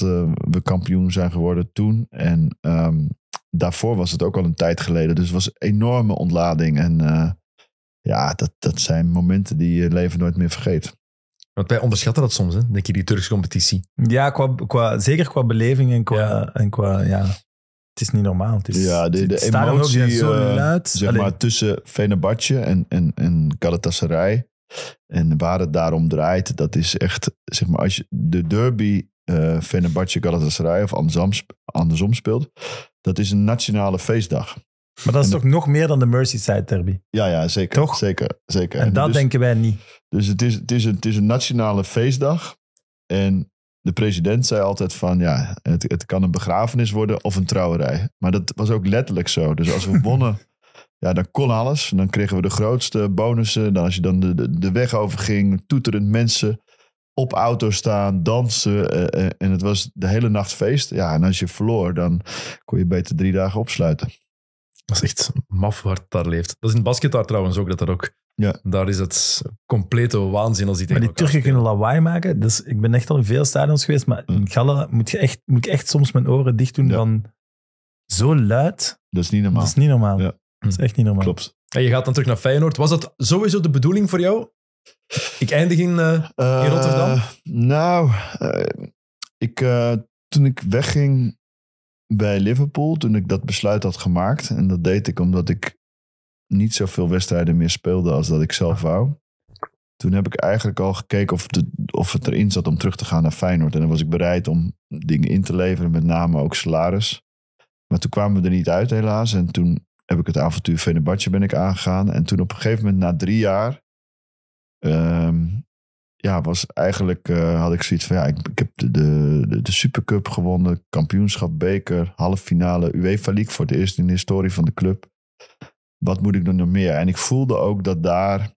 we kampioen zijn geworden toen. En ehm, daarvoor was het ook al een tijd geleden. Dus het was een enorme ontlading en ja, dat, dat zijn momenten die je leven nooit meer vergeet. Want wij onderschatten dat soms, hè? denk je, die Turkse competitie. Ja, qua, qua, zeker qua beleving en qua... En qua ja. Het is niet normaal. Het is, ja, de, de het emotie zo eh, luid. zeg maar, tussen Fenerbahce en, en, en Galatasaray en waar het daarom draait, dat is echt, zeg maar, als je de derby uh, eh, Fenerbahce Galatasaray of andersom, andersom speelt, dat is een nationale feestdag. Maar dat is toch nog meer dan de Merseyside derby? Ja, ja zeker. Toch? Zeker, zeker. En, dat dus- denken wij niet. Dus het is, het, is een, het is een nationale feestdag. En de president zei altijd van ja, het, het kan een begrafenis worden of een trouwerij. Maar dat was ook letterlijk zo. Dus als we wonnen, ja, dan kon alles. En dan kregen we de grootste bonussen. Dan als je dan de, de, de weg overging, toeterend mensen op auto staan, dansen. Eh, eh, en het was de hele nacht feest. Ja, en als je verloor, dan kon je beter drie dagen opsluiten. Dat is echt maf wat daar leeft. Dat is in het basket daar trouwens ook, dat dat ook. Ja. Daar is het complete waanzin als die Maar die Turken kunnen lawaai maken. Dus ik ben echt al in veel stadions geweest, maar in mm. Galla moet, je echt, moet ik echt soms mijn oren dicht doen van zo luid. Dat is niet normaal. Dat is niet normaal. Ja. Dat is echt niet normaal. Klopt. En je gaat dan terug naar Feyenoord. Was dat sowieso de bedoeling voor jou? Ik eindig in, eh, in eh, Rotterdam. nou, eh, ik, toen ik wegging bij Liverpool, toen ik dat besluit had gemaakt, en dat deed ik omdat ik niet zoveel wedstrijden meer speelde als dat ik zelf wou. Toen heb ik eigenlijk al gekeken of, de, of het erin zat om terug te gaan naar Feyenoord. En dan was ik bereid om dingen in te leveren, met name ook salaris. Maar toen kwamen we er niet uit helaas. En toen heb ik het avontuur Venebadje ben ik aangegaan. En toen op een gegeven moment na drie jaar ehm, ja, was eigenlijk eh, had ik zoiets van ja, ik, ik heb de, de, de, Supercup gewonnen, kampioenschap, beker, halve finale, UEFA League voor het eerst in de historie van de club. Wat moet ik dan nog meer? En ik voelde ook dat daar.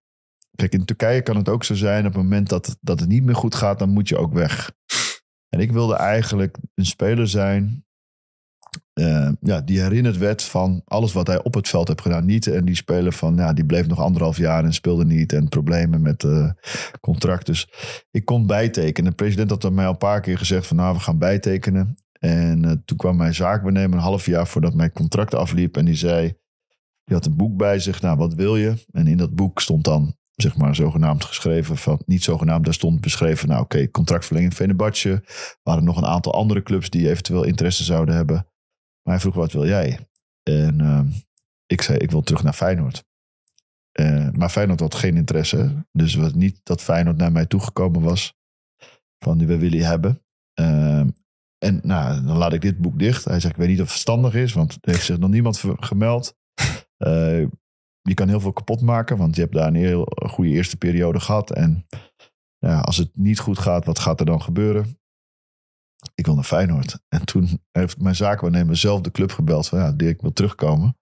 Kijk, in Turkije kan het ook zo zijn, op het moment dat, dat het niet meer goed gaat, dan moet je ook weg. En ik wilde eigenlijk een speler zijn eh, ja, die herinnerd werd van alles wat hij op het veld heeft gedaan. Niet en die speler van, ja, die bleef nog anderhalf jaar en speelde niet. En problemen met uh, contract. Dus ik kon bijtekenen. De president had mij al een paar keer gezegd van, nou, we gaan bijtekenen. En eh, toen kwam mijn zaakbenemer een half jaar voordat mijn contract afliep. En die zei, die had een boek bij zich. Nou, wat wil je? En in dat boek stond dan, zeg maar, zogenaamd geschreven van, niet zogenaamd, daar stond beschreven, nou oké, contractverlenging Fenerbahce. Er waren nog een aantal andere clubs die eventueel interesse zouden hebben. Maar hij vroeg, wat wil jij? En ehm, ik zei, ik wil terug naar Feyenoord. Eh, maar Feyenoord had geen interesse. Dus niet dat Feyenoord naar mij toegekomen was. Van, die we willen je hebben. Ehm, en nou, dan laat ik dit boek dicht. Hij zegt, ik weet niet of het verstandig is. Want er heeft zich nog niemand gemeld. Eh, je kan heel veel kapot maken. Want je hebt daar een heel goede eerste periode gehad. En als het niet goed gaat, wat gaat er dan gebeuren? ik wil naar Feyenoord. En toen heeft mijn zakenwaarnemer zelf de club gebeld van ja, Dirk wil terugkomen.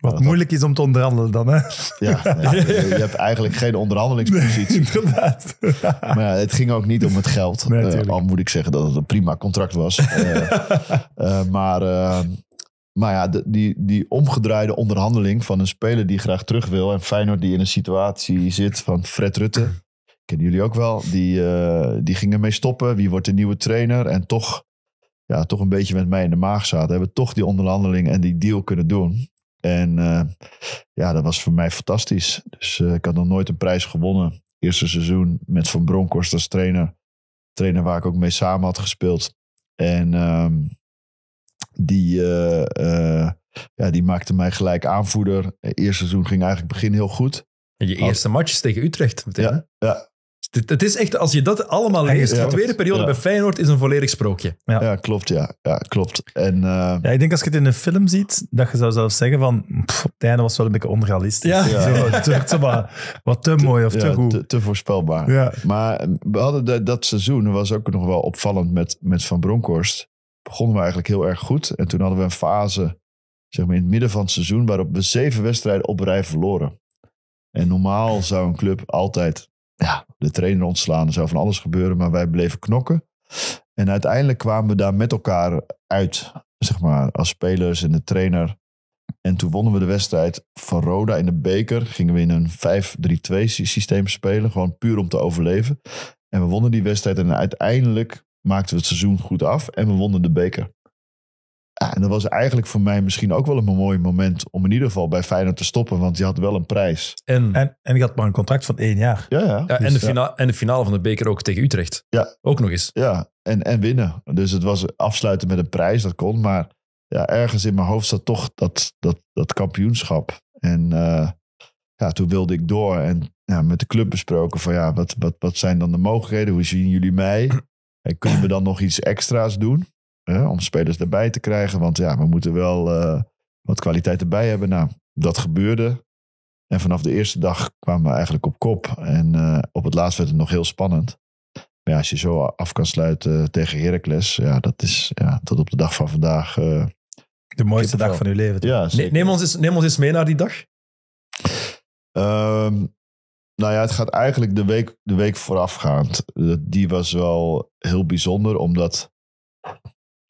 Wat moeilijk is om te onderhandelen dan, hè? Ja, je hebt eigenlijk geen onderhandelingspositie. inderdaad. Maar ja, het ging ook niet om het geld. Eh, al moet ik zeggen dat het een prima contract was. Eh, eh, maar, maar ja, die, die omgedraaide onderhandeling van een speler die graag terug wil... en Feyenoord die in een situatie zit van Fred Rutte kennen jullie ook wel, die, eh, die gingen mee stoppen. Wie wordt de nieuwe trainer? En toch, ja, toch een beetje met mij in de maag zaten. Hebben toch die onderhandeling en die deal kunnen doen. En eh, ja, dat was voor mij fantastisch. Dus eh, ik had nog nooit een prijs gewonnen. Eerste seizoen met Van bronkhorst als trainer. Trainer waar ik ook mee samen had gespeeld. En ehm, die, ja, die maakte mij gelijk aanvoerder. Eerste seizoen ging eigenlijk begin heel goed. Je eerste match tegen Utrecht meteen. Ja, ja, het is echt, als je dat allemaal leest, de tweede periode bij Feyenoord is een volledig sprookje. Ja, klopt, ja. ja klopt. En, eh, ja, ik denk als je het in een film ziet, dat je zou zelf zeggen van, pff, het einde was wel een beetje onrealistisch. Ja. Zo, te, te, maar, wat te, mooi of te goed. Te, te voorspelbaar. Maar eh, we hadden dat seizoen, was ook nog wel opvallend met, met Van Bronckhorst. Begonnen we eigenlijk heel erg goed. En toen hadden we een fase, zeg maar in het midden van het seizoen, waarop we zeven wedstrijden op rij verloren. En normaal zou een club altijd ja, de trainer ontslaan. Er zou van alles gebeuren, maar wij bleven knokken. En uiteindelijk kwamen we daar met elkaar uit, zeg maar, als spelers en de trainer. En toen wonnen we de wedstrijd van Roda in de beker. Gingen we in een 5-3-2 systeem spelen, gewoon puur om te overleven. En we wonnen die wedstrijd en uiteindelijk maakten we het seizoen goed af en we wonnen de beker. Ja, ah, en dat was eigenlijk voor mij misschien ook wel een mooi moment om in ieder geval bij Feyenoord te stoppen, want je had wel een prijs. En, en, en ik had maar een contract van één jaar. Ja, ja. ja en, dus de finale, en de finale van de beker ook tegen Utrecht. Ja. Ook nog eens. Ja, en, en winnen. Dus het was afsluiten met een prijs, dat kon. Maar ja, ergens in mijn hoofd zat toch dat, dat, dat kampioenschap. En eh, ja, toen wilde ik door en ja, met de club besproken van ja, wat, wat, wat zijn dan de mogelijkheden? Hoe zien jullie mij? En kunnen we dan nog iets extra's doen? om spelers erbij te krijgen. Want ja, we moeten wel eh, wat kwaliteit erbij hebben. Nou, dat gebeurde. En vanaf de eerste dag kwamen we eigenlijk op kop. En eh, op het laatst werd het nog heel spannend. Maar ja, als je zo af kan sluiten tegen Heracles, ja, dat is ja, tot op de dag van vandaag. Eh, de mooiste dag van uw leven. Ja, neem, ons eens, neem ons eens mee naar die dag. Um, nou ja, het gaat eigenlijk de week, de week voorafgaand. Die was wel heel bijzonder, omdat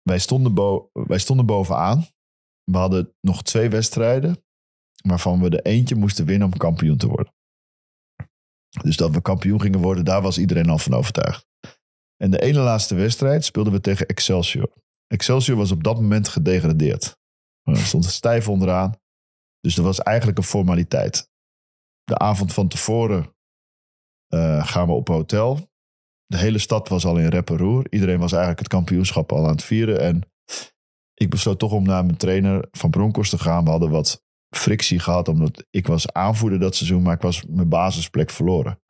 wij stonden, bo wij stonden bovenaan. We hadden nog twee wedstrijden, waarvan we de eentje moesten winnen om kampioen te worden. Dus dat we kampioen gingen worden, daar was iedereen al van overtuigd. En de ene laatste wedstrijd speelden we tegen Excelsior. Excelsior was op dat moment gedegradeerd. Eh, stond stond stijf onderaan. Dus dat was eigenlijk een formaliteit. De avond van tevoren eh, gaan we op hotel de hele stad was al in rep en roer. Iedereen was eigenlijk het kampioenschap al aan het vieren. En ik besloot toch om naar mijn trainer van Broncos te gaan. We hadden wat frictie gehad, omdat ik was aanvoerder dat seizoen, maar ik was mijn basisplek verloren.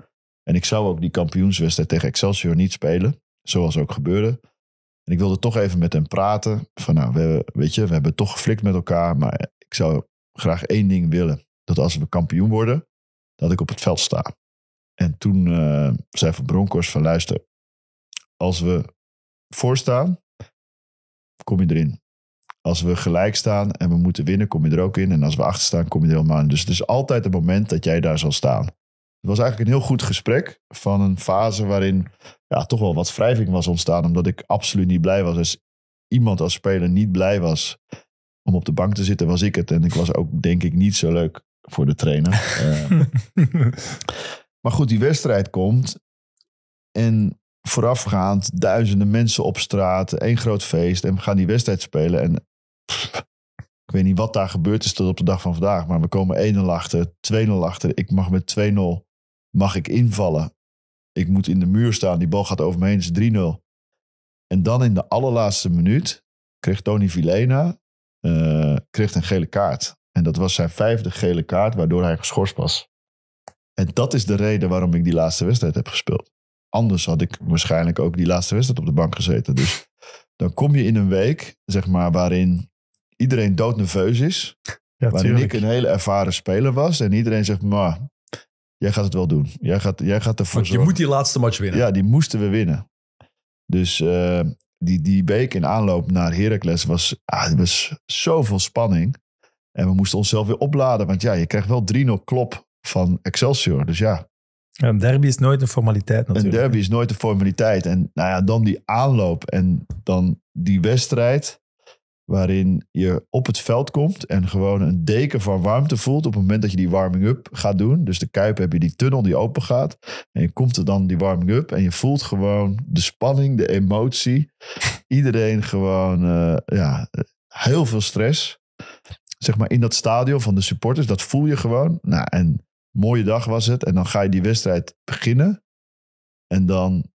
En ik zou ook die kampioenswedstrijd tegen Excelsior niet spelen, zoals ook gebeurde. En ik wilde toch even met hem praten. Van nou, we, weet je, we hebben toch geflikt met elkaar, maar ik zou graag één ding willen. Dat als we kampioen worden, dat ik op het veld sta. En toen eh, zei Van Bronckhorst van luister, als we voorstaan, kom je erin. Als we gelijk staan en we moeten winnen, kom je er ook in. En als we achter staan, kom je er helemaal in. Dus het is altijd het moment dat jij daar zal staan. Het was eigenlijk een heel goed gesprek van een fase waarin ja, toch wel wat wrijving was ontstaan. Omdat ik absoluut niet blij was. Als dus iemand als speler niet blij was om op de bank te zitten, was ik het. En ik was ook denk ik niet zo leuk voor de trainer. Eh, maar goed, die wedstrijd komt. En voorafgaand duizenden mensen op straat, één groot feest. En we gaan die wedstrijd spelen. En ik weet niet wat daar gebeurd is tot op de dag van vandaag. Maar we komen 1-0 achter, 2-0 achter. Ik mag met 2-0 mag ik invallen. Ik moet in de muur staan. Die bal gaat over me heen. Het is 3-0. En dan in de allerlaatste minuut kreeg Tony Vilena eh, kreeg een gele kaart. En dat was zijn vijfde gele kaart, waardoor hij geschorst was. En dat is de reden waarom ik die laatste wedstrijd heb gespeeld. Anders had ik waarschijnlijk ook die laatste wedstrijd op de bank gezeten. Dus dan kom je in een week, zeg maar, waarin iedereen doodnerveus is. Ja, waarin ik een hele ervaren speler was. En iedereen zegt, maar jij gaat het wel doen. Jij gaat, jij gaat ervoor Want oh, je moet die laatste match winnen. Ja, die moesten we winnen. Dus eh, die, die week in aanloop naar Heracles was, ah, was zoveel spanning. En we moesten onszelf weer opladen. Want ja, je krijgt wel 3-0 klop van Excelsior. Dus ja. Een derby is nooit een formaliteit natuurlijk. Een derby is nooit een formaliteit. En nou ja, dan die aanloop en dan die wedstrijd waarin je op het veld komt en gewoon een deken van warmte voelt op het moment dat je die warming-up gaat doen. Dus de Kuip heb je die tunnel die open gaat en je komt er dan die warming-up en je voelt gewoon de spanning, de emotie. Iedereen gewoon, eh, ja, heel veel stress. Zeg maar in dat stadion van de supporters, dat voel je gewoon. Nou, en Mooie dag was het. En dan ga je die wedstrijd beginnen. En dan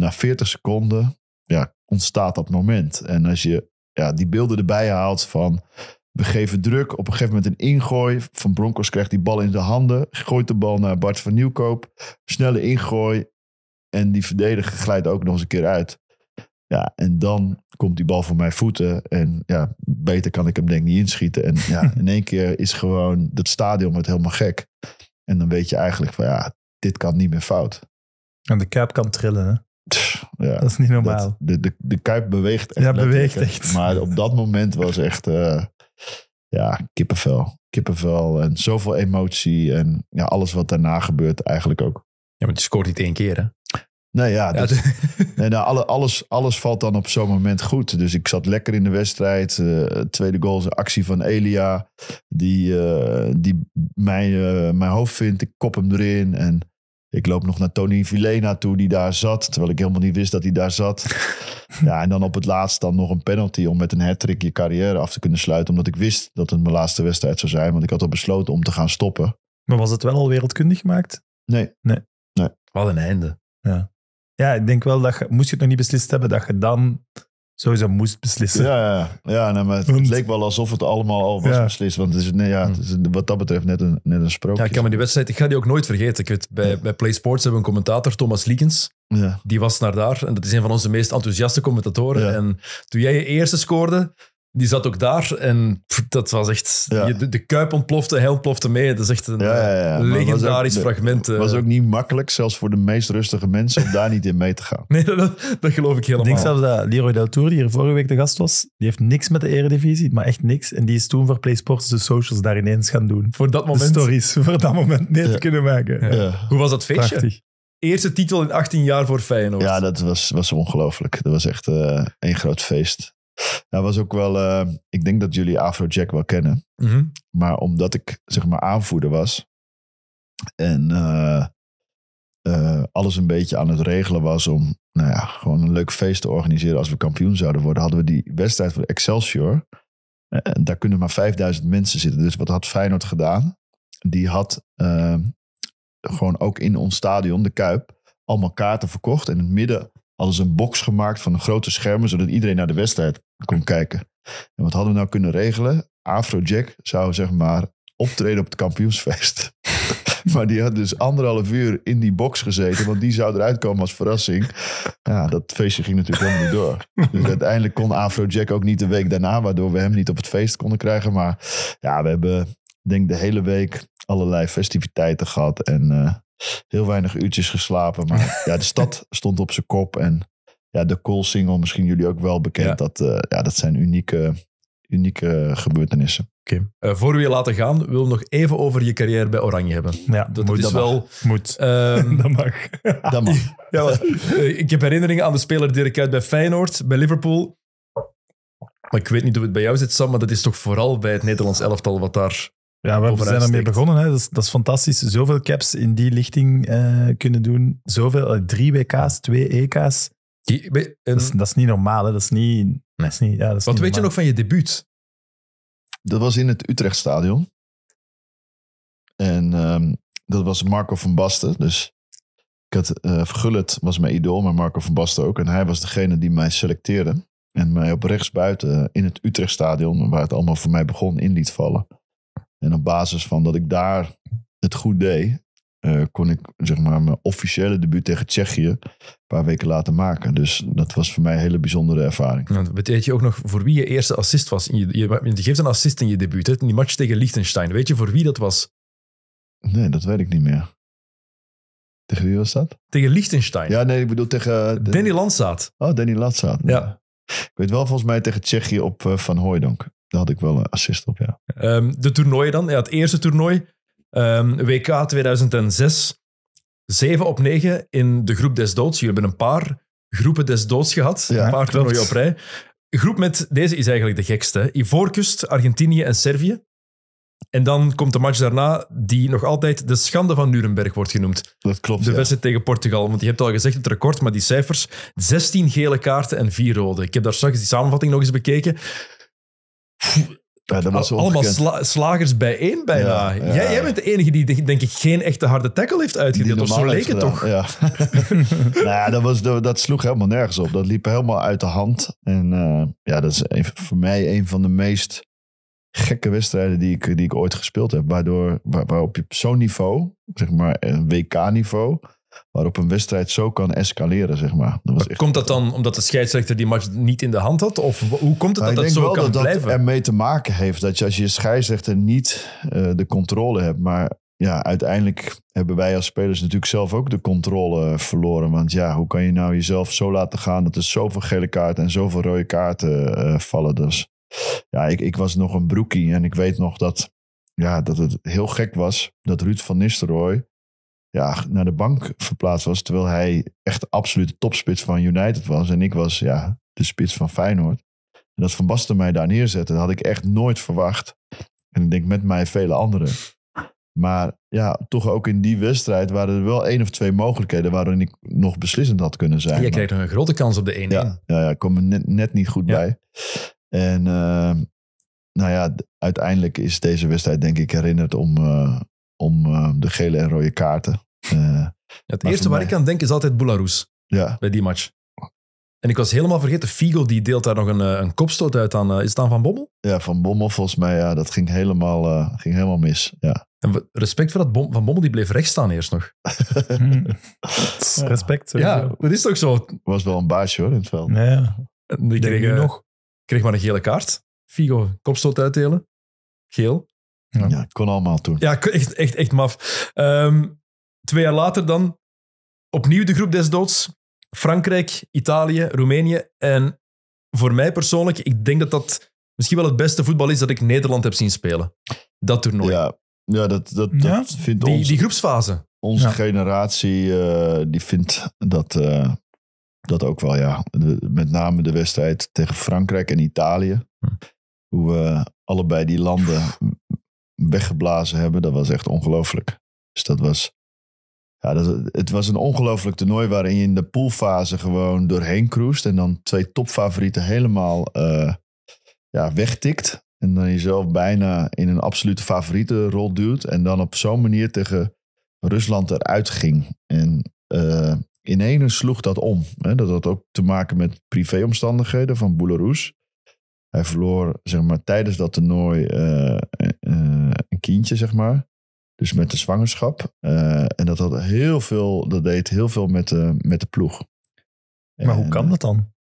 na 40 seconden ja, ontstaat dat moment. En als je ja, die beelden erbij haalt van we geven druk, op een gegeven moment een ingooi. Van Broncos krijgt die bal in de handen, gooit de bal naar Bart van Nieuwkoop. Snelle ingooi en die verdediger glijdt ook nog eens een keer uit. Ja, en dan komt die bal voor mijn voeten. En ja, beter kan ik hem denk ik niet inschieten. En ja, in één keer is gewoon, dat stadion wordt helemaal gek. En dan weet je eigenlijk van ja, dit kan niet meer fout. En de kuip kan trillen hè? Ja, dat is niet normaal. de, de, de kuip beweegt echt. Ja, beweegt echt. Maar op dat moment was echt, eh, ja, kippenvel. Kippenvel en zoveel emotie en ja, alles wat daarna gebeurt eigenlijk ook. Ja, maar je scoort niet één keer hè? Nou ja, dat, nee, nou, alle, alles, alles valt dan op zo'n moment goed. Dus ik zat lekker in de wedstrijd. Eh, tweede goal is een actie van Elia. Die, eh, die mij, eh, mijn hoofd vindt. Ik kop hem erin. En ik loop nog naar Tony Vilena toe, die daar zat. Terwijl ik helemaal niet wist dat hij daar zat. ja, en dan op het laatst dan nog een penalty om met een hat je carrière af te kunnen sluiten. Omdat ik wist dat het mijn laatste wedstrijd zou zijn. Want ik had al besloten om te gaan stoppen. Maar was het wel al wereldkundig gemaakt? Nee. Nee. nee. Wat een einde. Ja. Ja, ik denk wel dat je, moest je het nog niet beslist hebben, dat je dan sowieso moest beslissen. Ja, ja, ja maar het, leek wel alsof het allemaal al was beslist. Want het is, nee, ja, wat dat betreft net een, net een sprookje. Ja, ik kan me die wedstrijd, ik ga die ook nooit vergeten. Ik weet, bij, bij Play Sports hebben we een commentator, Thomas Liekens. Die was naar daar en dat is een van onze meest enthousiaste commentatoren. En toen jij je eerste scoorde, die zat ook daar en dat was echt... de, kuip ontplofte, hij plofte mee. Dat is echt een eh, legendarisch fragment. Het eh. was ook niet makkelijk, zelfs voor de meest rustige mensen, om daar niet in mee te gaan. Nee, dat, dat geloof ik helemaal. Ik denk zelfs dat Leroy Deltour, die hier vorige week de gast was, die heeft niks met de eredivisie, maar echt niks. En die is toen voor Play Sports de socials daar ineens gaan doen. Voor dat moment? De stories, voor dat moment neer te kunnen maken. Hoe was dat feestje? eerste titel in 18 jaar voor Feyenoord. Ja, dat was, was ongelooflijk. Dat was echt een eh, groot feest. Dat was ook wel, eh, ik denk dat jullie Afrojack wel kennen. Mhm. Maar omdat ik zeg maar aanvoerder was en eh, eh, alles een beetje aan het regelen was om nou ja, gewoon een leuk feest te organiseren als we kampioen zouden worden, hadden we die wedstrijd voor Excelsior. En daar kunnen maar 5000 mensen zitten. Dus wat had Feyenoord gedaan? Die had ehm, gewoon ook in ons stadion, de Kuip, allemaal kaarten verkocht. En in het midden hadden ze een box gemaakt van grote schermen, zodat iedereen naar de wedstrijd komt kijken. En wat hadden we nou kunnen regelen? Afrojack zou zeg maar optreden op het kampioensfeest. maar die had dus anderhalf uur in die box gezeten. Want die zou eruit komen als verrassing. Ja, dat feestje ging natuurlijk helemaal niet door. Dus uiteindelijk kon Afrojack ook niet de week daarna. Waardoor we hem niet op het feest konden krijgen. Maar ja, we hebben denk de hele week allerlei festiviteiten gehad. En eh, heel weinig uurtjes geslapen. Maar ja, de stad stond op zijn kop. En ja, de Cool Single, misschien jullie ook wel bekend. Dat, eh, ja, dat zijn unieke, unieke gebeurtenissen. Eh, voor we je laten gaan, wil nog even over je carrière bij Oranje hebben. Ja, dat, moet, is dat wel. Moet. Ehm, dat mag. dat mag. ja, eh, ik heb herinneringen aan de speler Dirk Uit bij Feyenoord, bij Liverpool. Maar ik weet niet hoe het bij jou zit, Sam, maar dat is toch vooral bij het Nederlands elftal wat daar. Ja, we zijn ermee begonnen. Hè. Dat, is, dat is fantastisch. Zoveel caps in die lichting kunnen doen. Zoveel, drie WK's, twee EK's. Die, dat, is, niet normaal, hè? Dat is niet... niet ja, dat Wat weet je nog van je debuut? Dat was in het Utrechtstadion. En ehm, dat was Marco van Basten. Dus ik had, eh, Gullit was mijn idool, maar Marco van Basten ook. En hij was degene die mij selecteerde. En mij op rechtsbuiten in het Utrechtstadion, waar het allemaal voor mij begon, in liet vallen. En op basis van dat ik daar het goed deed, eh, kon ik zeg maar, mijn officiële debuut tegen Tsjechië een paar weken later maken. Dus dat was voor mij een hele bijzondere ervaring. Ja, nou, weet je ook nog voor wie je eerste assist was? Je, je, je geeft een assist in je debuut, hè? die match tegen Liechtenstein. Weet je voor wie dat was? Nee, dat weet ik niet meer. Tegen wie was dat? Tegen Liechtenstein. Ja, nee, ik bedoel tegen... Eh, de... Danny Landsaat. Oh, Danny Landsaat. Ja. Ik weet wel volgens mij tegen Tsjechië op eh, Van Hooijdonk. Daar had ik wel een assist op, ja. Ehm, de toernooi dan? Ja, het eerste toernooi. WK 2006, 7 op 9 in de groep des doods. Jullie hebben een paar groepen des doods gehad, ja, een paar toernooien op rij. Groep met, deze is eigenlijk de gekste, Ivoorkust, Argentinië en Servië. En dan komt de match daarna, die nog altijd de schande van Nuremberg wordt genoemd. Dat klopt. De wedstrijd tegen Portugal. Want je hebt al gezegd het record, maar die cijfers: 16 gele kaarten en 4 rode. Ik heb daar straks die samenvatting nog eens bekeken dat was Allemaal sla slagers bijeen bijna. jij, jij, bent de enige die, denk ik, geen echte harde tackle heeft uitgedeeld. Of zo leek het toch? nou dat, was, dat, sloeg helemaal nergens op. Dat liep helemaal uit de hand. En eh, ja, dat is voor mij een van de meest gekke wedstrijden die ik, die ik ooit gespeeld heb. Waardoor, waar, waarop je op zo'n niveau, zeg maar een WK-niveau, waarop een wedstrijd zo kan escaleren, zeg maar. Dat was echt... Komt dat dan omdat de scheidsrechter die match niet in de hand had? Of hoe komt het nou, dat dat zo kan dat blijven? dat ermee te maken heeft dat je als je scheidsrechter niet eh, de controle hebt, maar ja, uiteindelijk hebben wij als spelers natuurlijk zelf ook de controle verloren. Want ja, hoe kan je nou jezelf zo laten gaan dat er zoveel gele kaarten en zoveel rode kaarten eh, vallen? Dus ja, ik, ik was nog een broekie en ik weet nog dat, ja, dat het heel gek was dat Ruud van Nistelrooy ja, naar de bank verplaatst was. Terwijl hij echt de absolute topspits van United was. En ik was ja, de spits van Feyenoord. En dat Van Basten mij daar neerzette, had ik echt nooit verwacht. En ik denk met mij vele anderen. Maar ja, toch ook in die wedstrijd waren er wel één of twee mogelijkheden waarin ik nog beslissend had kunnen zijn. Je kreeg nog een grote kans op de 1-1. Ja, ja, ik er net, net niet goed bij. En eh, nou ja, uiteindelijk is deze wedstrijd denk ik herinnerd om, eh, om eh, de gele en rode kaarten. Eh, het eerste waar ik aan denk is altijd Belarus. Ja. Bij die match. En ik was helemaal vergeten, Figo die deelt daar nog een, eh, een kopstoot uit aan. Eh, is het aan Van Bommel? Ja, Van Bommel volgens mij, ja, dat ging helemaal, ging helemaal mis. Ja. En respect voor dat Bom, Van Bommel, die bleef rechts staan eerst nog. Hmm. respect. Ja, ja, dat is toch zo. Was wel een baasje hoor in het veld. Ja. die kreeg, nog. kreeg maar een gele kaart. Figo, kopstoot uitdelen. Geel. Ja, kon allemaal toen. Ja, echt, echt, echt maf. Ehm, Twee jaar later dan opnieuw de groep des doods. Frankrijk, Italië, Roemenië. En voor mij persoonlijk, ik denk dat dat misschien wel het beste voetbal is dat ik Nederland heb zien spelen. Dat toernooi. Ja, ja dat, dat, vindt die, ons... Die groepsfase. Onze generatie eh, die vindt dat, eh, dat ook wel, ja. met name de wedstrijd tegen Frankrijk en Italië. Hm. Hoe we allebei die landen weggeblazen hebben, dat was echt ongelooflijk. Dus dat was ja, dat, het was een ongelooflijk toernooi waarin je in de poolfase gewoon doorheen cruist. En dan twee topfavorieten helemaal uh, ja, wegtikt. En dan jezelf bijna in een absolute favoriete rol duwt. En dan op zo'n manier tegen Rusland eruit ging. En uh, in sloeg dat om. Hè? Dat had ook te maken met privéomstandigheden van Belarus. Hij verloor zeg maar, tijdens dat toernooi eh, een kindje, zeg maar. Dus met de zwangerschap. Eh, en dat, had heel veel, dat deed heel veel met de, met de ploeg. Maar hoe kan dat dan?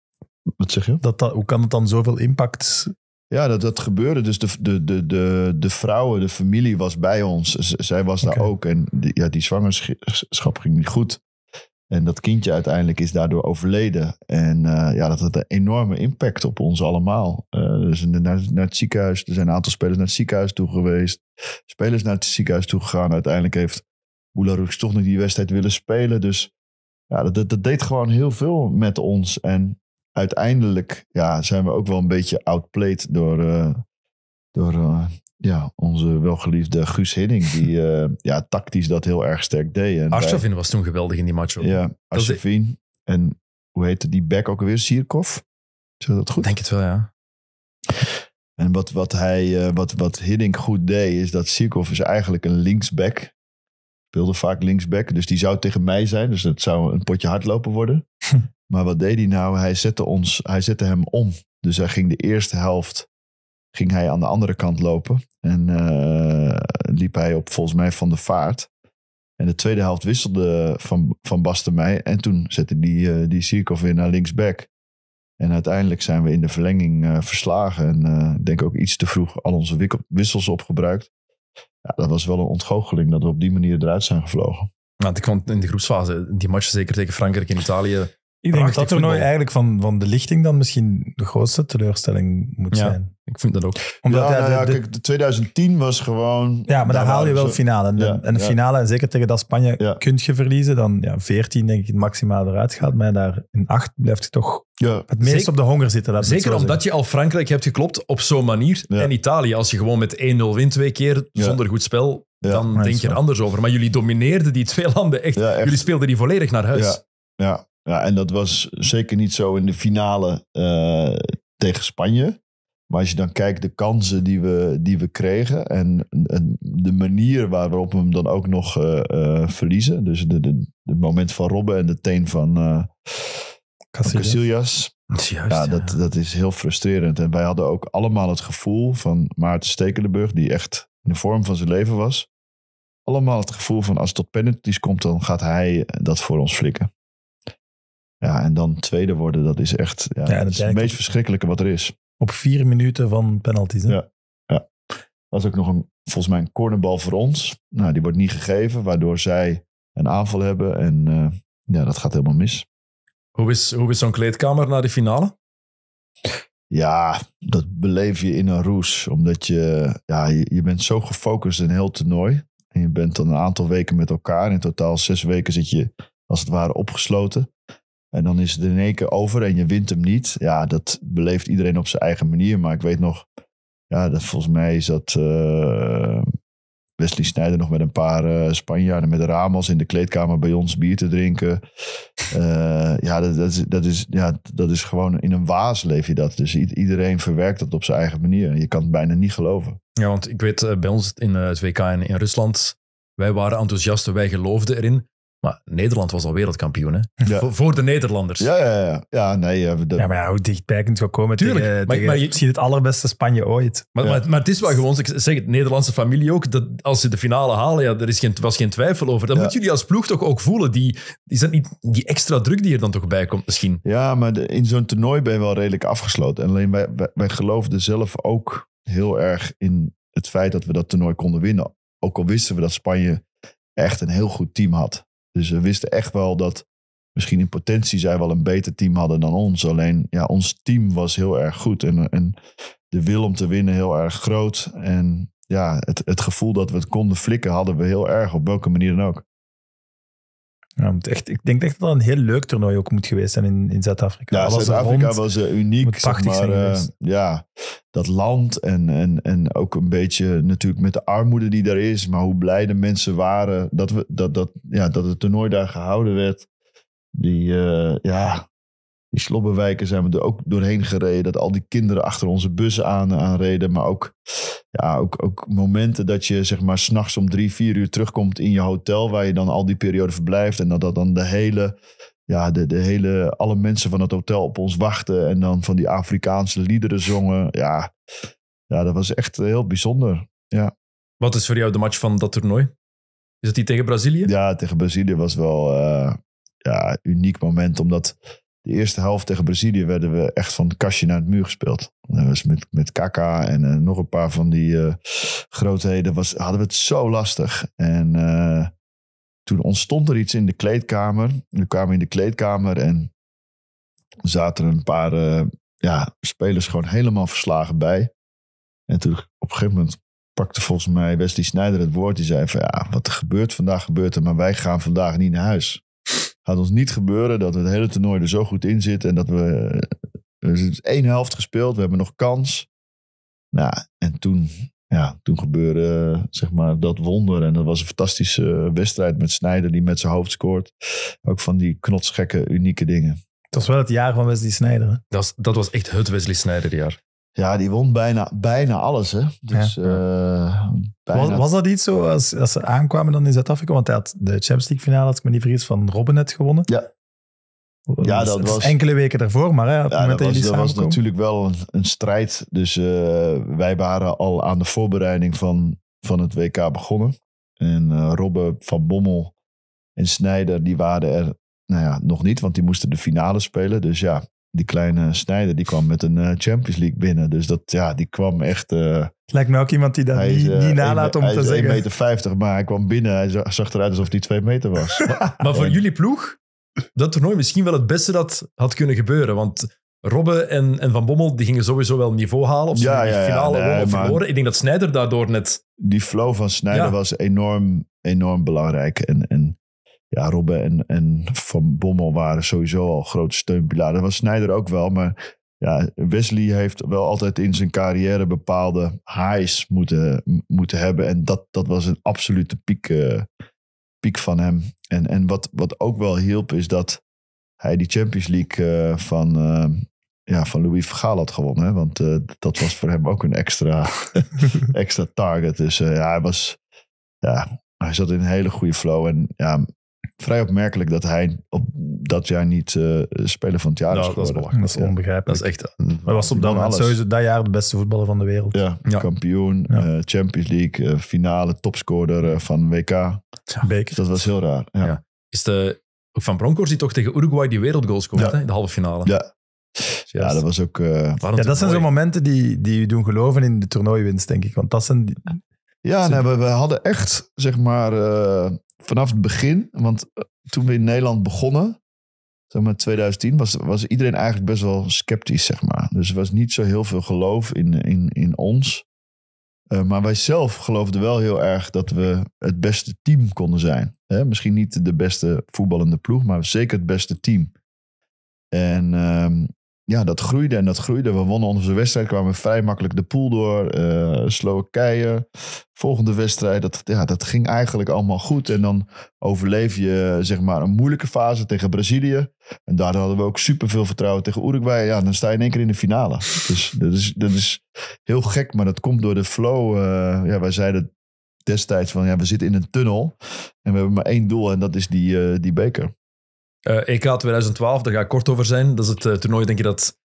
Wat zeg je? Dat, dat, hoe kan dat dan zoveel impact ja, dat, dat gebeurde. Dus de, de, de, de, de vrouwen, de familie was bij ons. zij was daar ook. En ja, die zwangerschap ging niet goed. En dat kindje uiteindelijk is daardoor overleden. En eh, ja, dat had een enorme impact op ons allemaal. Uh, dus naar, het ziekenhuis, er zijn een aantal spelers naar het ziekenhuis toe geweest. Spelers naar het ziekenhuis toe gegaan. Uiteindelijk heeft Boularoux toch nog die wedstrijd willen spelen. Dus ja, dat, dat deed gewoon heel veel met ons. En uiteindelijk ja, zijn we ook wel een beetje outplayed door, eh, door eh, ja, onze welgeliefde Guus Hidding, die eh, ja, tactisch dat heel erg sterk deed. En was toen geweldig in die match. Ook. Ja, Arshavin. En hoe heette die back ook alweer? Sierkov? Zeg dat goed? Denk het wel, ja. En wat, wat, hij, eh, wat, wat Hidding goed deed, is dat Sierkov is eigenlijk een linksback. Speelde vaak linksback, dus die zou tegen mij zijn. Dus dat zou een potje hardlopen worden. maar wat deed hij nou? Hij zette, ons, hij zette hem om. Dus hij ging de eerste helft ging hij aan de andere kant lopen. En eh, liep hij op volgens mij van de vaart. En de tweede helft wisselde Van, van Basten mij. En toen zette die, uh, die cirkel weer naar linksback. En uiteindelijk zijn we in de verlenging eh, verslagen. En ik denk ook iets te vroeg al onze wissels opgebruikt. Ja, dat was wel een ontgoocheling dat we op die manier eruit zijn gevlogen. Want ik vond in de groepsfase, die match zeker tegen Frankrijk en Italië, ik denk dat dat toernooi eigenlijk van, van de lichting dan misschien de grootste teleurstelling moet zijn. Ik vind dat ook. Omdat nou de, 2010 was gewoon. Ja, maar daar haal je wel finale. En, de, finale, en zeker tegen dat Spanje, kunt je verliezen. Dan ja, 14 denk ik het maximaal eruit gaat. Maar daar in 8 blijft je toch het meest zeker, op de honger zitten. Dat zeker omdat je al Frankrijk hebt geklopt op zo'n manier. En Italië, als je gewoon met 1-0 wint twee keer zonder goed spel. dan denk je er anders over. Maar jullie domineerden die twee landen echt. echt. Jullie speelden die volledig naar huis. Ja, ja, en dat was zeker niet zo in de finale eh, tegen Spanje. Maar als je dan kijkt de kansen die we, die we kregen en, en de manier waarop we hem dan ook nog eh, eh, verliezen. Dus het moment van Robben en de teen van Casillas. Casillas. ja, dat, dat is heel frustrerend. En wij hadden ook allemaal het gevoel van Maarten Stekelenburg, die echt in de vorm van zijn leven was. Allemaal het gevoel van als het tot penalties komt, dan gaat hij dat voor ons flikken. Ja, en dan tweede worden, dat is echt ja, dat is het meest verschrikkelijke wat er is. Op vier minuten van penalties. Hè? Ja, ja. Was ook nog een, volgens mij een cornerbal voor ons. Nou, die wordt niet gegeven, waardoor zij een aanval hebben. En eh, ja, dat gaat helemaal mis. Hoe is, hoe is zo'n kleedkamer na de finale? Ja, dat beleef je in een roes. Omdat je, ja, je, bent zo gefocust in heel heel toernooi. En je bent dan een aantal weken met elkaar. In totaal zes weken zit je als het ware opgesloten. En dan is het in één keer over en je wint hem niet. Ja, dat beleeft iedereen op zijn eigen manier. Maar ik weet nog, ja, dat volgens mij is dat eh, Wesley Snijder nog met een paar eh, Spanjaarden met Ramos in de kleedkamer bij ons bier te drinken. Eh, ja, dat, dat, is, dat, is, ja, dat is gewoon in een waas leef je dat. Dus iedereen verwerkt dat op zijn eigen manier. Je kan het bijna niet geloven. Ja, want ik weet bij ons in het WK en in Rusland, wij waren enthousiast wij geloofden erin. Maar Nederland was al wereldkampioen, hè? Voor, de Nederlanders. Ja, ja, ja. Ja, nee, eh, ja maar hoe dichtbij kunt je komen Tuurlijk, tegen, maar, maar je... misschien het allerbeste Spanje ooit. Maar, maar, het is wel gewoon, ik zeg het, Nederlandse familie ook, dat als ze de finale halen, ja, er is geen, was geen twijfel over. Dat moeten jullie als ploeg toch ook voelen, die, is dat niet die extra druk die er dan toch bij komt misschien? Ja, maar in zo'n toernooi ben je wel redelijk afgesloten. En alleen wij, wij, wij geloofden zelf ook heel erg in het feit dat we dat toernooi konden winnen. Ook al wisten we dat Spanje echt een heel goed team had. Dus we wisten echt wel dat misschien in potentie zij wel een beter team hadden dan ons. Alleen ja, ons team was heel erg goed en, en de wil om te winnen heel erg groot. En ja, het, het gevoel dat we het konden flikken hadden we heel erg, op welke manier dan ook. Ja, echt, ik denk echt dat dat een heel leuk toernooi ook moet geweest zijn in, in Zuid-Afrika. Ja, Zuid-Afrika was eh, uniek. Zeg maar, uh, ja, dat land en, en, en ook een beetje natuurlijk met de armoede die daar is. Maar hoe blij de mensen waren dat, we, dat, dat, ja, dat het toernooi daar gehouden werd. Die, eh, ja, die slobbenwijken zijn we er ook doorheen gereden. Dat al die kinderen achter onze bussen aan, aanreden. Maar ook, ja, ook, ook momenten dat je zeg maar s'nachts om drie, vier uur terugkomt in je hotel. Waar je dan al die periode verblijft. En dat dat dan de hele, ja, de, de hele, alle mensen van het hotel op ons wachten. En dan van die Afrikaanse liederen zongen. Ja, ja dat was echt heel bijzonder. Ja. Wat is voor jou de match van dat toernooi? Is dat die tegen Brazilië? Ja, tegen Brazilië was wel eh, ja, uniek moment. Omdat de eerste helft tegen Brazilië werden we echt van het kastje naar het muur gespeeld. Dat was met, met Kaka en eh, nog een paar van die eh, grootheden was, hadden we het zo lastig. En eh, toen ontstond er iets in de kleedkamer. We kwamen in de kleedkamer en zaten er een paar ja, spelers gewoon helemaal verslagen bij. En toen op een gegeven moment pakte volgens mij Wesley Snijder het woord. Die zei van ja, wat er gebeurt vandaag gebeurt er, maar wij gaan vandaag niet naar huis gaat ons niet gebeuren dat we het hele toernooi er zo goed in zitten. En dat we. Eh, er dus één helft gespeeld, we hebben nog kans. Nou, en toen, ja, toen gebeurde eh, zeg maar, dat wonder. En dat was een fantastische eh, wedstrijd met Snijder die met zijn hoofd scoort. Ook van die knotsgekke, unieke dingen. Dat was wel het jaar van Wesley Snijder. Dat, dat was echt het Wesley Snijder jaar. Ja, die won bijna, bijna alles. Hè. Dus, eh, bijna... was, dat iets zo als, als ze aankwamen dan in Zuid-Afrika? Want hij had de Champions League finale, als ik me niet van Robben net gewonnen. Ja. Ja, dus dat, was... Enkele weken daarvoor, maar hè, op het dat, was, dat was natuurlijk wel een, strijd. Dus eh, wij waren al aan de voorbereiding van, van het WK begonnen. En eh, Robben, Van Bommel en Snijder, die waren er nou ja, nog niet, want die moesten de finale spelen. Dus ja, die kleine Snijder, die kwam met een eh, Champions League binnen. Dus dat, ja, die kwam echt... Eh, Lijkt me ook iemand die dat hij niet, eh, is, om nalaat om hij te zeggen. 1,50 meter, 50, maar hij kwam binnen. Hij zag, eruit alsof hij 2 meter was. maar, voor jullie ploeg, dat toernooi misschien wel het beste dat had kunnen gebeuren. Want Robben en, en Van Bommel die gingen sowieso wel niveau halen. Of ze ja, ja, finale nee, verloren. Ik denk dat Snijder daardoor net... Die flow van Snijder was enorm, enorm belangrijk. En, en ja, Robben en, en Van Bommel waren sowieso al grote steunpilaren. Dat was Snijder ook wel, maar ja, Wesley heeft wel altijd in zijn carrière bepaalde highs moeten, moeten hebben. En dat, dat was een absolute piek, eh, piek van hem. En, en wat, wat ook wel hielp is dat hij die Champions League eh, van, eh, ja, van Louis Vergaal had gewonnen. Hè? Want dat was voor hem ook een extra, extra target. Dus ja, hij was... Ja, hij zat in een hele goede flow. En ja, vrij opmerkelijk dat hij op dat jaar niet uh, speler van het jaar is geworden. Nou, dat is, dat is onbegrijpelijk. Dat is echt... Maar was op dat moment sowieso dat jaar de beste voetballer van de wereld. Ja, kampioen, eh, Champions League, eh, finale, topscorer van WK. Beker. Dat was heel raar. Ja. Is de, van Bronckhorst die toch tegen Uruguay die wereldgoal scoort, hè? de halve finale. Ja. Dus ja, dat was ook... ja, dat zijn zo'n momenten die, die je doen geloven in de toernooiwinst, denk ik. Want dat zijn die, ja, we, we, hadden echt, zeg maar, eh, vanaf het begin, want eh, toen we in Nederland begonnen, zeg maar 2010, was, was iedereen eigenlijk best wel sceptisch, zeg maar. Dus er was niet zo heel veel geloof in, in, in ons. Eh, maar wij zelf geloofden wel heel erg dat we het beste team konden zijn. Hè? Misschien niet de beste voetballende ploeg, maar zeker het beste team. En ehm, ja, dat groeide en dat groeide. We wonnen onze wedstrijd, kwamen vrij makkelijk de pool door. Eh, Slowakije, volgende wedstrijd. Dat, ja, dat ging eigenlijk allemaal goed. En dan overleef je zeg maar, een moeilijke fase tegen Brazilië. En daar hadden we ook superveel vertrouwen tegen Uruguay. Ja, dan sta je in één keer in de finale. Dus dat is, dat is heel gek, maar dat komt door de flow. Eh, ja, wij zeiden destijds van ja, we zitten in een tunnel. En we hebben maar één doel en dat is die, eh, die beker. Uh, EK 2012, daar ga ik kort over zijn. Dat is het eh, toernooi, denk je, dat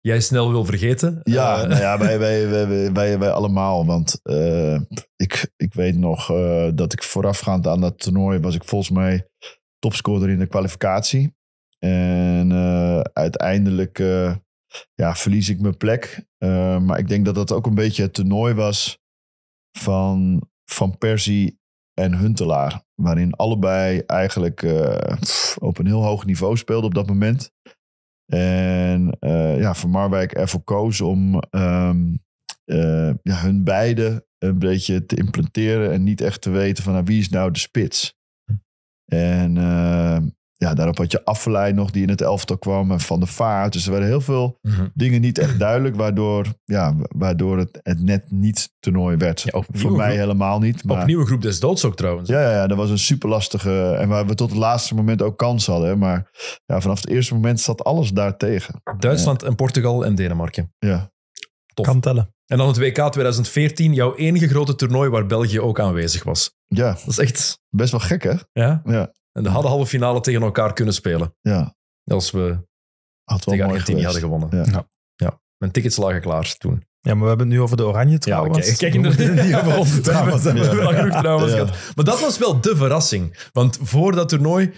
jij snel wil vergeten. Ja, eh, nou ja wij, wij, wij, wij, wij, allemaal. Want eh, ik, ik weet nog dat ik voorafgaand aan dat toernooi was ik volgens mij topscorer in de kwalificatie. En uiteindelijk ja, verlies ik mijn plek. maar ik denk dat dat ook een beetje het toernooi was van Van Persie en Huntelaar. Waarin allebei eigenlijk eh, op een heel hoog niveau speelden op dat moment. En eh, ja, Van Marwijk ervoor koos om ehm, eh, ja, hun beide een beetje te implanteren. En niet echt te weten van nou, wie is nou de spits. Hm. En ja, daarop had je afleid nog die in het elftal kwam en Van de Vaart. Dus er werden heel veel mhm. dingen niet echt duidelijk, waardoor, ja, waardoor het, het net niet toernooi werd. Ja, Voor mij helemaal niet. Maar, opnieuw nieuwe groep des doods ook trouwens. Ja, ja, dat was een super lastige en waar we tot het laatste moment ook kans hadden. Maar ja, vanaf het eerste moment zat alles daartegen. Duitsland en Portugal en Denemarken. Ja. Tof. Kan tellen. En dan het WK 2014, jouw enige grote toernooi waar België ook aanwezig was. Ja. Dat is echt... Best wel gek, hè? Ja. ja. En de hadden halve finale tegen elkaar kunnen spelen. Ja. Als we tegen Argentinië hadden gewonnen. Ja. ja. Mijn tickets lagen klaar toen. Ja, maar we hebben het nu over de oranje trouwens. Ja, kijk, inderdaad niet Maar dat was wel de verrassing. Want voor dat toernooi,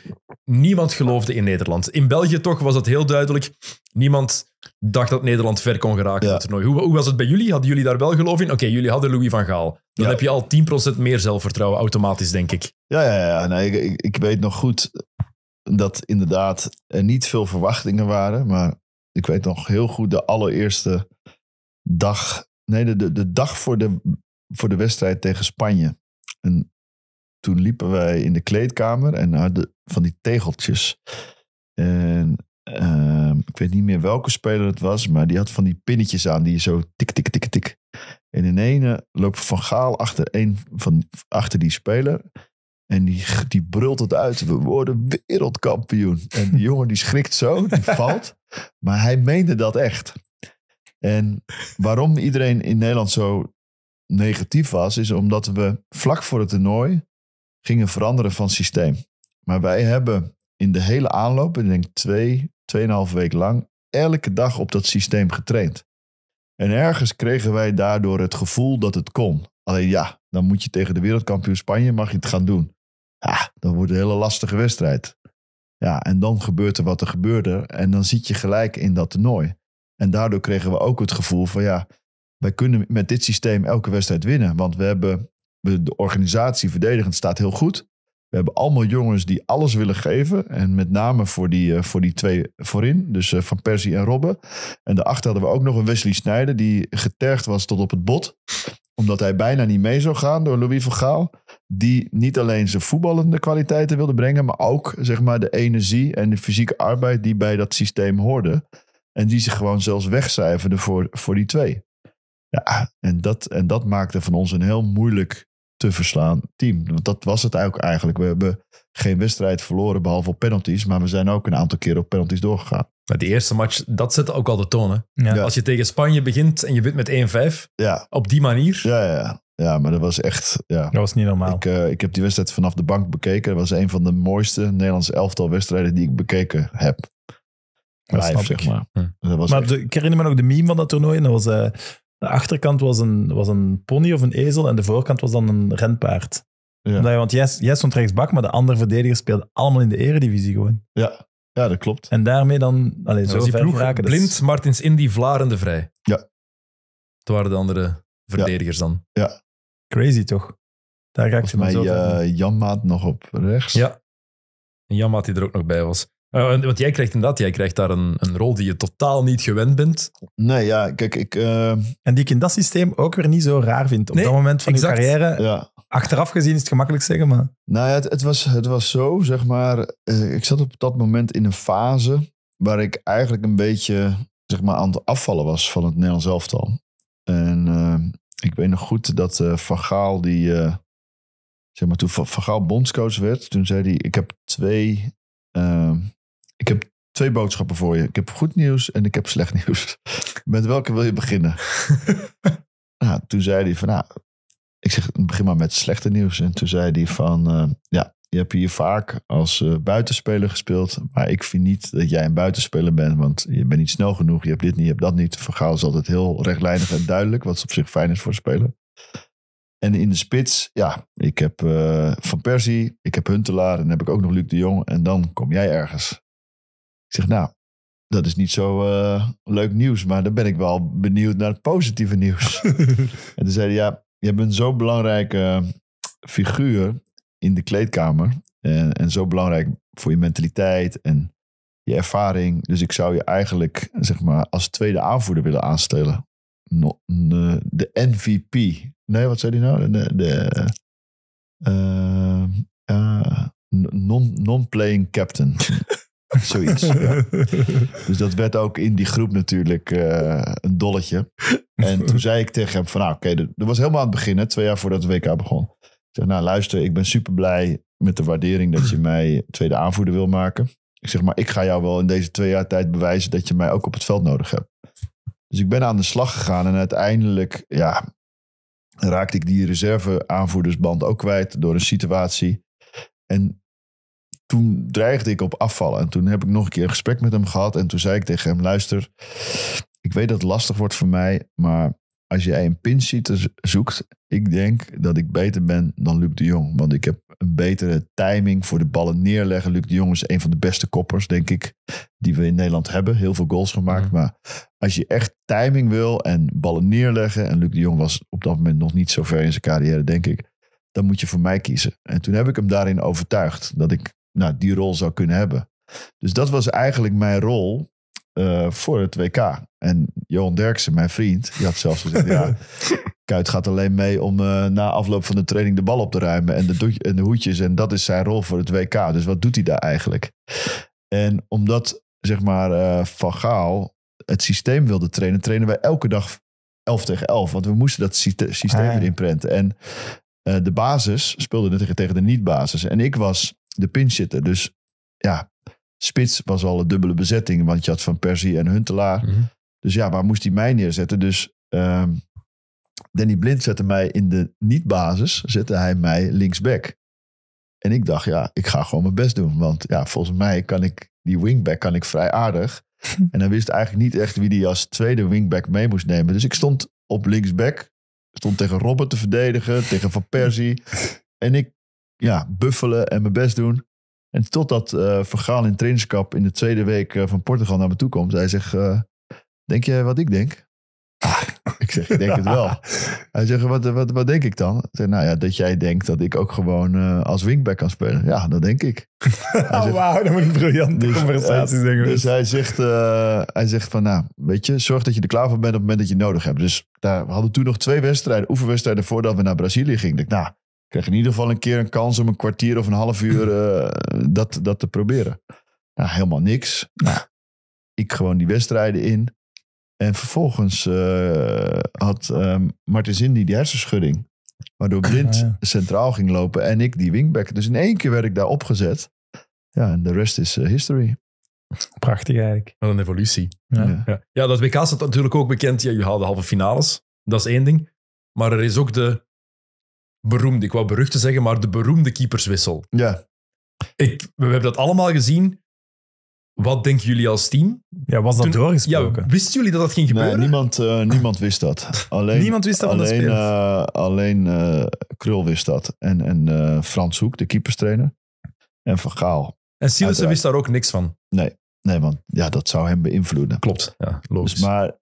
niemand geloofde in Nederland. In België toch was dat heel duidelijk. Niemand dacht dat Nederland ver kon geraken ja. het toernooi. Hoe, hoe, was het bij jullie? Hadden jullie daar wel geloof in? Oké, jullie hadden Louis van Gaal. Dan heb je al 10% meer zelfvertrouwen automatisch, denk ik. Ja, ja, ja. Nee, ik, ik, weet nog goed dat inderdaad er niet veel verwachtingen waren. Maar ik weet nog heel goed de allereerste dag... Nee, de, de, de dag voor de, voor de wedstrijd tegen Spanje. En toen liepen wij in de kleedkamer en hadden van die tegeltjes. En... Eh, Ehm, ik weet niet meer welke speler het was, maar die had van die pinnetjes aan die je zo tik, tik, tik, tik. En in ene loopt Van Gaal achter, een van, achter die speler. En die, die brult het uit. We worden wereldkampioen. En die jongen die schrikt zo, die valt. Maar hij meende dat echt. En waarom iedereen in Nederland zo negatief was, is omdat we vlak voor het toernooi gingen veranderen van systeem. Maar wij hebben in de hele aanloop, ik denk twee, 2,5 week lang elke dag op dat systeem getraind. En ergens kregen wij daardoor het gevoel dat het kon. Alleen ja, dan moet je tegen de wereldkampioen Spanje, mag je het gaan doen. Ja, dan wordt een hele lastige wedstrijd. Ja, en dan gebeurt er wat er gebeurde en dan zit je gelijk in dat toernooi. En daardoor kregen we ook het gevoel van ja, wij kunnen met dit systeem elke wedstrijd winnen. Want we hebben, de organisatie verdedigend staat heel goed. We hebben allemaal jongens die alles willen geven. En met name voor die, eh, voor die twee voorin. Dus eh, Van Persie en Robben. En daarachter hadden we ook nog een Wesley Snijder. Die getergd was tot op het bot. Omdat hij bijna niet mee zou gaan door Louis van Gaal. Die niet alleen zijn voetballende kwaliteiten wilde brengen. Maar ook zeg maar, de energie en de fysieke arbeid die bij dat systeem hoorden En die zich gewoon zelfs wegcijferde voor, voor die twee. Ja, en dat, en dat maakte van ons een heel moeilijk te verslaan team. Want dat was het ook eigenlijk. We hebben geen wedstrijd verloren behalve op penalties. Maar we zijn ook een aantal keren op penalties doorgegaan. Maar die eerste match, dat zet ook al de toon. Ja. Als je tegen Spanje begint en je wint met 1-5. Ja. Op die manier. Ja, ja, ja, maar dat was echt... Ja. Dat was niet normaal. Ik, eh, ik heb die wedstrijd vanaf de bank bekeken. Dat was een van de mooiste Nederlandse elftal wedstrijden die ik bekeken heb. Live, zeg maar. Hm. Dat was maar ik herinner me nog de meme van dat toernooi. dat was... Eh, de achterkant was een, was een pony of een ezel en de voorkant was dan een renpaard. Ja. want jij, jij stond rechtsbak, maar de andere verdedigers speelden allemaal in de eredivisie gewoon. Ja, ja dat klopt. En daarmee dan... Allee, zo ver die dus blind, Martins Indy, Vlarende vrij. Ja. Het waren de andere verdedigers dan. Ja. Crazy toch? Daar raakte ik ze zo uh, eh, Janmaat nog op rechts. Ja. En Janmaat die er ook nog bij was. Eh, want jij krijgt inderdaad, jij krijgt daar een, een, rol die je totaal niet gewend bent. Nee, ja, kijk, ik... Eh, en die ik in dat systeem ook weer niet zo raar vind. Op dat moment van je carrière, achteraf gezien is het gemakkelijk zeggen, maar... Nou ja, het, het was, het was zo, zeg maar, eh, ik zat op dat moment in een fase waar ik eigenlijk een beetje, zeg maar, aan het afvallen was van het Nederlands elftal. En ik weet nog goed dat Van Gaal, die, zeg maar, toen Van bondscoach werd, toen zei hij, ik heb twee... Ik heb twee boodschappen voor je. Ik heb goed nieuws en ik heb slecht nieuws. Met welke wil je beginnen? nou, toen zei hij van, nou, ik zeg, begin maar met slechte nieuws. En toen zei hij van, eh, ja, je hebt hier vaak als eh, buitenspeler gespeeld. Maar ik vind niet dat jij een buitenspeler bent. Want je bent niet snel genoeg. Je hebt dit niet, je hebt dat niet. Vergaal is altijd heel rechtlijnig en duidelijk. Wat op zich fijn is voor spelen. En in de spits, ja, ik heb eh, Van Persie. Ik heb Huntelaar. En dan heb ik ook nog Luc de Jong. En dan kom jij ergens. Ik zeg, nou, dat is niet zo eh, leuk nieuws, maar dan ben ik wel benieuwd naar het positieve nieuws. en toen zei hij, ja, je bent zo'n belangrijke eh, figuur in de kleedkamer. En, en zo belangrijk voor je mentaliteit en je ervaring. Dus ik zou je eigenlijk, zeg maar, als tweede aanvoerder willen aanstellen. de MVP. Nee, wat zei hij nou? De, de eh, non-playing captain. Zoiets. Dus dat werd ook in die groep natuurlijk eh, een dolletje. En toen zei ik tegen hem van nou oké, dat was helemaal aan het begin, hè, twee jaar voordat de WK begon. Ik zeg nou luister, ik ben super blij met de waardering dat je mij tweede aanvoerder wil maken. Ik zeg maar ik ga jou wel in deze twee jaar tijd bewijzen dat je mij ook op het veld nodig hebt. Dus ik ben aan de slag gegaan en uiteindelijk ja, raakte ik die reserve aanvoerdersband ook kwijt door een situatie. En toen dreigde ik op afvallen. En toen heb ik nog een keer een gesprek met hem gehad. En toen zei ik tegen hem: luister, ik weet dat het lastig wordt voor mij, maar als jij een pinsieter zoekt, ik denk dat ik beter ben dan Luc de Jong. Want ik heb een betere timing voor de ballen neerleggen. Luc de Jong is een van de beste koppers, denk ik, die we in Nederland hebben. Heel veel goals gemaakt. Mhm. Maar als je echt timing wil en ballen neerleggen. En Luc de Jong was op dat moment nog niet zo ver in zijn carrière, denk ik. Dan moet je voor mij kiezen. En toen heb ik hem daarin overtuigd dat ik nou, die rol zou kunnen hebben. Dus dat was eigenlijk mijn rol uh, voor het WK. En Johan Derksen, mijn vriend, die had zelfs gezegd: ja, Kuit gaat alleen mee om eh, na afloop van de training de bal op te ruimen en de, en de hoedjes. En dat is zijn rol voor het WK. Dus wat doet hij daar eigenlijk? En omdat, zeg maar, uh, Van Gaal het systeem wilde trainen, trainen wij elke dag 11 tegen 11. Want we moesten dat systeem ah inprenten. En de basis speelde tegen, tegen de niet-basis. En ik was de pinch zitten. Dus ja, spits was al een dubbele bezetting, want je had Van Persie en Huntelaar. Mhm. Dus ja, waar moest hij mij neerzetten? Dus ehm, Danny Blind zette mij in de niet-basis, zette hij mij linksback. En ik dacht, ja, ik ga gewoon mijn best doen. Want ja, volgens mij kan ik die wingback kan ik vrij aardig. en hij wist eigenlijk niet echt wie die als tweede wingback mee moest nemen. Dus ik stond op linksback. Stond tegen Robert te verdedigen, tegen Van Persie. En ik ja, buffelen en mijn best doen. En totdat uh, eh, Vergaal in trainingskap in de tweede week eh, van Portugal naar me toe komt. Hij zegt, eh, denk jij wat ik denk? ik zeg, ik denk het wel. Hij zegt, wat, wat, wat denk ik dan? zeg, nou ja, dat jij denkt dat ik ook gewoon als wingback kan spelen. Ja, dat denk ik. oh, wauw, dat moet een briljante dus, conversatie Dus hij zegt, hij zegt van, nou, weet je, zorg dat je er klaar voor bent op het moment dat je nodig hebt. Dus daar, we hadden toen nog twee wedstrijden, oefenwedstrijden, voordat we naar Brazilië gingen. Ik nou, krijg in ieder geval een keer een kans om een kwartier of een half uur eh, dat, dat te proberen. Nou, helemaal niks. Nou, ik gewoon die wedstrijden in. En vervolgens eh, had um, Martin Zindi die hersenschudding. Waardoor Blind centraal ging lopen en ik die wingback. Dus in één keer werd ik daar opgezet. Ja, en de rest is eh, history. Prachtig eigenlijk. Wat een evolutie. Ja. ja, dat WK staat natuurlijk ook bekend. Ja, je haalde halve finales. Dat is één ding. Maar er is ook de beroemde, ik wou berucht zeggen, maar de beroemde keeperswissel. Ja. Ik, we hebben dat allemaal gezien. Wat denken jullie als team? Ja, was dat Toen, doorgesproken? wisten jullie dat dat ging gebeuren? niemand, eh, niemand wist dat. Alleen, niemand wist dat alleen, uh, alleen uh, Krul wist dat. En, en Frans Hoek, de keeperstrainer. En Van Gaal. En Silissen wist daar ook niks van. Nee, nee want ja, dat zou hem beïnvloeden. Klopt, ja, Dus, maar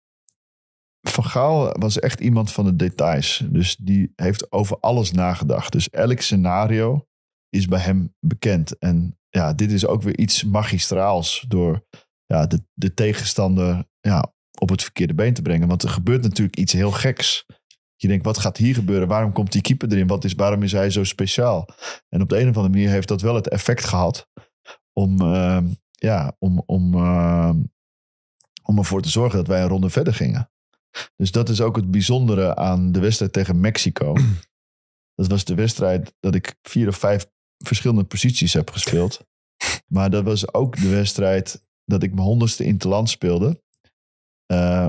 van Gaal was echt iemand van de details. Dus die heeft over alles nagedacht. Dus elk scenario is bij hem bekend. En ja, dit is ook weer iets magistraals door ja, de, de tegenstander ja, op het verkeerde been te brengen. Want er gebeurt natuurlijk iets heel geks. Je denkt, wat gaat hier gebeuren? Waarom komt die keeper erin? Wat is, waarom is hij zo speciaal? En op de een of andere manier heeft dat wel het effect gehad om, ehm, ja, om, om, ehm, om ervoor te zorgen dat wij een ronde verder gingen. Dus dat is ook het bijzondere aan de wedstrijd tegen Mexico. Dat was de wedstrijd dat ik vier of vijf verschillende posities heb gespeeld. Maar dat was ook de wedstrijd dat ik mijn honderdste interland speelde. Eh,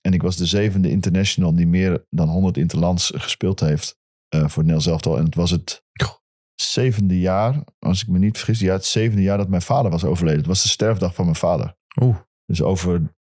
en ik was de zevende international die meer dan honderd interlands gespeeld heeft uh, voor Nel al. En het was het zevende jaar, als ik me niet vergis, ja, het zevende jaar dat mijn vader was overleden. Het was de sterfdag van mijn vader. Oeh. Dus over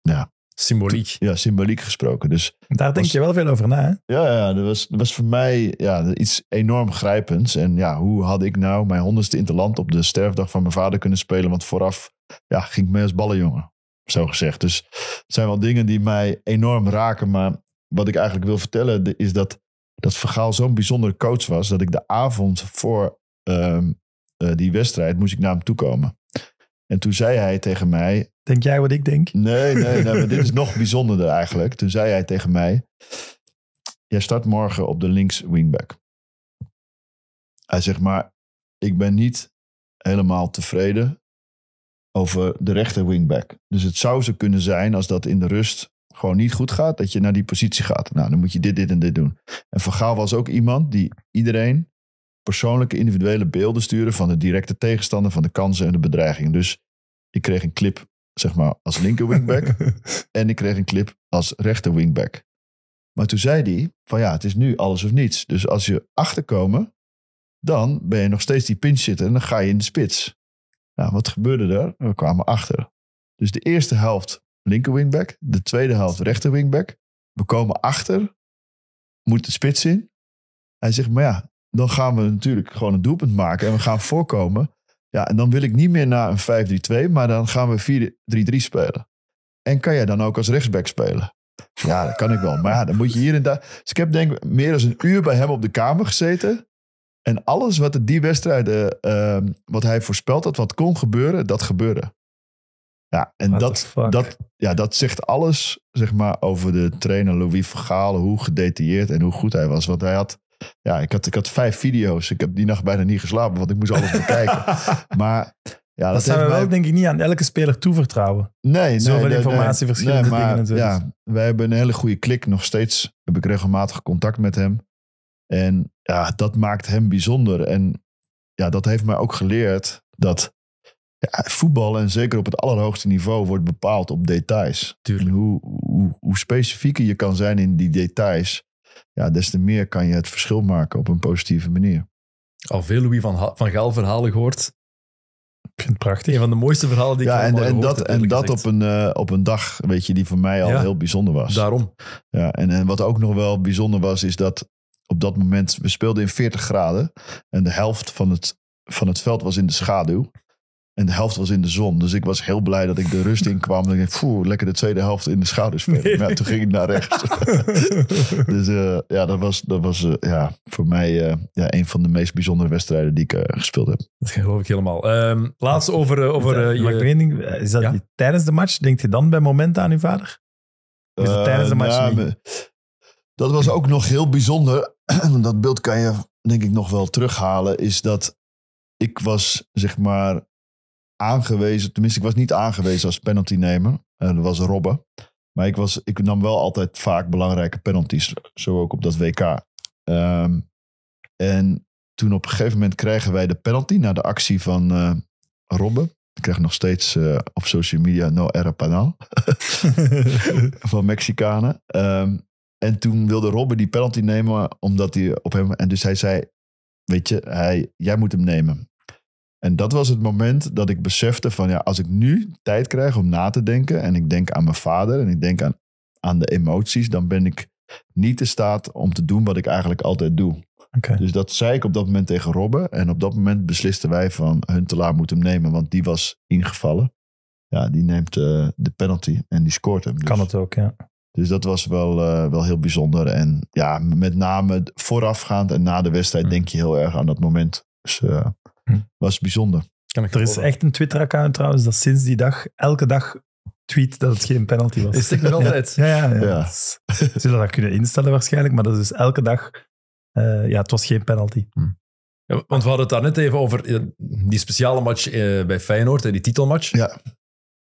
ja, Symboliek. Ja, symboliek gesproken. Dus Daar denk je wel veel over na. Hè? Ja, ja dat, was, dat was voor mij ja, iets enorm grijpends. En ja, hoe had ik nou mijn honderdste interland op de sterfdag van mijn vader kunnen spelen? Want vooraf ja, ging ik mee als ballenjongen, zo gezegd. Dus het zijn wel dingen die mij enorm raken. Maar wat ik eigenlijk wil vertellen is dat dat verhaal zo'n bijzondere coach was... dat ik de avond voor ehm, eh, die wedstrijd moest ik naar hem toe komen. En toen zei hij tegen mij, Denk jij wat ik denk? Nee, nee, nee. maar dit is nog bijzonderder eigenlijk. Toen zei hij tegen mij: Jij start morgen op de links wingback. Hij zegt maar: Ik ben niet helemaal tevreden over de rechter wingback. Dus het zou zo kunnen zijn als dat in de rust gewoon niet goed gaat, dat je naar die positie gaat. Nou, dan moet je dit, dit en dit doen. En Vergaal was ook iemand die iedereen persoonlijke individuele beelden sturen van de directe tegenstander, van de kansen en de bedreiging. Dus ik kreeg een clip zeg maar, als linker wingback. en ik kreeg een clip als rechter wingback. Maar toen zei hij van ja, het is nu alles of niets. Dus als je achterkomen, dan ben je nog steeds die pinch zitten en dan ga je in de spits. Nou, wat gebeurde er? We kwamen achter. Dus de eerste helft linker wingback, de tweede helft rechter wingback. We komen achter, moet de spits in. Hij zegt, maar ja, dan gaan we natuurlijk gewoon een doelpunt maken en we gaan voorkomen. Ja, en dan wil ik niet meer naar een 5-3-2, maar dan gaan we 4-3-3 spelen. En kan jij dan ook als rechtsback spelen? Ja, dat kan ik wel. Maar ja, dan moet je hier en daar. Dus ik heb denk ik meer dan een uur bij hem op de kamer gezeten. En alles wat die wedstrijden, ehm, wat hij voorspeld had, wat kon gebeuren, dat gebeurde. Ja, en dat, dat, ja, dat zegt alles zeg maar, over de trainer Louis Vergaal Hoe gedetailleerd en hoe goed hij was. Want hij had ja, ik had, ik had vijf video's. Ik heb die nacht bijna niet geslapen, want ik moest alles bekijken. maar ja, dat, zijn we wel, denk ik, niet aan elke speler toevertrouwen. Nee, Zoveel nee, informatie, nee, nee, maar, dingen Ja, wij hebben een hele goede klik nog steeds. Heb ik regelmatig contact met hem. En ja, dat maakt hem bijzonder. En ja, dat heeft mij ook geleerd dat ja, voetbal, en zeker op het allerhoogste niveau, wordt bepaald op details. Tuurlijk. hoe, hoe, hoe specifieker je kan zijn in die details, ja, des te meer kan je het verschil maken op een positieve manier. Al veel Louis van, van Gaal verhalen gehoord. Ik vind het prachtig. Een van de mooiste verhalen die ik ja, en, gehoord, dat, En dat op een, eh, op een dag, weet je, die voor mij al heel bijzonder was. Daarom. Ja, en, en wat ook nog wel bijzonder was, is dat op dat moment, we speelden in 40 graden. En de helft van het, van het veld was in de schaduw. En de helft was in de zon. Dus ik was heel blij dat ik de rust in kwam. En ik dacht, lekker de tweede helft in de schouders spelen. Maar ja, toen ging ik naar rechts. dus eh, ja, dat was, dat was eh, ja, voor mij eh, ja, een van de meest bijzondere wedstrijden die ik gespeeld heb. Dat geloof ik helemaal. Um, ehm, laatst over, over je... is dat tijdens de match? Denk je dan bij momenten aan je vader? Is tijdens de match nou, niet? Dat was ook nog heel bijzonder. dat beeld kan je denk ik nog wel terughalen. Is dat ik was zeg maar aangewezen. Tenminste, ik was niet aangewezen als penaltynemer. Uh, eh, dat was Robben. Maar ik, was, ik nam wel altijd vaak belangrijke penalties. Zo ook op dat WK. Ehm, en toen op een gegeven moment kregen wij de penalty na de actie van eh, Robben. Ik krijg nog steeds eh, op social media no era penal van Mexicanen. Ehm, en toen wilde Robben die penalty nemen omdat hij op hem... En dus hij zei, weet je, hij, jij moet hem nemen. En dat was het moment dat ik besefte van ja, als ik nu tijd krijg om na te denken en ik denk aan mijn vader en ik denk aan, aan de emoties, dan ben ik niet in staat om te doen wat ik eigenlijk altijd doe. Dus dat zei ik op dat moment tegen Robben. En op dat moment beslisten wij van hun Huntelaar moet hem nemen, want die was ingevallen. Ja, die neemt eh, de penalty en die scoort hem. Dus. Kan het ook, ja. Dus dat was wel, eh, wel heel bijzonder. En ja, met name voorafgaand en na de wedstrijd mm. denk je heel erg aan dat moment. Dus, eh, Hm. was bijzonder. er is echt een Twitter-account trouwens dat sinds die dag elke dag tweet dat het geen penalty was. Is het nog altijd? Ja, ja, ja. Zullen dat kunnen instellen waarschijnlijk, maar dat is dus elke dag... Eh, ja, het was geen penalty. Hm. want we hadden het daar net even over die speciale match eh, bij Feyenoord, die titelmatch. Ja.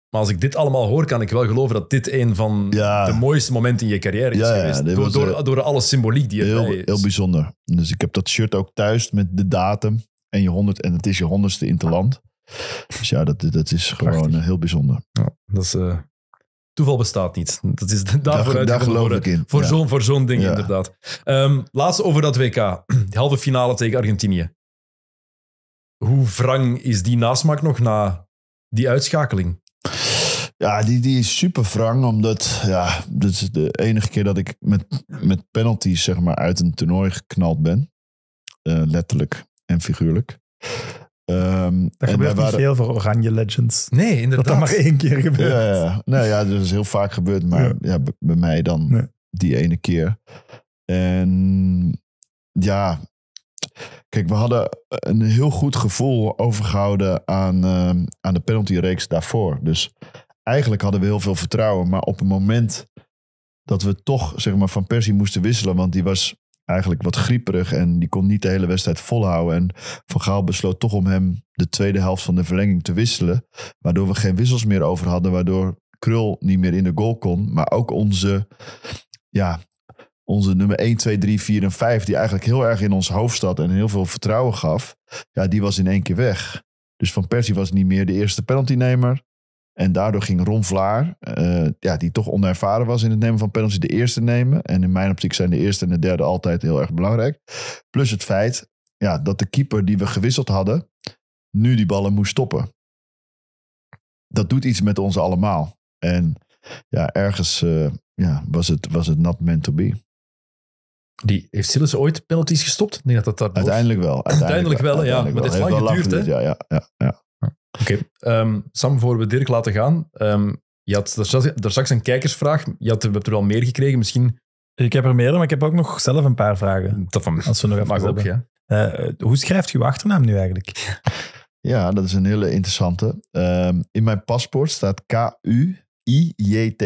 Maar als ik dit allemaal hoor, kan ik wel geloven dat dit een van de mooiste momenten in je carrière is geweest. Door, door, eh, door, alle symboliek die je heel, is. Heel bijzonder. Dus ik heb dat shirt ook thuis met de datum. En, je honderd, en het is je honderdste in het land. Dus ja, dat, dat is gewoon eh, heel bijzonder. Ja, dat is, eh, toeval bestaat niet. Dat is daarvoor daar, daar, geloof ik in. Voor zo'n voor zo'n ding, inderdaad. Um, laatste over dat WK. De halve finale tegen Argentinië. Hoe wrang is die nasmaak nog na die uitschakeling? Ja, die, die is super wrang, omdat ja, dit is de enige keer dat ik met, met penalties zeg maar, uit een toernooi geknald ben. Uh, letterlijk en figuurlijk. Um, ehm, dat gebeurt niet veel Oranje Legends. Nee, inderdaad. Dat dat maar één keer gebeurt. Ja, ja. Nou ja, dus dat is heel vaak gebeurd, maar ja. bij mij dan die ene keer. En ja, kijk, we hadden een heel goed gevoel overgehouden aan, ehm, aan de penaltyreeks daarvoor. Dus eigenlijk hadden we heel veel vertrouwen, maar op het moment dat we toch zeg maar, van Persie moesten wisselen, want die was eigenlijk wat grieperig en die kon niet de hele wedstrijd volhouden. En Van Gaal besloot toch om hem de tweede helft van de verlenging te wisselen, waardoor we geen wissels meer over hadden, waardoor Krul niet meer in de goal kon, maar ook onze, ja, onze nummer 1, 2, 3, 4 en 5, die eigenlijk heel erg in ons hoofdstad en heel veel vertrouwen gaf, ja, die was in één keer weg. Dus Van Persie was niet meer de eerste penaltynemer. En daardoor ging Ron Vlaar, eh, ja, die toch onervaren was in het nemen van penalty, de eerste nemen. En in mijn optiek zijn de eerste en de derde altijd heel erg belangrijk. Plus het feit ja, dat de keeper die we gewisseld hadden, nu die ballen moest stoppen. Dat doet iets met ons allemaal. En ja, ergens eh, ja, was, het, was het not meant to be. Die, heeft Silas ooit penalties gestopt? Nee, dat dat, uiteindelijk wel. Uiteindelijk, wel, ja. Maar dit is lang geduurd, hè? Ja, ja, ja, ja. Oké. Ehm, Sam, voor we Dirk laten gaan. Um, je had daar straks een kijkersvraag. Je, had, we hebt er al meer gekregen. Misschien ik heb er meer, maar ik heb ook nog zelf een paar vragen. Dat van als we nog mag ja. Eh, hoe schrijft je achternaam nu eigenlijk? Ja, dat is een hele interessante. Ehm, in mijn paspoort staat K-U-I-J-T.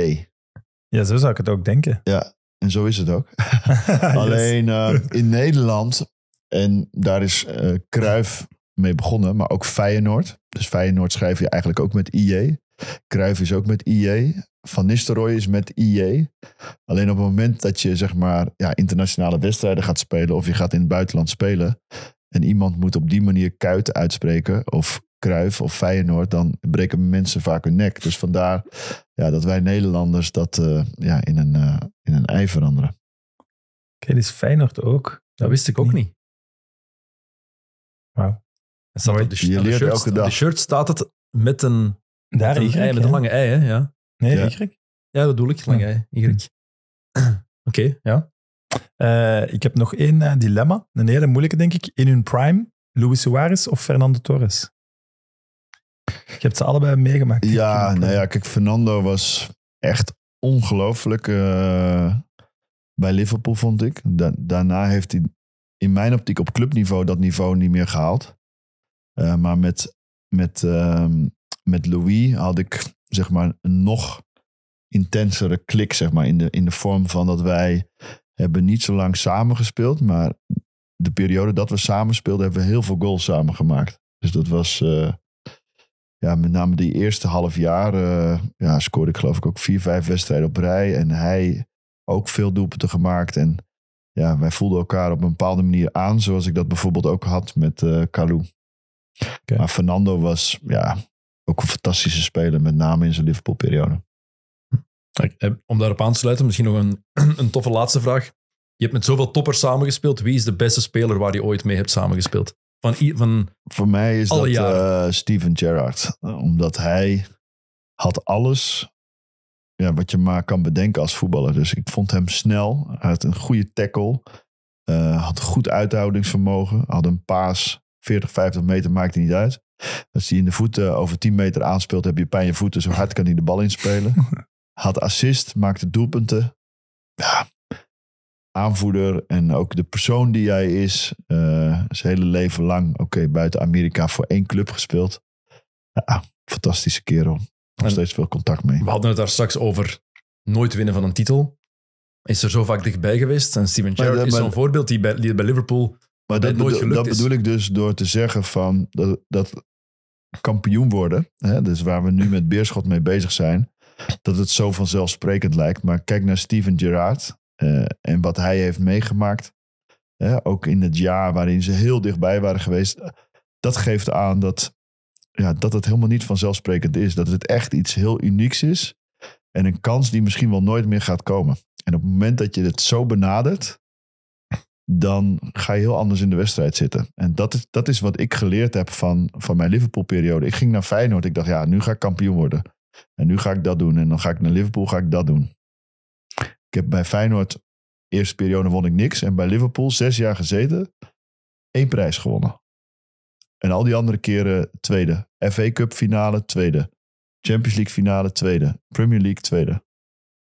Ja, zo zou ik het ook denken. Ja, en zo is het ook. Alleen eh, in Nederland, en daar is Kruif eh, mee begonnen, maar ook Feyenoord. Dus Feyenoord schrijf je eigenlijk ook met IJ. Cruijff is ook met IJ. Van Nistelrooy is met IJ. Alleen op het moment dat je zeg maar, ja, internationale wedstrijden gaat spelen of je gaat in het buitenland spelen en iemand moet op die manier kuiten uitspreken of Kruif of Feyenoord, dan breken mensen vaak hun nek. Dus vandaar ja, dat wij Nederlanders dat eh, ja, in, een, uh, in een ei veranderen. Oké, okay, dus Feyenoord ook? Dat wist ik ook niet. niet. Wauw. Sorry, de, je leert shirt, elke dag. de shirt staat het met een, Daar, met met een lange ei, hè? Ja. Nee, ja. Y? Ja, dat bedoel ik, lange ei, Y. Hm. Oké, ja. Eh, ik heb nog één eh, dilemma. Een hele moeilijke, denk ik. In hun prime, Luis Suarez of Fernando Torres? Je hebt ze allebei meegemaakt. Ja, nou ja, kijk, Fernando was echt ongelooflijk eh, bij Liverpool, vond ik. daarna heeft hij in mijn optiek op clubniveau dat niveau niet meer gehaald. Eh, maar met, met, ehm, met Louis had ik zeg maar een nog intensere klik, zeg maar, in de, in de vorm van dat wij hebben niet zo lang samengespeeld, maar de periode dat we samen speelden, hebben we heel veel goals samen gemaakt. Dus dat was, eh, ja, met name die eerste half jaar, eh, ja, scoorde ik geloof ik ook vier, vijf wedstrijden op rij. En hij ook veel doelpunten gemaakt. En ja, wij voelden elkaar op een bepaalde manier aan, zoals ik dat bijvoorbeeld ook had met uh, Kalou. Maar Fernando was ja, ook een fantastische speler, met name in zijn Liverpool-periode. Hm. Eh, om daarop aan te sluiten, misschien nog een, een toffe laatste vraag. Je hebt met zoveel toppers samengespeeld. Wie is de beste speler waar je ooit mee hebt samengespeeld? Van, van Voor mij is dat eh, Steven Gerrard. Omdat hij had alles ja, wat je maar kan bedenken als voetballer. Dus ik vond hem snel. Hij had een goede tackle. Uh, had goed uithoudingsvermogen. Had een paas 40, 50 meter maakt het niet uit. Als hij in de voeten eh, over 10 meter aanspeelt, heb je pijn in je voeten. Zo hard kan hij de bal inspelen. Had assist, maakte doelpunten. Ja, aanvoerder en ook de persoon die jij is. Uh, zijn hele leven lang, oké, buiten Amerika voor één club gespeeld. fantastische kerel. Nog steeds veel contact mee. We hadden het daar straks over nooit winnen van een titel. Is er zo vaak dichtbij geweest. En Steven Gerrard eh, is zo'n voorbeeld die bij, die bij Liverpool maar dat, bedoel ik dus door te zeggen van dat, dat kampioen worden, hè, dus waar we nu met Beerschot mee bezig zijn, dat het zo vanzelfsprekend lijkt. Maar kijk naar Steven Gerrard eh, en wat hij heeft meegemaakt. Hè, ook in het jaar waarin ze heel dichtbij waren geweest. Dat geeft aan dat, ja, dat het helemaal niet vanzelfsprekend is. Dat het echt iets heel unieks is. En een kans die misschien wel nooit meer gaat komen. En op het moment dat je het zo benadert, dan ga je heel anders in de wedstrijd zitten. En dat is, dat is wat ik geleerd heb van, van mijn Liverpool-periode. Ik ging naar Feyenoord. Ik dacht, ja, nu ga ik kampioen worden. En nu ga ik dat doen. En dan ga ik naar Liverpool, ga ik dat doen. Ik heb bij Feyenoord, eerste periode won ik niks. En bij Liverpool, zes jaar gezeten, één prijs gewonnen. En al die andere keren tweede. FA Cup finale, tweede. Champions League finale, tweede. Premier League, tweede.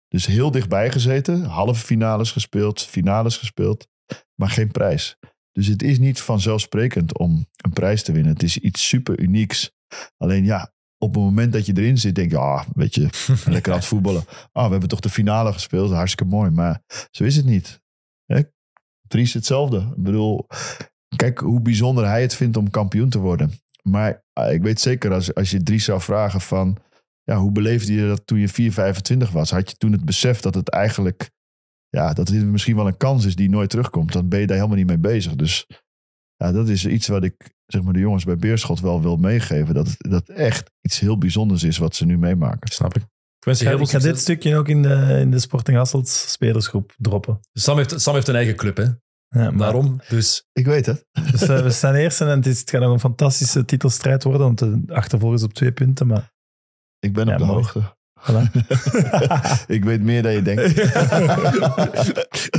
Dus heel dichtbij gezeten. Halve finales gespeeld, finales gespeeld maar geen prijs. Dus het is niet vanzelfsprekend om een prijs te winnen. Het is iets super unieks. Alleen ja, op het moment dat je erin zit, denk je, ah, weet je, lekker aan het voetballen. Ah, we hebben toch de finale gespeeld, hartstikke mooi. Maar zo is het niet. Hè? Dries hetzelfde. Ik bedoel, kijk hoe bijzonder hij het vindt om kampioen te worden. Maar eh, ik weet zeker, als, als je Dries zou vragen van, ja, hoe beleefde je dat toen je 4,25 was? Had je toen het besef dat het eigenlijk ja, dat dit misschien wel een kans is die nooit terugkomt, dan ben je daar helemaal niet mee bezig. Dus ja, dat is iets wat ik zeg maar, de jongens bij Beerschot wel wil meegeven. Dat dat echt iets heel bijzonders is wat ze nu meemaken. Snap ik. Ik, ga, ga dit stukje ook in de, in de Sporting Hasselt spelersgroep droppen. Sam heeft, Sam heeft een eigen club, hè? Ja, Waarom? Dus. Ik weet het. Dus eh, we staan eerst en het, is, het gaat nog een fantastische titelstrijd worden, want de achtervolgers is op twee punten. Maar... Ik ben op de hoogte. ik weet meer dan je denkt.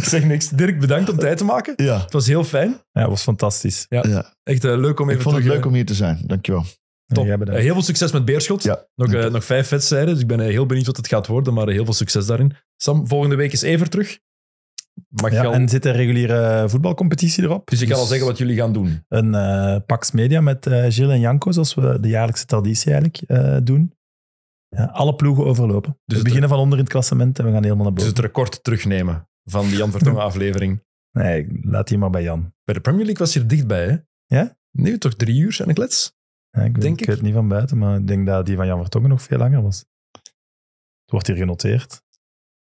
ik zeg niks. Dirk, bedankt om tijd te maken. Ja. Het was heel fijn. Ja, het was fantastisch. Ja. Echt eh, leuk om even Ik vond het leuk eh, om hier te zijn. Dankjewel. Top. Ja, eh, heel veel succes met Beerschot. Ja, nog, nog vijf wedstrijden, dus ik ben heel benieuwd wat het gaat worden, maar heel veel succes daarin. Sam, volgende week is Ever terug. Mag ja, al... En zit een reguliere voetbalcompetitie erop. Dus ik kan al dus zeggen wat jullie gaan doen. Een Pax Media met uh, Gilles en Janko, zoals we de jaarlijkse traditie eigenlijk doen alle ploegen overlopen. Dus we beginnen van onder in het klassement en we gaan helemaal naar boven. Dus het record terugnemen van die Jan Vertongen aflevering. Nee, laat die maar bij Jan. Bij de Premier League was je er dichtbij, hè? Ja? Nee, toch drie uur zijn de klets? Ja, ik, denk ik. ik weet het niet van buiten, maar ik denk dat die van Jan Vertongen nog veel langer was. Het wordt hier genoteerd.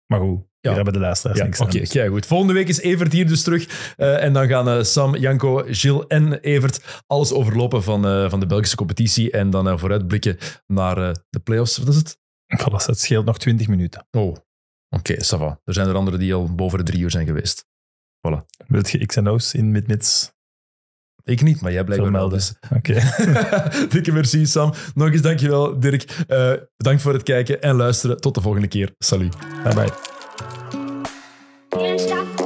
Maar goed, ja. Hier hebben de laatste ja, Oké, goed. Volgende week is Evert hier dus terug. Eh, en dan gaan eh, Sam, Janko, Gilles en Evert alles overlopen van, eh, van de Belgische competitie. En dan vooruitblikken naar de playoffs. Wat is het? Voilà, het scheelt nog twintig minuten. Oh, oké, okay, Sava. Er zijn er anderen die al boven de drie uur zijn geweest. Voilà. Wilt je XNO's in mid-mids? Ik niet, maar jij blijft wel. Dus. Oké. Dikke merci, Sam. Nog eens dankjewel, Dirk. bedankt voor het kijken en luisteren. Tot de volgende keer. Salut. Bye bye. 天杀！